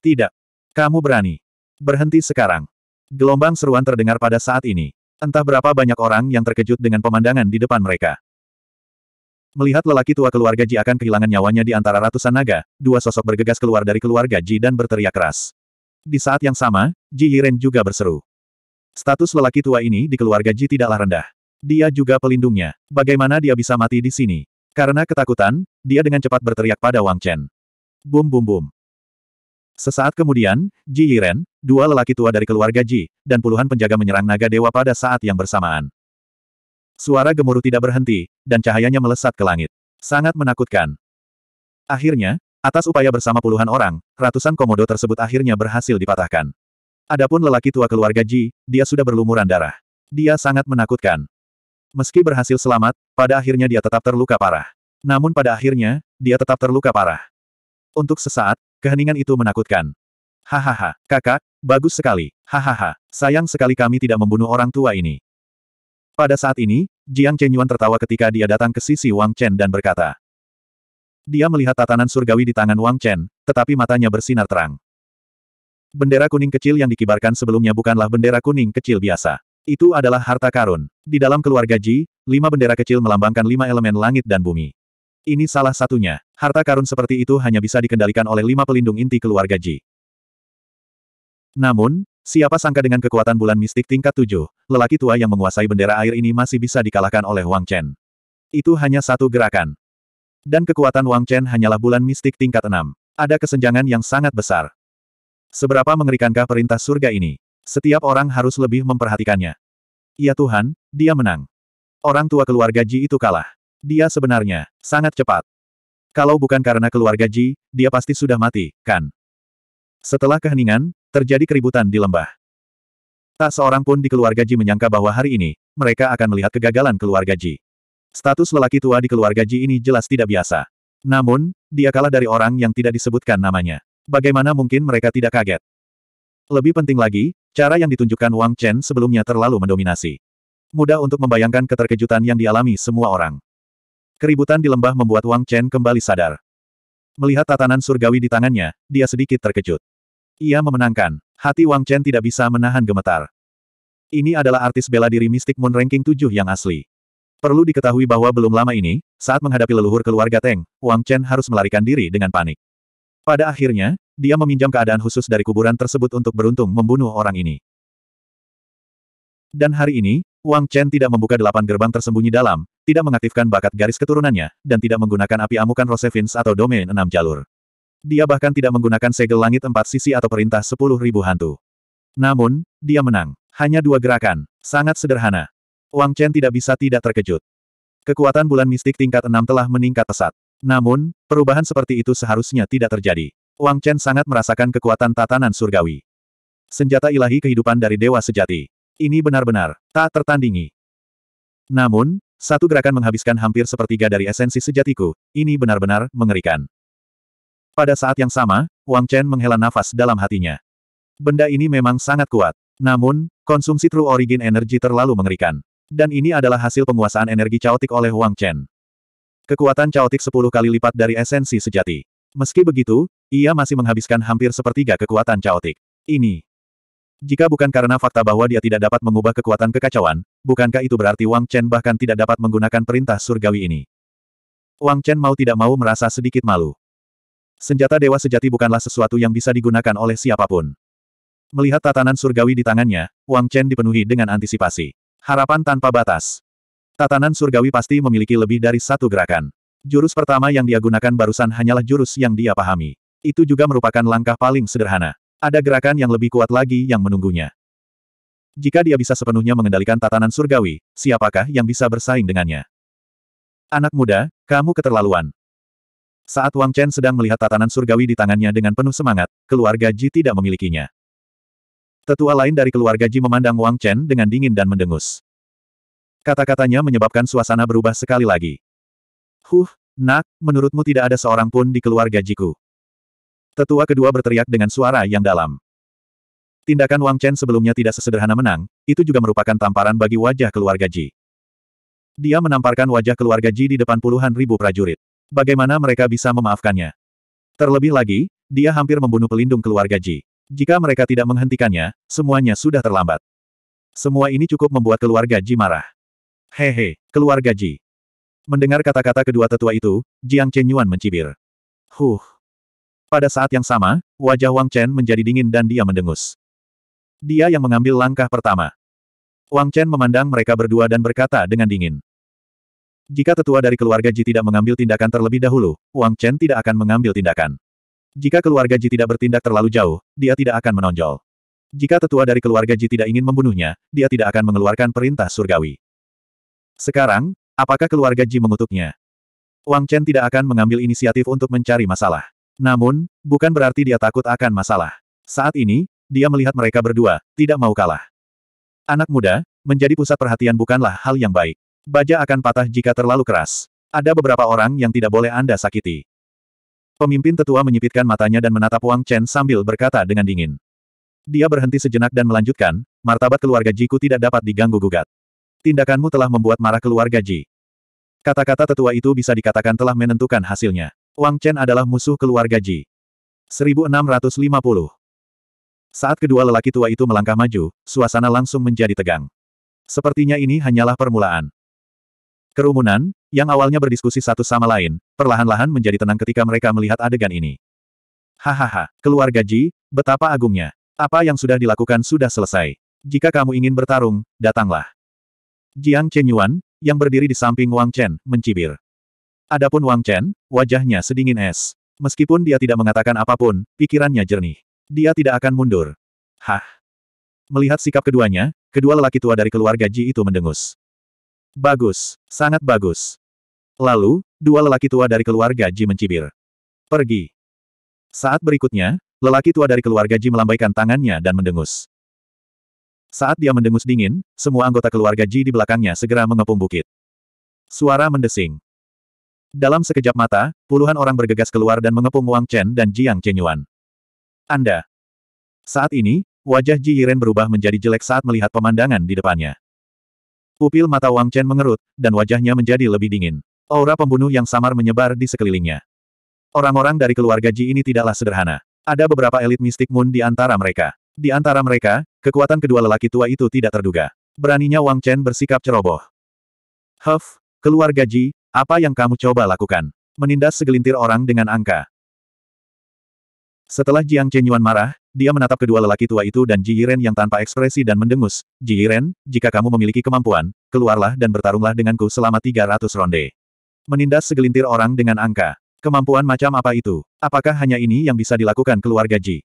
Tidak. Kamu berani. Berhenti sekarang. Gelombang seruan terdengar pada saat ini. Entah berapa banyak orang yang terkejut dengan pemandangan di depan mereka. Melihat lelaki tua keluarga Ji akan kehilangan nyawanya di antara ratusan naga, dua sosok bergegas keluar dari keluarga Ji dan berteriak keras. Di saat yang sama, Ji Yiren juga berseru. Status lelaki tua ini di keluarga Ji tidaklah rendah. Dia juga pelindungnya. Bagaimana dia bisa mati di sini? Karena ketakutan, dia dengan cepat berteriak pada Wang Chen. Bum bum bum. Sesaat kemudian, Ji Yiren, dua lelaki tua dari keluarga Ji, dan puluhan penjaga menyerang naga dewa pada saat yang bersamaan. Suara gemuruh tidak berhenti, dan cahayanya melesat ke langit. Sangat menakutkan. Akhirnya, atas upaya bersama puluhan orang, ratusan komodo tersebut akhirnya berhasil dipatahkan. Adapun lelaki tua keluarga Ji, dia sudah berlumuran darah. Dia sangat menakutkan. Meski berhasil selamat, pada akhirnya dia tetap terluka parah. Namun pada akhirnya, dia tetap terluka parah. Untuk sesaat, Keheningan itu menakutkan. Hahaha, kakak, bagus sekali. Hahaha, sayang sekali kami tidak membunuh orang tua ini. Pada saat ini, Jiang Chen Yuan tertawa ketika dia datang ke sisi Wang Chen dan berkata. Dia melihat tatanan surgawi di tangan Wang Chen, tetapi matanya bersinar terang. Bendera kuning kecil yang dikibarkan sebelumnya bukanlah bendera kuning kecil biasa. Itu adalah harta karun. Di dalam keluarga Ji, lima bendera kecil melambangkan lima elemen langit dan bumi. Ini salah satunya. Harta karun seperti itu hanya bisa dikendalikan oleh lima pelindung inti keluarga Ji. Namun, siapa sangka dengan kekuatan bulan mistik tingkat tujuh, lelaki tua yang menguasai bendera air ini masih bisa dikalahkan oleh Wang Chen. Itu hanya satu gerakan. Dan kekuatan Wang Chen hanyalah bulan mistik tingkat enam. Ada kesenjangan yang sangat besar. Seberapa mengerikankah perintah surga ini? Setiap orang harus lebih memperhatikannya. Ya Tuhan, dia menang. Orang tua keluarga Ji itu kalah. Dia sebenarnya sangat cepat. Kalau bukan karena keluarga Ji, dia pasti sudah mati, kan? Setelah keheningan, terjadi keributan di lembah. Tak seorang pun di keluarga Ji menyangka bahwa hari ini, mereka akan melihat kegagalan keluarga Ji. Status lelaki tua di keluarga Ji ini jelas tidak biasa. Namun, dia kalah dari orang yang tidak disebutkan namanya. Bagaimana mungkin mereka tidak kaget? Lebih penting lagi, cara yang ditunjukkan Wang Chen sebelumnya terlalu mendominasi. Mudah untuk membayangkan keterkejutan yang dialami semua orang. Keributan di lembah membuat Wang Chen kembali sadar. Melihat tatanan surgawi di tangannya, dia sedikit terkejut. Ia memenangkan. Hati Wang Chen tidak bisa menahan gemetar. Ini adalah artis bela diri mistik Moon Ranking 7 yang asli. Perlu diketahui bahwa belum lama ini, saat menghadapi leluhur keluarga Teng, Wang Chen harus melarikan diri dengan panik. Pada akhirnya, dia meminjam keadaan khusus dari kuburan tersebut untuk beruntung membunuh orang ini. Dan hari ini, Wang Chen tidak membuka delapan gerbang tersembunyi dalam, tidak mengaktifkan bakat garis keturunannya, dan tidak menggunakan api amukan Rosevins atau domain enam jalur. Dia bahkan tidak menggunakan segel langit empat sisi atau perintah sepuluh ribu hantu. Namun, dia menang. Hanya dua gerakan. Sangat sederhana. Wang Chen tidak bisa tidak terkejut. Kekuatan bulan mistik tingkat enam telah meningkat pesat. Namun, perubahan seperti itu seharusnya tidak terjadi. Wang Chen sangat merasakan kekuatan tatanan surgawi. Senjata ilahi kehidupan dari dewa sejati. Ini benar-benar tak tertandingi. Namun, satu gerakan menghabiskan hampir sepertiga dari esensi sejatiku, ini benar-benar mengerikan. Pada saat yang sama, Wang Chen menghela nafas dalam hatinya. Benda ini memang sangat kuat. Namun, konsumsi True Origin Energy terlalu mengerikan. Dan ini adalah hasil penguasaan energi caotik oleh Wang Chen. Kekuatan caotik 10 kali lipat dari esensi sejati. Meski begitu, ia masih menghabiskan hampir sepertiga kekuatan caotik. Ini jika bukan karena fakta bahwa dia tidak dapat mengubah kekuatan kekacauan, bukankah itu berarti Wang Chen bahkan tidak dapat menggunakan perintah surgawi ini? Wang Chen mau tidak mau merasa sedikit malu. Senjata dewa sejati bukanlah sesuatu yang bisa digunakan oleh siapapun. Melihat tatanan surgawi di tangannya, Wang Chen dipenuhi dengan antisipasi. Harapan tanpa batas. Tatanan surgawi pasti memiliki lebih dari satu gerakan. Jurus pertama yang dia gunakan barusan hanyalah jurus yang dia pahami. Itu juga merupakan langkah paling sederhana. Ada gerakan yang lebih kuat lagi yang menunggunya. Jika dia bisa sepenuhnya mengendalikan tatanan surgawi, siapakah yang bisa bersaing dengannya? Anak muda, kamu keterlaluan. Saat Wang Chen sedang melihat tatanan surgawi di tangannya dengan penuh semangat, keluarga Ji tidak memilikinya. Tetua lain dari keluarga Ji memandang Wang Chen dengan dingin dan mendengus. Kata-katanya menyebabkan suasana berubah sekali lagi. Huh, nak, menurutmu tidak ada seorang pun di keluarga Jiku. Tetua kedua berteriak dengan suara yang dalam. Tindakan Wang Chen sebelumnya tidak sesederhana menang, itu juga merupakan tamparan bagi wajah keluarga Ji. Dia menamparkan wajah keluarga Ji di depan puluhan ribu prajurit. Bagaimana mereka bisa memaafkannya? Terlebih lagi, dia hampir membunuh pelindung keluarga Ji. Jika mereka tidak menghentikannya, semuanya sudah terlambat. Semua ini cukup membuat keluarga Ji marah. Hehe, keluarga Ji. Mendengar kata-kata kedua tetua itu, Jiang Chenyuan mencibir. Huh. Pada saat yang sama, wajah Wang Chen menjadi dingin dan dia mendengus. Dia yang mengambil langkah pertama. Wang Chen memandang mereka berdua dan berkata dengan dingin. Jika tetua dari keluarga Ji tidak mengambil tindakan terlebih dahulu, Wang Chen tidak akan mengambil tindakan. Jika keluarga Ji tidak bertindak terlalu jauh, dia tidak akan menonjol. Jika tetua dari keluarga Ji tidak ingin membunuhnya, dia tidak akan mengeluarkan perintah surgawi. Sekarang, apakah keluarga Ji mengutuknya? Wang Chen tidak akan mengambil inisiatif untuk mencari masalah. Namun, bukan berarti dia takut akan masalah. Saat ini, dia melihat mereka berdua, tidak mau kalah. Anak muda, menjadi pusat perhatian bukanlah hal yang baik. Baja akan patah jika terlalu keras. Ada beberapa orang yang tidak boleh Anda sakiti. Pemimpin tetua menyipitkan matanya dan menatap Wang Chen sambil berkata dengan dingin. Dia berhenti sejenak dan melanjutkan, martabat keluarga Jiku tidak dapat diganggu-gugat. Tindakanmu telah membuat marah keluarga Ji. Kata-kata tetua itu bisa dikatakan telah menentukan hasilnya. Wang Chen adalah musuh keluarga Ji. 1650. Saat kedua lelaki tua itu melangkah maju, suasana langsung menjadi tegang. Sepertinya ini hanyalah permulaan. Kerumunan, yang awalnya berdiskusi satu sama lain, perlahan-lahan menjadi tenang ketika mereka melihat adegan ini. Hahaha, keluarga Ji, betapa agungnya. Apa yang sudah dilakukan sudah selesai. Jika kamu ingin bertarung, datanglah. Jiang Chenyuan, yang berdiri di samping Wang Chen, mencibir. Adapun Wang Chen, wajahnya sedingin es. Meskipun dia tidak mengatakan apapun, pikirannya jernih. Dia tidak akan mundur. Hah? Melihat sikap keduanya, kedua lelaki tua dari keluarga Ji itu mendengus. Bagus, sangat bagus. Lalu, dua lelaki tua dari keluarga Ji mencibir. Pergi. Saat berikutnya, lelaki tua dari keluarga Ji melambaikan tangannya dan mendengus. Saat dia mendengus dingin, semua anggota keluarga Ji di belakangnya segera mengepung bukit. Suara mendesing. Dalam sekejap mata, puluhan orang bergegas keluar dan mengepung Wang Chen dan Jiang Chenyuan. Anda. Saat ini, wajah Ji Yiren berubah menjadi jelek saat melihat pemandangan di depannya. Pupil mata Wang Chen mengerut, dan wajahnya menjadi lebih dingin. Aura pembunuh yang samar menyebar di sekelilingnya. Orang-orang dari keluarga Ji ini tidaklah sederhana. Ada beberapa elit mistik Moon di antara mereka. Di antara mereka, kekuatan kedua lelaki tua itu tidak terduga. Beraninya Wang Chen bersikap ceroboh. Huff, keluarga Ji, apa yang kamu coba lakukan? Menindas segelintir orang dengan angka. Setelah Jiang Chenyuan marah, dia menatap kedua lelaki tua itu dan Ji Yiren yang tanpa ekspresi dan mendengus. Ji Yiren, jika kamu memiliki kemampuan, keluarlah dan bertarunglah denganku selama 300 ronde. Menindas segelintir orang dengan angka. Kemampuan macam apa itu? Apakah hanya ini yang bisa dilakukan keluarga Ji?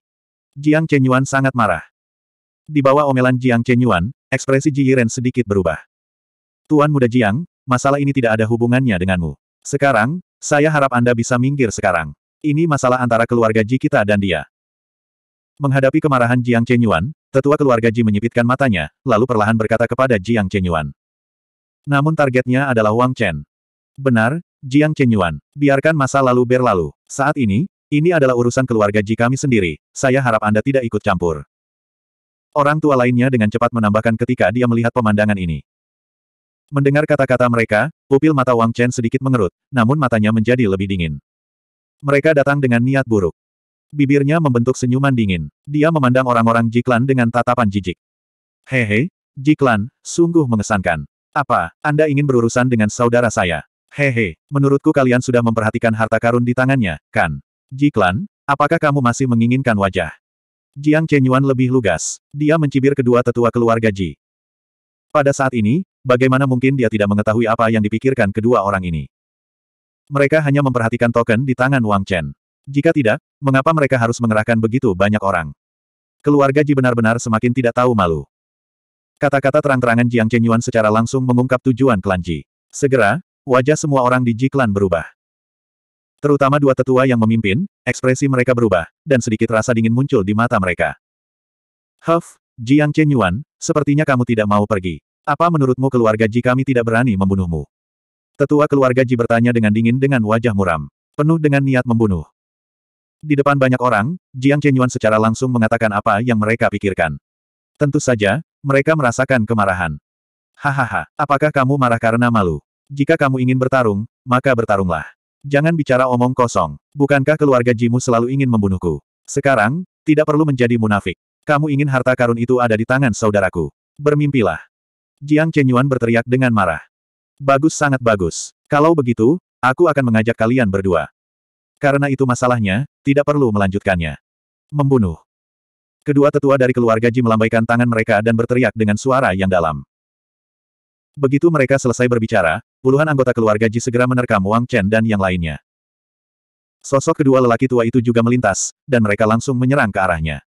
Jiang Chenyuan sangat marah. Di bawah omelan Jiang Chenyuan, ekspresi Ji Yiren sedikit berubah. Tuan muda Jiang, masalah ini tidak ada hubungannya denganmu. Sekarang, saya harap Anda bisa minggir sekarang. Ini masalah antara keluarga Ji kita dan dia. Menghadapi kemarahan Jiang Chenyuan, tetua keluarga Ji menyipitkan matanya, lalu perlahan berkata kepada Jiang Chenyuan. Namun targetnya adalah Wang Chen. Benar, Jiang Chenyuan, biarkan masa lalu berlalu. Saat ini, ini adalah urusan keluarga Ji kami sendiri, saya harap Anda tidak ikut campur. Orang tua lainnya dengan cepat menambahkan ketika dia melihat pemandangan ini. Mendengar kata-kata mereka, pupil mata Wang Chen sedikit mengerut, namun matanya menjadi lebih dingin. Mereka datang dengan niat buruk. Bibirnya membentuk senyuman dingin. Dia memandang orang-orang Jiklan dengan tatapan jijik. Hehe, Jiklan, sungguh mengesankan. Apa, Anda ingin berurusan dengan saudara saya? Hehe, menurutku kalian sudah memperhatikan harta karun di tangannya, kan? Jiklan, apakah kamu masih menginginkan wajah? Jiang Chenyuan lebih lugas. Dia mencibir kedua tetua keluarga Ji. Pada saat ini, Bagaimana mungkin dia tidak mengetahui apa yang dipikirkan kedua orang ini? Mereka hanya memperhatikan token di tangan Wang Chen. Jika tidak, mengapa mereka harus mengerahkan begitu banyak orang? Keluarga Ji benar-benar semakin tidak tahu malu. Kata-kata terang-terangan Jiang Chen Yuan secara langsung mengungkap tujuan klan Ji. Segera, wajah semua orang di Ji klan berubah. Terutama dua tetua yang memimpin, ekspresi mereka berubah, dan sedikit rasa dingin muncul di mata mereka. Huff, Jiang Chen Yuan, sepertinya kamu tidak mau pergi. Apa menurutmu keluarga Ji kami tidak berani membunuhmu? Tetua keluarga Ji bertanya dengan dingin dengan wajah muram. Penuh dengan niat membunuh. Di depan banyak orang, Jiang Chenyuan secara langsung mengatakan apa yang mereka pikirkan. Tentu saja, mereka merasakan kemarahan. Hahaha, apakah kamu marah karena malu? Jika kamu ingin bertarung, maka bertarunglah. Jangan bicara omong kosong. Bukankah keluarga Jimu selalu ingin membunuhku? Sekarang, tidak perlu menjadi munafik. Kamu ingin harta karun itu ada di tangan saudaraku. Bermimpilah. Jiang Chenyuan berteriak dengan marah. Bagus sangat bagus. Kalau begitu, aku akan mengajak kalian berdua. Karena itu masalahnya, tidak perlu melanjutkannya. Membunuh. Kedua tetua dari keluarga Ji melambaikan tangan mereka dan berteriak dengan suara yang dalam. Begitu mereka selesai berbicara, puluhan anggota keluarga Ji segera menerkam Wang Chen dan yang lainnya. Sosok kedua lelaki tua itu juga melintas, dan mereka langsung menyerang ke arahnya.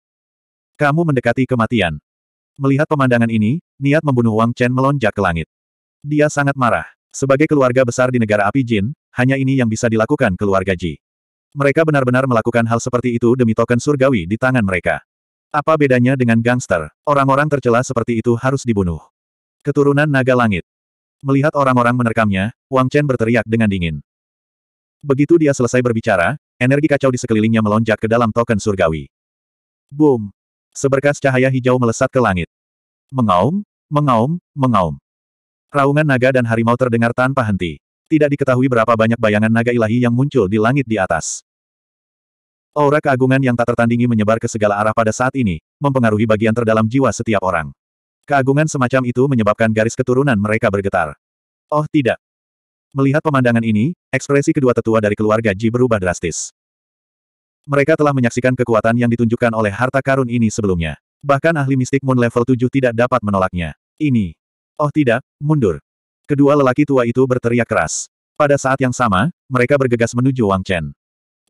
Kamu mendekati kematian. Melihat pemandangan ini, niat membunuh Wang Chen melonjak ke langit. Dia sangat marah. Sebagai keluarga besar di negara api jin, hanya ini yang bisa dilakukan keluarga Ji. Mereka benar-benar melakukan hal seperti itu demi token surgawi di tangan mereka. Apa bedanya dengan gangster? Orang-orang tercela seperti itu harus dibunuh. Keturunan naga langit. Melihat orang-orang menerkamnya, Wang Chen berteriak dengan dingin. Begitu dia selesai berbicara, energi kacau di sekelilingnya melonjak ke dalam token surgawi. Boom! Seberkas cahaya hijau melesat ke langit. Mengaum, Mengaum, mengaum. Raungan naga dan harimau terdengar tanpa henti. Tidak diketahui berapa banyak bayangan naga ilahi yang muncul di langit di atas. Aura keagungan yang tak tertandingi menyebar ke segala arah pada saat ini, mempengaruhi bagian terdalam jiwa setiap orang. Keagungan semacam itu menyebabkan garis keturunan mereka bergetar. Oh tidak. Melihat pemandangan ini, ekspresi kedua tetua dari keluarga Ji berubah drastis. Mereka telah menyaksikan kekuatan yang ditunjukkan oleh harta karun ini sebelumnya. Bahkan ahli mistik Moon level 7 tidak dapat menolaknya. Ini. Oh tidak, mundur. Kedua lelaki tua itu berteriak keras. Pada saat yang sama, mereka bergegas menuju Wang Chen.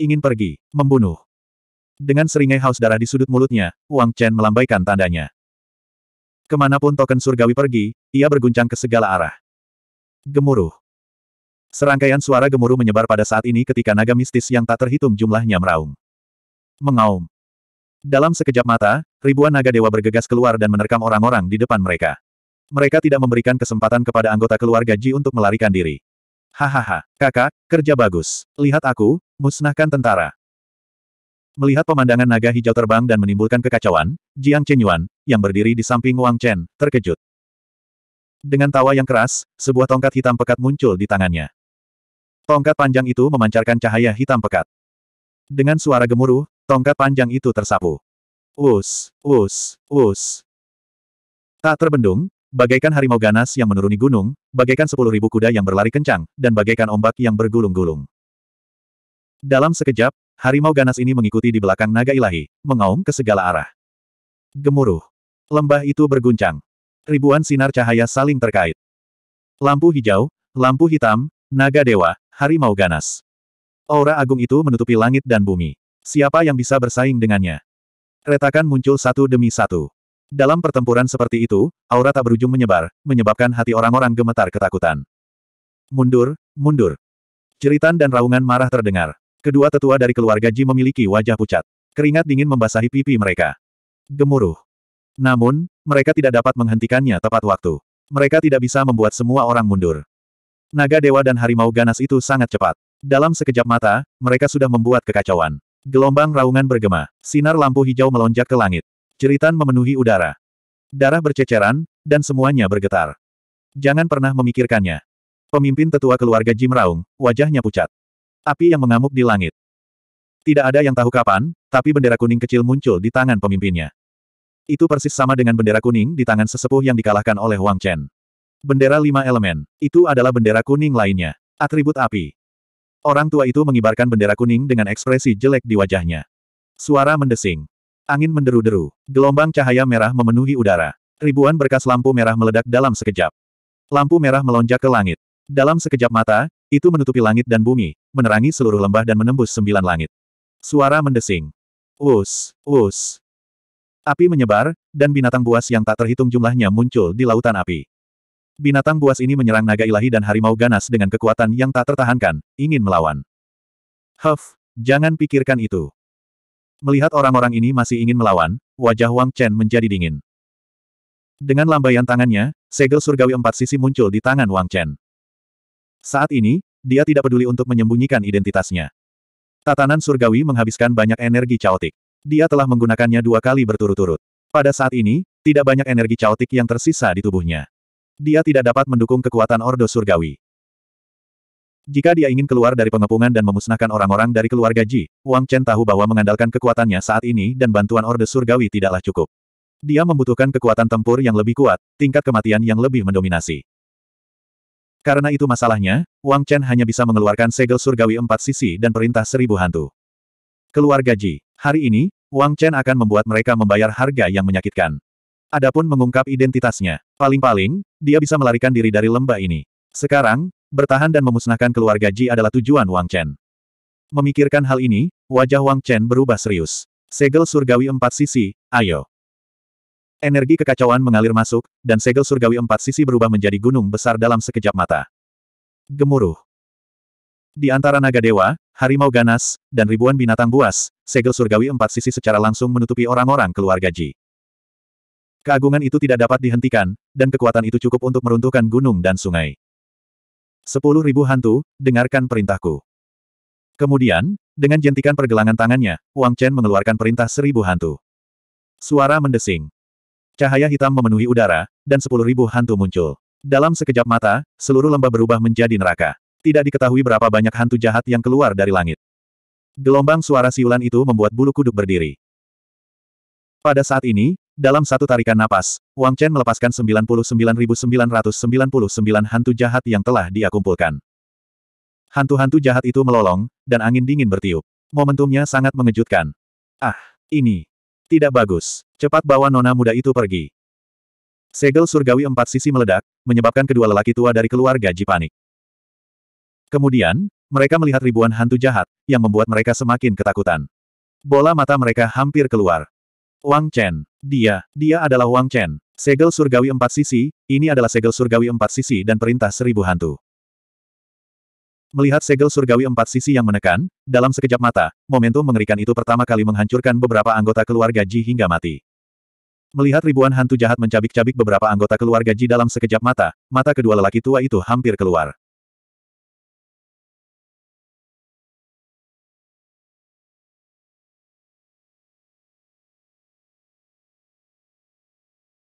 Ingin pergi, membunuh. Dengan seringai haus darah di sudut mulutnya, Wang Chen melambaikan tandanya. Kemanapun token surgawi pergi, ia berguncang ke segala arah. Gemuruh. Serangkaian suara gemuruh menyebar pada saat ini ketika naga mistis yang tak terhitung jumlahnya meraung. Mengaum. Dalam sekejap mata, ribuan naga dewa bergegas keluar dan menerkam orang-orang di depan mereka. Mereka tidak memberikan kesempatan kepada anggota keluarga Ji untuk melarikan diri. Hahaha, kakak, kerja bagus. Lihat aku, musnahkan tentara. Melihat pemandangan naga hijau terbang dan menimbulkan kekacauan, Jiang Chenyuan, yang berdiri di samping Wang Chen, terkejut. Dengan tawa yang keras, sebuah tongkat hitam pekat muncul di tangannya. Tongkat panjang itu memancarkan cahaya hitam pekat. Dengan suara gemuruh, tongkat panjang itu tersapu. Us, us, us. Tak terbendung, Bagaikan harimau ganas yang menuruni gunung, bagaikan sepuluh ribu kuda yang berlari kencang, dan bagaikan ombak yang bergulung-gulung. Dalam sekejap, harimau ganas ini mengikuti di belakang naga ilahi, mengaum ke segala arah. Gemuruh. Lembah itu berguncang. Ribuan sinar cahaya saling terkait. Lampu hijau, lampu hitam, naga dewa, harimau ganas. Aura agung itu menutupi langit dan bumi. Siapa yang bisa bersaing dengannya? Retakan muncul satu demi satu. Dalam pertempuran seperti itu, aura tak berujung menyebar, menyebabkan hati orang-orang gemetar ketakutan. Mundur, mundur. Jeritan dan raungan marah terdengar. Kedua tetua dari keluarga Ji memiliki wajah pucat. Keringat dingin membasahi pipi mereka. Gemuruh. Namun, mereka tidak dapat menghentikannya tepat waktu. Mereka tidak bisa membuat semua orang mundur. Naga dewa dan harimau ganas itu sangat cepat. Dalam sekejap mata, mereka sudah membuat kekacauan. Gelombang raungan bergema. Sinar lampu hijau melonjak ke langit. Jeritan memenuhi udara. Darah berceceran, dan semuanya bergetar. Jangan pernah memikirkannya. Pemimpin tetua keluarga Jim Raung, wajahnya pucat. Api yang mengamuk di langit. Tidak ada yang tahu kapan, tapi bendera kuning kecil muncul di tangan pemimpinnya. Itu persis sama dengan bendera kuning di tangan sesepuh yang dikalahkan oleh Wang Chen. Bendera lima elemen, itu adalah bendera kuning lainnya. Atribut api. Orang tua itu mengibarkan bendera kuning dengan ekspresi jelek di wajahnya. Suara mendesing. Angin menderu-deru. Gelombang cahaya merah memenuhi udara. Ribuan berkas lampu merah meledak dalam sekejap. Lampu merah melonjak ke langit. Dalam sekejap mata, itu menutupi langit dan bumi, menerangi seluruh lembah dan menembus sembilan langit. Suara mendesing. Us, us. Api menyebar, dan binatang buas yang tak terhitung jumlahnya muncul di lautan api. Binatang buas ini menyerang naga ilahi dan harimau ganas dengan kekuatan yang tak tertahankan, ingin melawan. Huff, jangan pikirkan itu. Melihat orang-orang ini masih ingin melawan, wajah Wang Chen menjadi dingin. Dengan lambaian tangannya, segel surgawi empat sisi muncul di tangan Wang Chen. Saat ini, dia tidak peduli untuk menyembunyikan identitasnya. Tatanan surgawi menghabiskan banyak energi caotik. Dia telah menggunakannya dua kali berturut-turut. Pada saat ini, tidak banyak energi caotik yang tersisa di tubuhnya. Dia tidak dapat mendukung kekuatan Ordo Surgawi. Jika dia ingin keluar dari pengepungan dan memusnahkan orang-orang dari keluarga Ji, Wang Chen tahu bahwa mengandalkan kekuatannya saat ini dan bantuan Orde Surgawi tidaklah cukup. Dia membutuhkan kekuatan tempur yang lebih kuat, tingkat kematian yang lebih mendominasi. Karena itu masalahnya, Wang Chen hanya bisa mengeluarkan segel surgawi empat sisi dan perintah seribu hantu. Keluarga Ji. Hari ini, Wang Chen akan membuat mereka membayar harga yang menyakitkan. Adapun mengungkap identitasnya, paling-paling, dia bisa melarikan diri dari lembah ini. Sekarang, bertahan dan memusnahkan keluarga Ji adalah tujuan Wang Chen. Memikirkan hal ini, wajah Wang Chen berubah serius. Segel surgawi empat sisi, ayo. Energi kekacauan mengalir masuk, dan segel surgawi empat sisi berubah menjadi gunung besar dalam sekejap mata. Gemuruh. Di antara naga dewa, harimau ganas, dan ribuan binatang buas, segel surgawi empat sisi secara langsung menutupi orang-orang keluarga Ji. Keagungan itu tidak dapat dihentikan, dan kekuatan itu cukup untuk meruntuhkan gunung dan sungai. Sepuluh ribu hantu, dengarkan perintahku. Kemudian, dengan jentikan pergelangan tangannya, Wang Chen mengeluarkan perintah seribu hantu. Suara mendesing. Cahaya hitam memenuhi udara, dan sepuluh ribu hantu muncul. Dalam sekejap mata, seluruh lembah berubah menjadi neraka. Tidak diketahui berapa banyak hantu jahat yang keluar dari langit. Gelombang suara siulan itu membuat bulu kuduk berdiri. Pada saat ini, dalam satu tarikan napas, Wang Chen melepaskan 99.999 hantu jahat yang telah dia kumpulkan. Hantu-hantu jahat itu melolong, dan angin dingin bertiup. Momentumnya sangat mengejutkan. Ah, ini. Tidak bagus. Cepat bawa nona muda itu pergi. Segel surgawi empat sisi meledak, menyebabkan kedua lelaki tua dari keluarga Ji panik. Kemudian, mereka melihat ribuan hantu jahat, yang membuat mereka semakin ketakutan. Bola mata mereka hampir keluar. Wang Chen. Dia, dia adalah Wang Chen. Segel surgawi empat sisi, ini adalah segel surgawi empat sisi dan perintah seribu hantu. Melihat segel surgawi empat sisi yang menekan, dalam sekejap mata, momentum mengerikan itu pertama kali menghancurkan beberapa anggota keluarga Ji hingga mati. Melihat ribuan hantu jahat mencabik-cabik beberapa anggota keluarga Ji dalam sekejap mata, mata kedua lelaki tua itu hampir keluar.